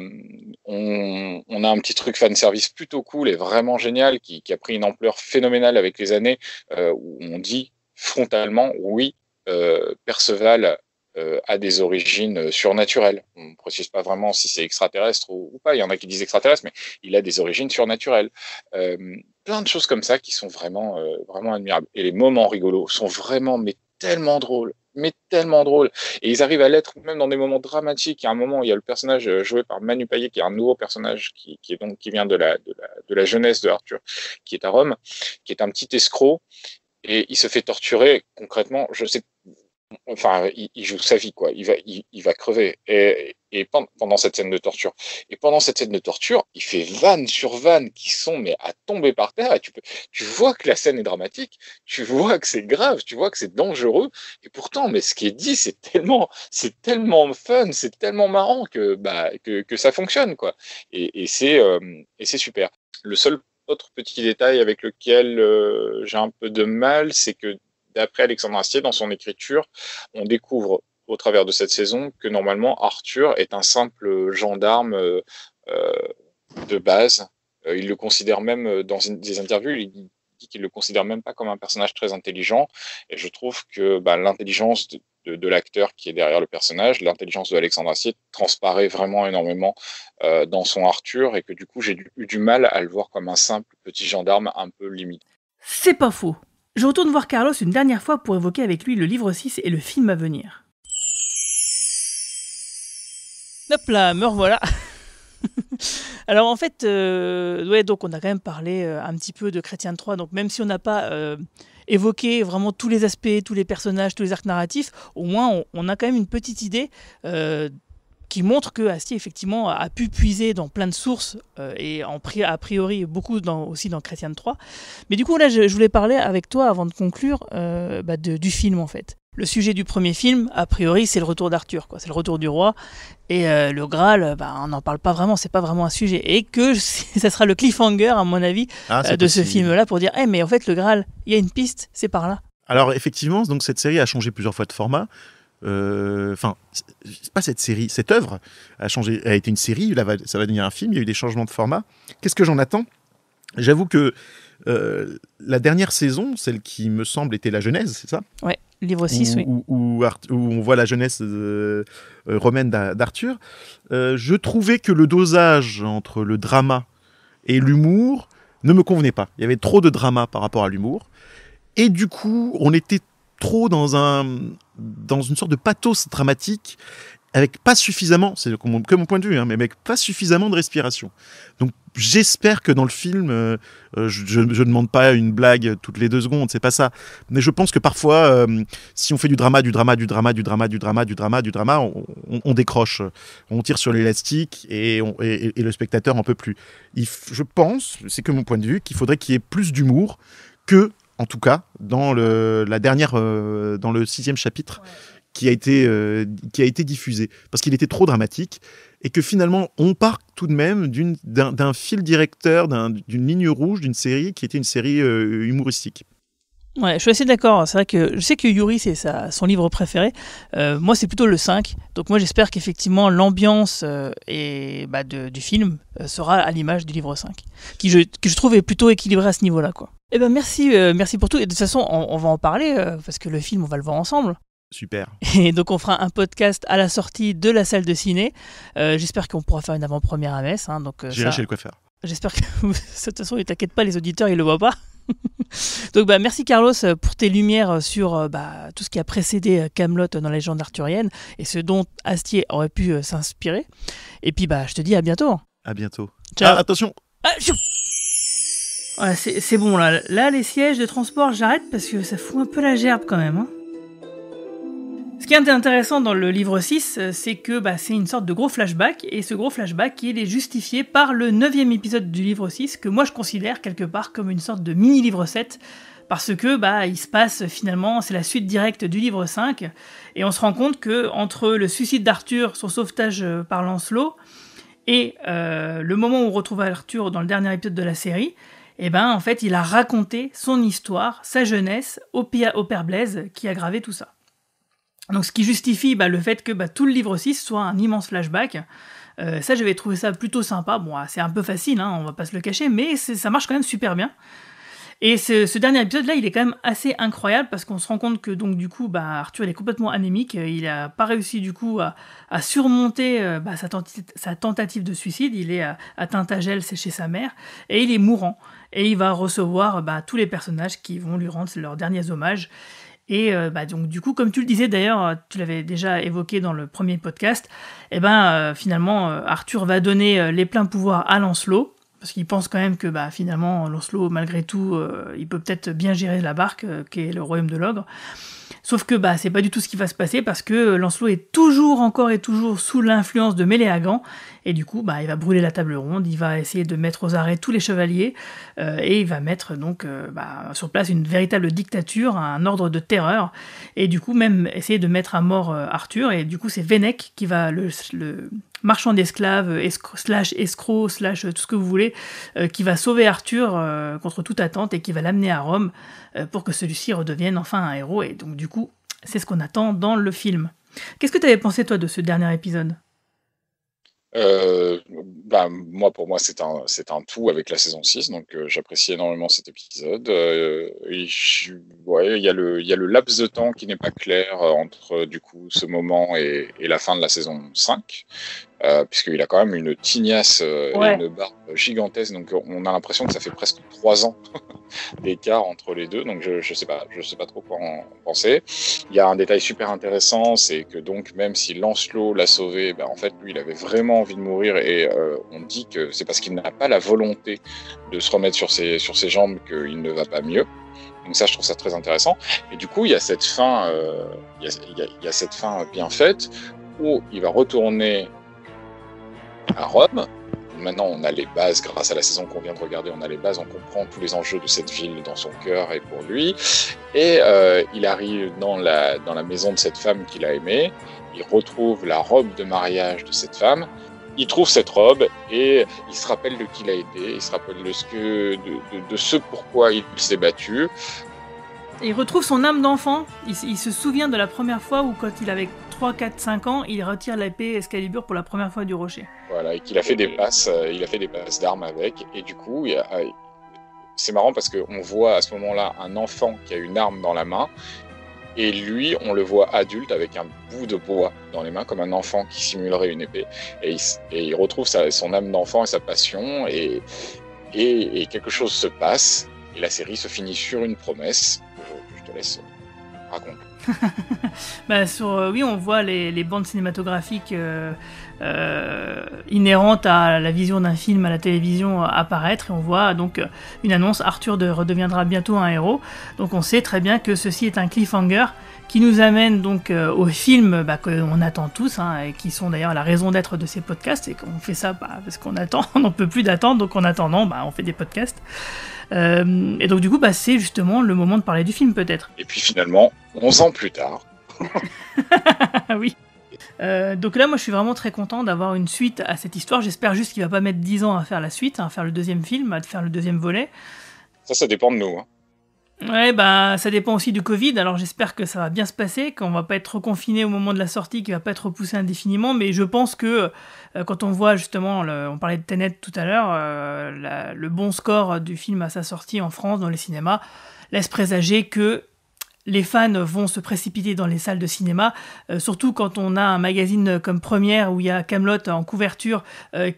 on, on, a un petit truc fan service plutôt cool et vraiment génial qui, qui, a pris une ampleur phénoménale avec les années euh, où on dit frontalement, oui, euh, Perceval euh, a des origines euh, surnaturelles. On ne précise pas vraiment si c'est extraterrestre ou, pas. Il y en a qui disent extraterrestre, mais il a des origines surnaturelles. Euh, plein de choses comme ça qui sont vraiment, euh, vraiment admirables. Et les moments rigolos sont vraiment, mais tellement drôles mais tellement drôles. Et ils arrivent à l'être même dans des moments dramatiques. Il y a un moment, il y a le personnage joué par Manu Payet, qui est un nouveau personnage qui, est donc, qui vient de la, de la, de la, jeunesse de Arthur, qui est à Rome, qui est un petit escroc et il se fait torturer concrètement. Je sais, enfin, il, joue sa vie quoi. Il va, il, va crever. Et, et pendant, cette scène de torture, et pendant cette scène de torture, il fait vanne sur vanne qui sont mais à tomber par terre. Et tu peux, tu vois que la scène est dramatique, tu vois que c'est grave, tu vois que c'est dangereux. Et pourtant, mais ce qui est dit, c'est tellement, c'est tellement fun, c'est tellement marrant que bah que, que ça fonctionne quoi. Et, et c'est euh, et c'est super. Le seul autre petit détail avec lequel euh, j'ai un peu de mal, c'est que d'après Alexandre Astier, dans son écriture, on découvre au travers de cette saison que normalement Arthur est un simple gendarme euh, euh, de base. il le considère même dans des interviews, il dit qu'il le considère même pas comme un personnage très intelligent. Et je trouve que bah, l'intelligence de, de, l'acteur qui est derrière le personnage. L'intelligence de Alexandre Assiette transparaît vraiment énormément euh, dans son Arthur et que du coup j'ai eu du mal à le voir comme un simple petit gendarme un peu limite. C'est pas faux. Je retourne voir Carlos une dernière fois pour évoquer avec lui le livre 6 et le film à venir. Hop là, me revoilà. Alors en fait, euh, donc on a quand même parlé euh, un petit peu de Chrétien 3, donc même si on n'a pas évoquer vraiment tous les aspects, tous les personnages, tous les arcs narratifs, au moins on, a quand même une petite idée euh, qui montre que Astier effectivement a pu puiser dans plein de sources euh, et a priori beaucoup dans, aussi dans Chrétien 3. Mais du coup là je, voulais parler avec toi avant de conclure euh, bah, du film en fait. Le sujet du premier film, a priori, c'est le retour d'Arthur, quoi. C'est le retour du roi. Et euh, le Graal, euh, bah, on n'en parle pas vraiment, c'est pas vraiment un sujet. Et que ça sera le cliffhanger, à mon avis, ah, euh, de ce film-là pour dire, eh, mais en fait, le Graal, il y a une piste, c'est par là. Alors, effectivement, donc cette série a changé plusieurs fois de format. Enfin, pas cette série, cette œuvre a changé, a été une série, ça va devenir un film, il y a eu des changements de format. Qu'est-ce que j'en attends J'avoue que euh, la dernière saison, celle qui me semble était la Genèse, c'est ça Ouais, livre 6, oui. Où, on voit la jeunesse euh, euh, romaine d'Arthur. je trouvais que le dosage entre le drama et l'humour ne me convenait pas. Il y avait trop de drama par rapport à l'humour. Et du coup, on était trop dans, un, dans une sorte de pathos dramatique avec pas suffisamment, c'est que mon, point de vue, hein, mais avec pas suffisamment de respiration. Donc j'espère que dans le film, euh, euh, je ne demande pas une blague toutes les deux secondes, c'est pas ça. Mais je pense que parfois, euh, si on fait du drama, du drama, du drama, du drama, du drama, du drama, du drama, on, décroche, on tire sur l'élastique et, le spectateur en peut plus. je pense, c'est que mon point de vue, qu'il faudrait qu'il y ait plus d'humour que en tout cas dans le, la dernière dans le sixième chapitre qui a été, euh, qui a été diffusé, parce qu'il était trop dramatique, et que finalement, on part tout de même d'un fil directeur, d'une ligne rouge, d'une série qui était une série euh, humoristique. Ouais, je suis assez d'accord. C'est vrai que je sais que Yuri, c'est son livre préféré. Euh, moi, c'est plutôt le 5. Donc, moi, j'espère qu'effectivement, l'ambiance et bah, du film sera à l'image du livre 5, qui je, que je trouve est plutôt équilibré à ce niveau-là. quoi. Eh ben merci, merci pour tout. Et de toute façon, on, va en parler parce que le film, on va le voir ensemble. Super. Et donc on fera un podcast à la sortie de la salle de ciné. Euh, j'espère qu'on pourra faire une avant-première à Metz. Hein, donc euh, J'irai le coiffeur. J'espère que de toute façon, ne t'inquiète pas, les auditeurs, ils le voient pas. donc bah, merci Carlos pour tes lumières sur euh, bah, tout ce qui a précédé euh, Camelot dans la légende arthurienne et ce dont Astier aurait pu s'inspirer. Et puis bah je te dis à bientôt. À bientôt. Ciao. Ah, attention. Ah, c'est bon là. Là les sièges de transport j'arrête parce que ça fout un peu la gerbe quand même. Hein. Ce qui est intéressant dans le livre 6, euh, c'est que bah, c'est une sorte de gros flashback, et ce gros flashback, il est justifié par le neuvième épisode du livre 6, que moi je considère quelque part comme une sorte de mini-livre 7, parce que bah, il se passe finalement, c'est la suite directe du livre 5, et on se rend compte que entre le suicide d'Arthur, son sauvetage euh, par Lancelot, et euh, le moment où on retrouve Arthur dans le dernier épisode de la série, eh ben en fait il a raconté son histoire, sa jeunesse au père Blaise qui a gravé tout ça. Donc ce qui justifie bah, le fait que bah, tout le livre 6 soit un immense flashback. ça euh, ça, j'avais trouvé ça plutôt sympa. Bon, ah, c'est un peu facile, hein, on va pas se le cacher, mais ça marche quand même super bien. Et ce, dernier épisode-là, il est quand même assez incroyable parce qu'on se rend compte que donc du coup, bah, Arthur est complètement anémique. Il n'a pas réussi du coup à, surmonter euh, bah, sa, tentative de suicide. Il est euh, atteint à gel c'est chez sa mère, et il est mourant. Et il va recevoir tous les personnages qui vont lui rendre leurs derniers hommages. Et euh, bah, donc, du coup, comme tu le disais d'ailleurs, euh, tu l'avais déjà évoqué dans le premier podcast, et eh ben euh, finalement, Arthur va donner les pleins pouvoirs à Lancelot, parce qu'il pense quand même que bah, finalement, Lancelot, malgré tout, il peut peut-être bien gérer la barque, qui est le royaume de l'ogre. Sauf que bah, c'est pas du tout ce qui va se passer parce que euh, Lancelot est toujours, encore et toujours sous l'influence de Méléagant. Et du coup, bah, il va brûler la table ronde, il va essayer de mettre aux arrêts tous les chevaliers euh, et il va mettre donc euh, bah, sur place une véritable dictature, un ordre de terreur. Et du coup, même essayer de mettre à mort Arthur. Et du coup, c'est Vénec qui va le, marchand d'esclaves, escro slash escroc, slash tout ce que vous voulez, qui va sauver Arthur contre toute attente et qui va l'amener à Rome pour que celui-ci redevienne enfin un héros. Et donc du coup, c'est ce qu'on attend dans le film. Qu'est-ce que tu avais pensé, toi, de ce dernier épisode euh, bah, moi, pour moi, c'est un, tout avec la saison 6, donc euh, j'apprécie énormément cet épisode. Euh, et il y a le, laps de temps qui n'est pas clair entre du coup ce moment et, et, la fin de la saison 5, euh, puisqu'il a quand même une tignasse euh, et une barbe gigantesque. Donc euh, on a l'impression que ça fait presque trois ans d'écart entre les deux. Donc je ne je sais, pas, je sais pas trop quoi en penser. Il y a un détail super intéressant, c'est que donc même si Lancelot l'a sauvé, bah, en fait lui il avait vraiment envie de mourir et on dit que c'est parce qu'il n'a pas la volonté de se remettre sur ses, sur ses jambes qu'il ne va pas mieux. Donc ça, je trouve ça très intéressant. Et du coup, il y a cette fin, il y a, il y a cette fin bien faite où il va retourner à Rome. Maintenant, on a les bases, grâce à la saison qu'on vient de regarder, on a les bases, on comprend tous les enjeux de cette ville dans son cœur et pour lui. Et euh, il arrive dans la, dans la maison de cette femme qu'il a aimée, il retrouve la robe de mariage de cette femme, il trouve cette robe et il se rappelle de qui il a été, il se rappelle de ce, que, de, ce pourquoi il s'est battu. il retrouve son âme d'enfant. il, se souvient de la première fois où, quand il avait 3, 4, 5 ans, il retire l'épée escalibur pour la première fois du rocher. Voilà, et qu'il a fait des passes, euh, il a fait des passes d'armes avec, et du coup, il euh, c'est marrant parce qu'on voit à ce moment-là un enfant qui a une arme dans la main, et lui, on le voit adulte avec un bout de bois dans les mains, comme un enfant qui simulerait une épée. Et il, et il retrouve son âme d'enfant et sa passion, et, et, quelque chose se passe, et la série se finit sur une promesse je te laisse raconter. Bah, sur, euh, oui, on voit les, bandes cinématographiques euh, euh, inhérentes à la vision d'un film à la télévision apparaître et on voit donc une annonce Arthur de, redeviendra bientôt un héros. Donc on sait très bien que ceci est un cliffhanger qui nous amène donc au film bah, qu'on attend tous hein, et qui sont d'ailleurs la raison d'être de ces podcasts et qu'on fait ça bah, parce qu'on attend, on n'en peut plus d'attendre donc en attendant bah, on fait des podcasts. Euh, et donc du coup, bah, c'est justement le moment de parler du film peut-être. Et puis finalement, 11 ans plus tard. oui. Euh, donc là, moi, je suis vraiment très content d'avoir une suite à cette histoire. J'espère juste qu'il ne va pas mettre 10 ans à faire la suite, hein, à faire le deuxième film, à faire le deuxième volet. Ça, ça dépend de nous. Hein. Ouais, bah, ça dépend aussi du Covid. Alors j'espère que ça va bien se passer, qu'on va pas être confiné au moment de la sortie, qu'il va pas être repoussé indéfiniment. Mais je pense que euh, quand on voit justement, on parlait de Tenet tout à l'heure, euh, le bon score du film à sa sortie en France dans les cinémas laisse présager que les fans vont se précipiter dans les salles de cinéma, euh, surtout quand on a un magazine comme Première où il y a Camelot en couverture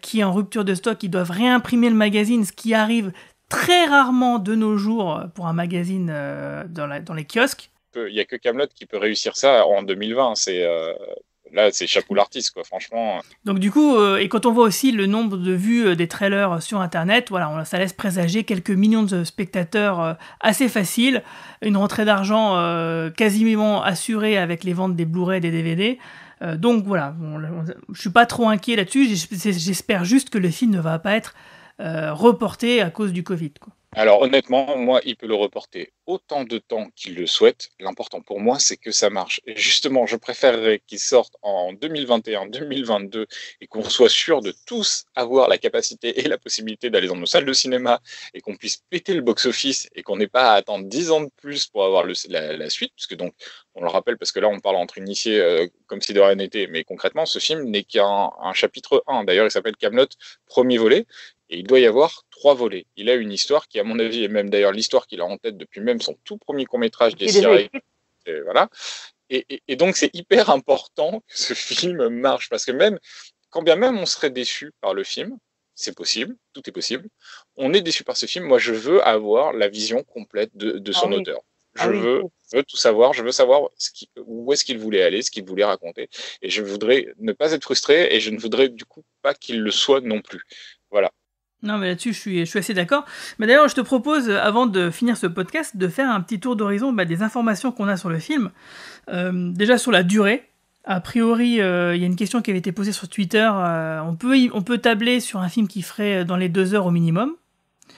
qui est en rupture de stock, ils doivent réimprimer le magazine, ce qui arrive très rarement de nos jours pour un magazine dans, la, dans, les kiosques. Il n'y a que Camelot qui peut réussir ça en 2020. C'est là, c'est chapeau l'artiste, quoi, franchement. Donc, du coup, euh, et quand on voit aussi le nombre de vues euh, des trailers euh, sur Internet, voilà, ça laisse présager quelques millions de spectateurs assez faciles, une rentrée d'argent quasiment assurée avec les ventes des Blu-ray et des DVD. donc, voilà, je suis pas trop inquiet là-dessus. J'espère juste que le film ne va pas être reporté à cause du Covid, Alors honnêtement, moi, il peut le reporter autant de temps qu'il le souhaite. L'important pour moi, c'est que ça marche. Et justement, je préférerais qu'il sorte en 2021, 2022 et qu'on soit sûr de tous avoir la capacité et la possibilité d'aller dans nos salles de cinéma et qu'on puisse péter le box-office et qu'on n'ait pas à attendre 10 ans de plus pour avoir la, suite, parce que donc, on le rappelle, parce que là, on parle entre initiés euh, comme si de rien n'était, mais concrètement, ce film n'est qu'un chapitre 1. D'ailleurs, il s'appelle Camelot, premier volet. Et il doit y avoir trois volets. Il a une histoire qui, à mon avis, est même d'ailleurs l'histoire qu'il a en tête depuis même son tout premier court-métrage des Sirènes. Voilà. Et, donc, c'est hyper important que ce film marche parce que même quand bien même on serait déçu par le film, c'est possible, tout est possible. On est déçu par ce film. Moi, je veux avoir la vision complète de, son ah auteur. Ah je, veux, tout savoir. Je veux savoir où est-ce qu'il voulait aller, ce qu'il voulait raconter. Et je voudrais ne pas être frustré et je ne voudrais du coup pas qu'il le soit non plus. Voilà. Non, mais là-dessus, je suis, assez d'accord. Mais d'ailleurs, je te propose, euh, avant de finir ce podcast, de faire un petit tour d'horizon bah, des informations qu'on a sur le film. Euh, déjà sur la durée. A priori, euh, il y a une question qui avait été posée sur Twitter. on, peut on peut tabler sur un film qui ferait dans les deux heures au minimum.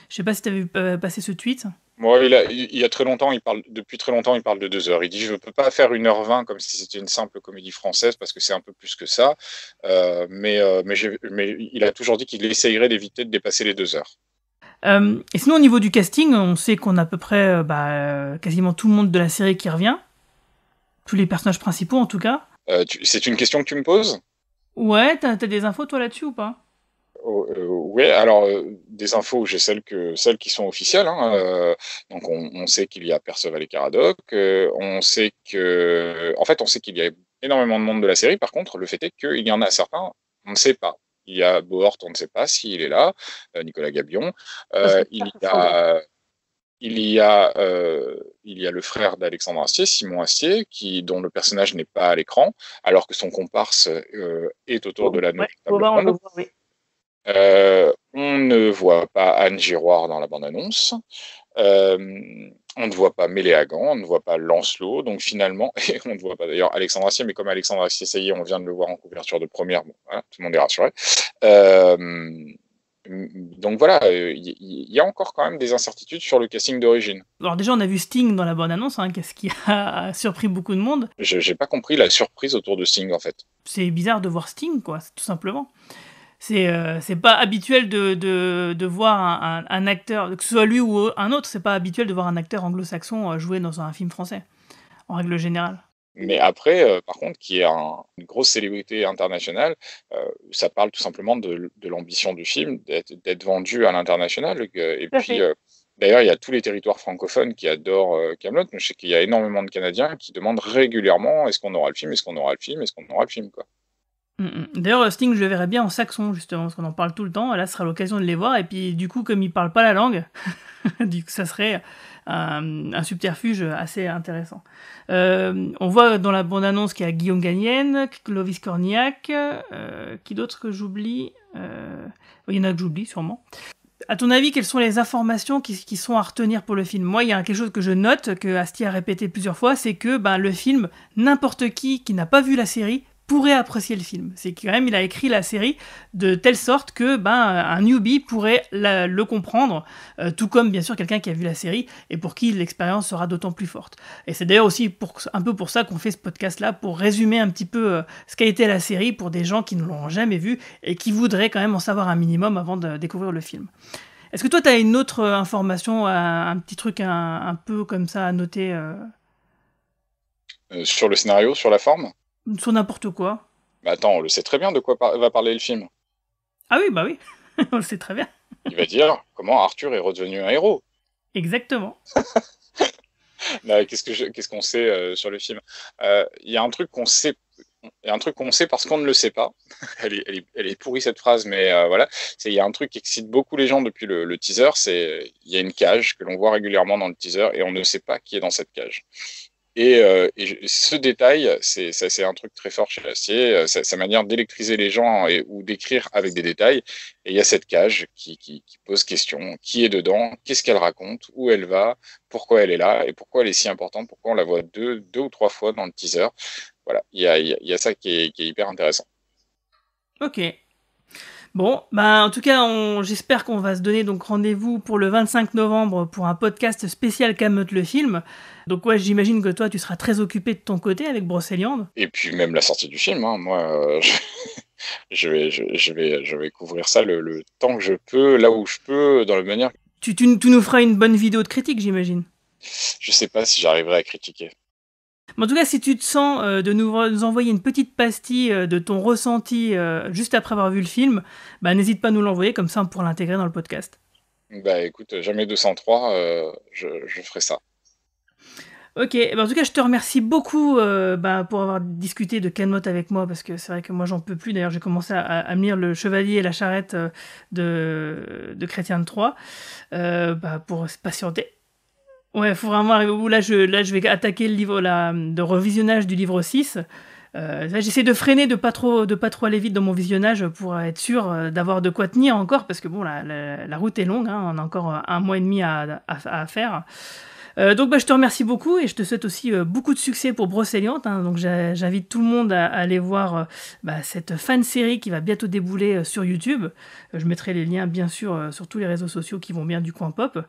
Je sais pas si tu avais passé ce tweet. Moi, il, y a très longtemps, il parle, depuis très longtemps, il parle de deux heures. Il dit Je ne peux pas faire une heure vingt comme si c'était une simple comédie française, parce que c'est un peu plus que ça. Euh, mais, euh, mais, il a toujours dit qu'il essayerait d'éviter de dépasser les deux heures. Euh, et sinon, au niveau du casting, on sait qu'on a à peu près bah, quasiment tout le monde de la série qui revient. Tous les personnages principaux, en tout cas. c'est une question que tu me poses Ouais, t'as des infos, toi, là-dessus ou pas Oh, euh, oui, alors euh, des infos, j'ai celles celles qui sont officielles. Hein, euh, donc on, sait qu'il y a Perceval et Caradoc. on sait que, en fait, on sait qu'il y a énormément de monde de la série. Par contre, le fait est qu'il y en a certains, on ne sait pas. Il y a Bohort, on ne sait pas s'il est là. Nicolas Gabion. il y a il y a, il y a le frère d'Alexandre Astier, Simon Astier, qui, dont le personnage n'est pas à l'écran, alors que son comparse est autour de la nuit euh, on ne voit pas Anne Giroir dans la bande-annonce. Euh, on ne voit pas Méléagan, on ne voit pas Lancelot, donc finalement, on ne voit pas d'ailleurs Alexandre Assier, mais comme Alexandre Assier, ça on vient de le voir en couverture de première, tout le monde est rassuré. Euh, donc voilà, il y, a encore quand même des incertitudes sur le casting d'origine. Alors déjà, on a vu Sting dans la bande-annonce, hein, qu'est-ce qui a surpris beaucoup de monde. Je n'ai pas compris la surprise autour de Sting, en fait. C'est bizarre de voir Sting, quoi, tout simplement. C'est euh, pas habituel de, de, de voir un, acteur, que ce soit lui ou un autre, c'est pas habituel de voir un acteur anglo-saxon euh, jouer dans un film français, en règle générale. Mais après, euh, par contre, qui est une grosse célébrité internationale, euh, ça parle tout simplement de, de l'ambition du film, d'être vendu à l'international. Et puis, D'ailleurs, il y a tous les territoires francophones qui adorent Camelot. Je sais qu'il y a énormément de Canadiens qui demandent régulièrement est-ce qu'on aura le film, est-ce qu'on aura le film, est-ce qu'on aura le film, quoi. Mm, mm. D'ailleurs, euh, Sting, je le verrais bien en saxon, justement, parce qu'on en parle tout le temps. Là, ce sera l'occasion de les voir. Et puis, du coup, comme il parle pas la langue, du coup, ça serait euh, un, subterfuge assez intéressant. Euh, on voit dans la bande-annonce qu'il y a Guillaume Gagnène, Clovis Cornillac, qui d'autre que j'oublie Il y en a que j'oublie, sûrement. À ton avis, quelles sont les informations qui, sont à retenir pour le film Moi, il y a quelque chose que je note, que Asti a répété plusieurs fois, c'est que ben, le film, n'importe qui qui n'a pas vu la série pourrait apprécier le film. C'est quand même, il a écrit la série de telle sorte que ben, un newbie pourrait le comprendre, euh, tout comme bien sûr quelqu'un qui a vu la série et pour qui l'expérience sera d'autant plus forte. Et c'est d'ailleurs aussi un peu pour ça qu'on fait ce podcast-là, pour résumer un petit peu euh, ce qu'a été la série pour des gens qui ne l'ont jamais vu et qui voudraient quand même en savoir un minimum avant de découvrir le film. Est-ce que toi, tu as une autre euh, information, un, petit truc un, peu comme ça à noter sur le scénario, sur la forme sur n'importe quoi. Bah, attends, on le sait très bien de quoi va parler le film. Ah oui, bah oui, on le sait très bien. Il va dire comment Arthur est redevenu un héros. Exactement. Bah, qu'est-ce qu'on sait euh, sur le film euh, Il y a un truc qu'on sait un truc qu'on sait parce qu'on ne le sait pas. Elle est, pourrie cette phrase, mais euh, voilà, voilà. Il y a un truc qui excite beaucoup les gens depuis le, le teaser, c'est il y a une cage que l'on voit régulièrement dans le teaser et on ne sait pas qui est dans cette cage. Et, euh, ce détail, c'est un truc très fort chez l'acier euh, sa, manière d'électriser les gens et, ou d'écrire avec des détails. Et il y a cette cage qui, qui, qui pose question, qui est dedans, qu'est-ce qu'elle raconte, où elle va, pourquoi elle est là et pourquoi elle est si importante, pourquoi on la voit deux, deux ou trois fois dans le teaser. Voilà, il y a, y a ça qui est, qui est hyper intéressant. Ok, Bon, bah en tout cas, j'espère qu'on va se donner donc rendez-vous pour le 25 novembre pour un podcast spécial Camote le film. Donc ouais, j'imagine que toi, tu seras très occupé de ton côté avec Brosséliande. Et puis même la sortie du film, hein. moi, euh, je... vais, je, vais, je vais couvrir ça le, temps que je peux, là où je peux, dans la manière. Tu, tu, nous feras une bonne vidéo de critique, j'imagine. Je sais pas si j'arriverai à critiquer en tout cas, si tu te sens euh, de nous, envoyer une petite pastille euh, de ton ressenti euh, juste après avoir vu le film, bah, n'hésite pas à nous l'envoyer, comme ça, pour l'intégrer dans le podcast. Bah écoute, jamais 203, je, ferai ça. Ok, eh ben, en tout cas, je te remercie beaucoup bah, pour avoir discuté de Canmot avec moi, parce que c'est vrai que moi, j'en peux plus. D'ailleurs, j'ai commencé à, à, me lire Le Chevalier et la Charrette de, de Chrétien de Troyes bah, pour patienter. Ouais, faut vraiment arriver au Là, je, vais attaquer le livre de revisionnage du livre 6. Euh, j'essaie de freiner, de pas trop, pas trop aller vite dans mon visionnage pour être sûr euh, d'avoir de quoi tenir encore, parce que bon, la, route est longue, hein. on a encore euh, un mois et demi à, faire. donc bah, je te remercie beaucoup et je te souhaite aussi beaucoup de succès pour Brosséliante. Hein. donc j'invite tout le monde à, aller voir bah, cette fan série qui va bientôt débouler sur YouTube. je mettrai les liens bien sûr sur tous les réseaux sociaux qui vont bien du coin pop.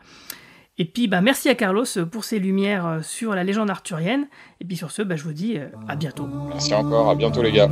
Et puis, merci à Carlos pour ses lumières sur la légende arthurienne. Et puis sur ce, je vous dis à bientôt. Merci encore, à bientôt les gars.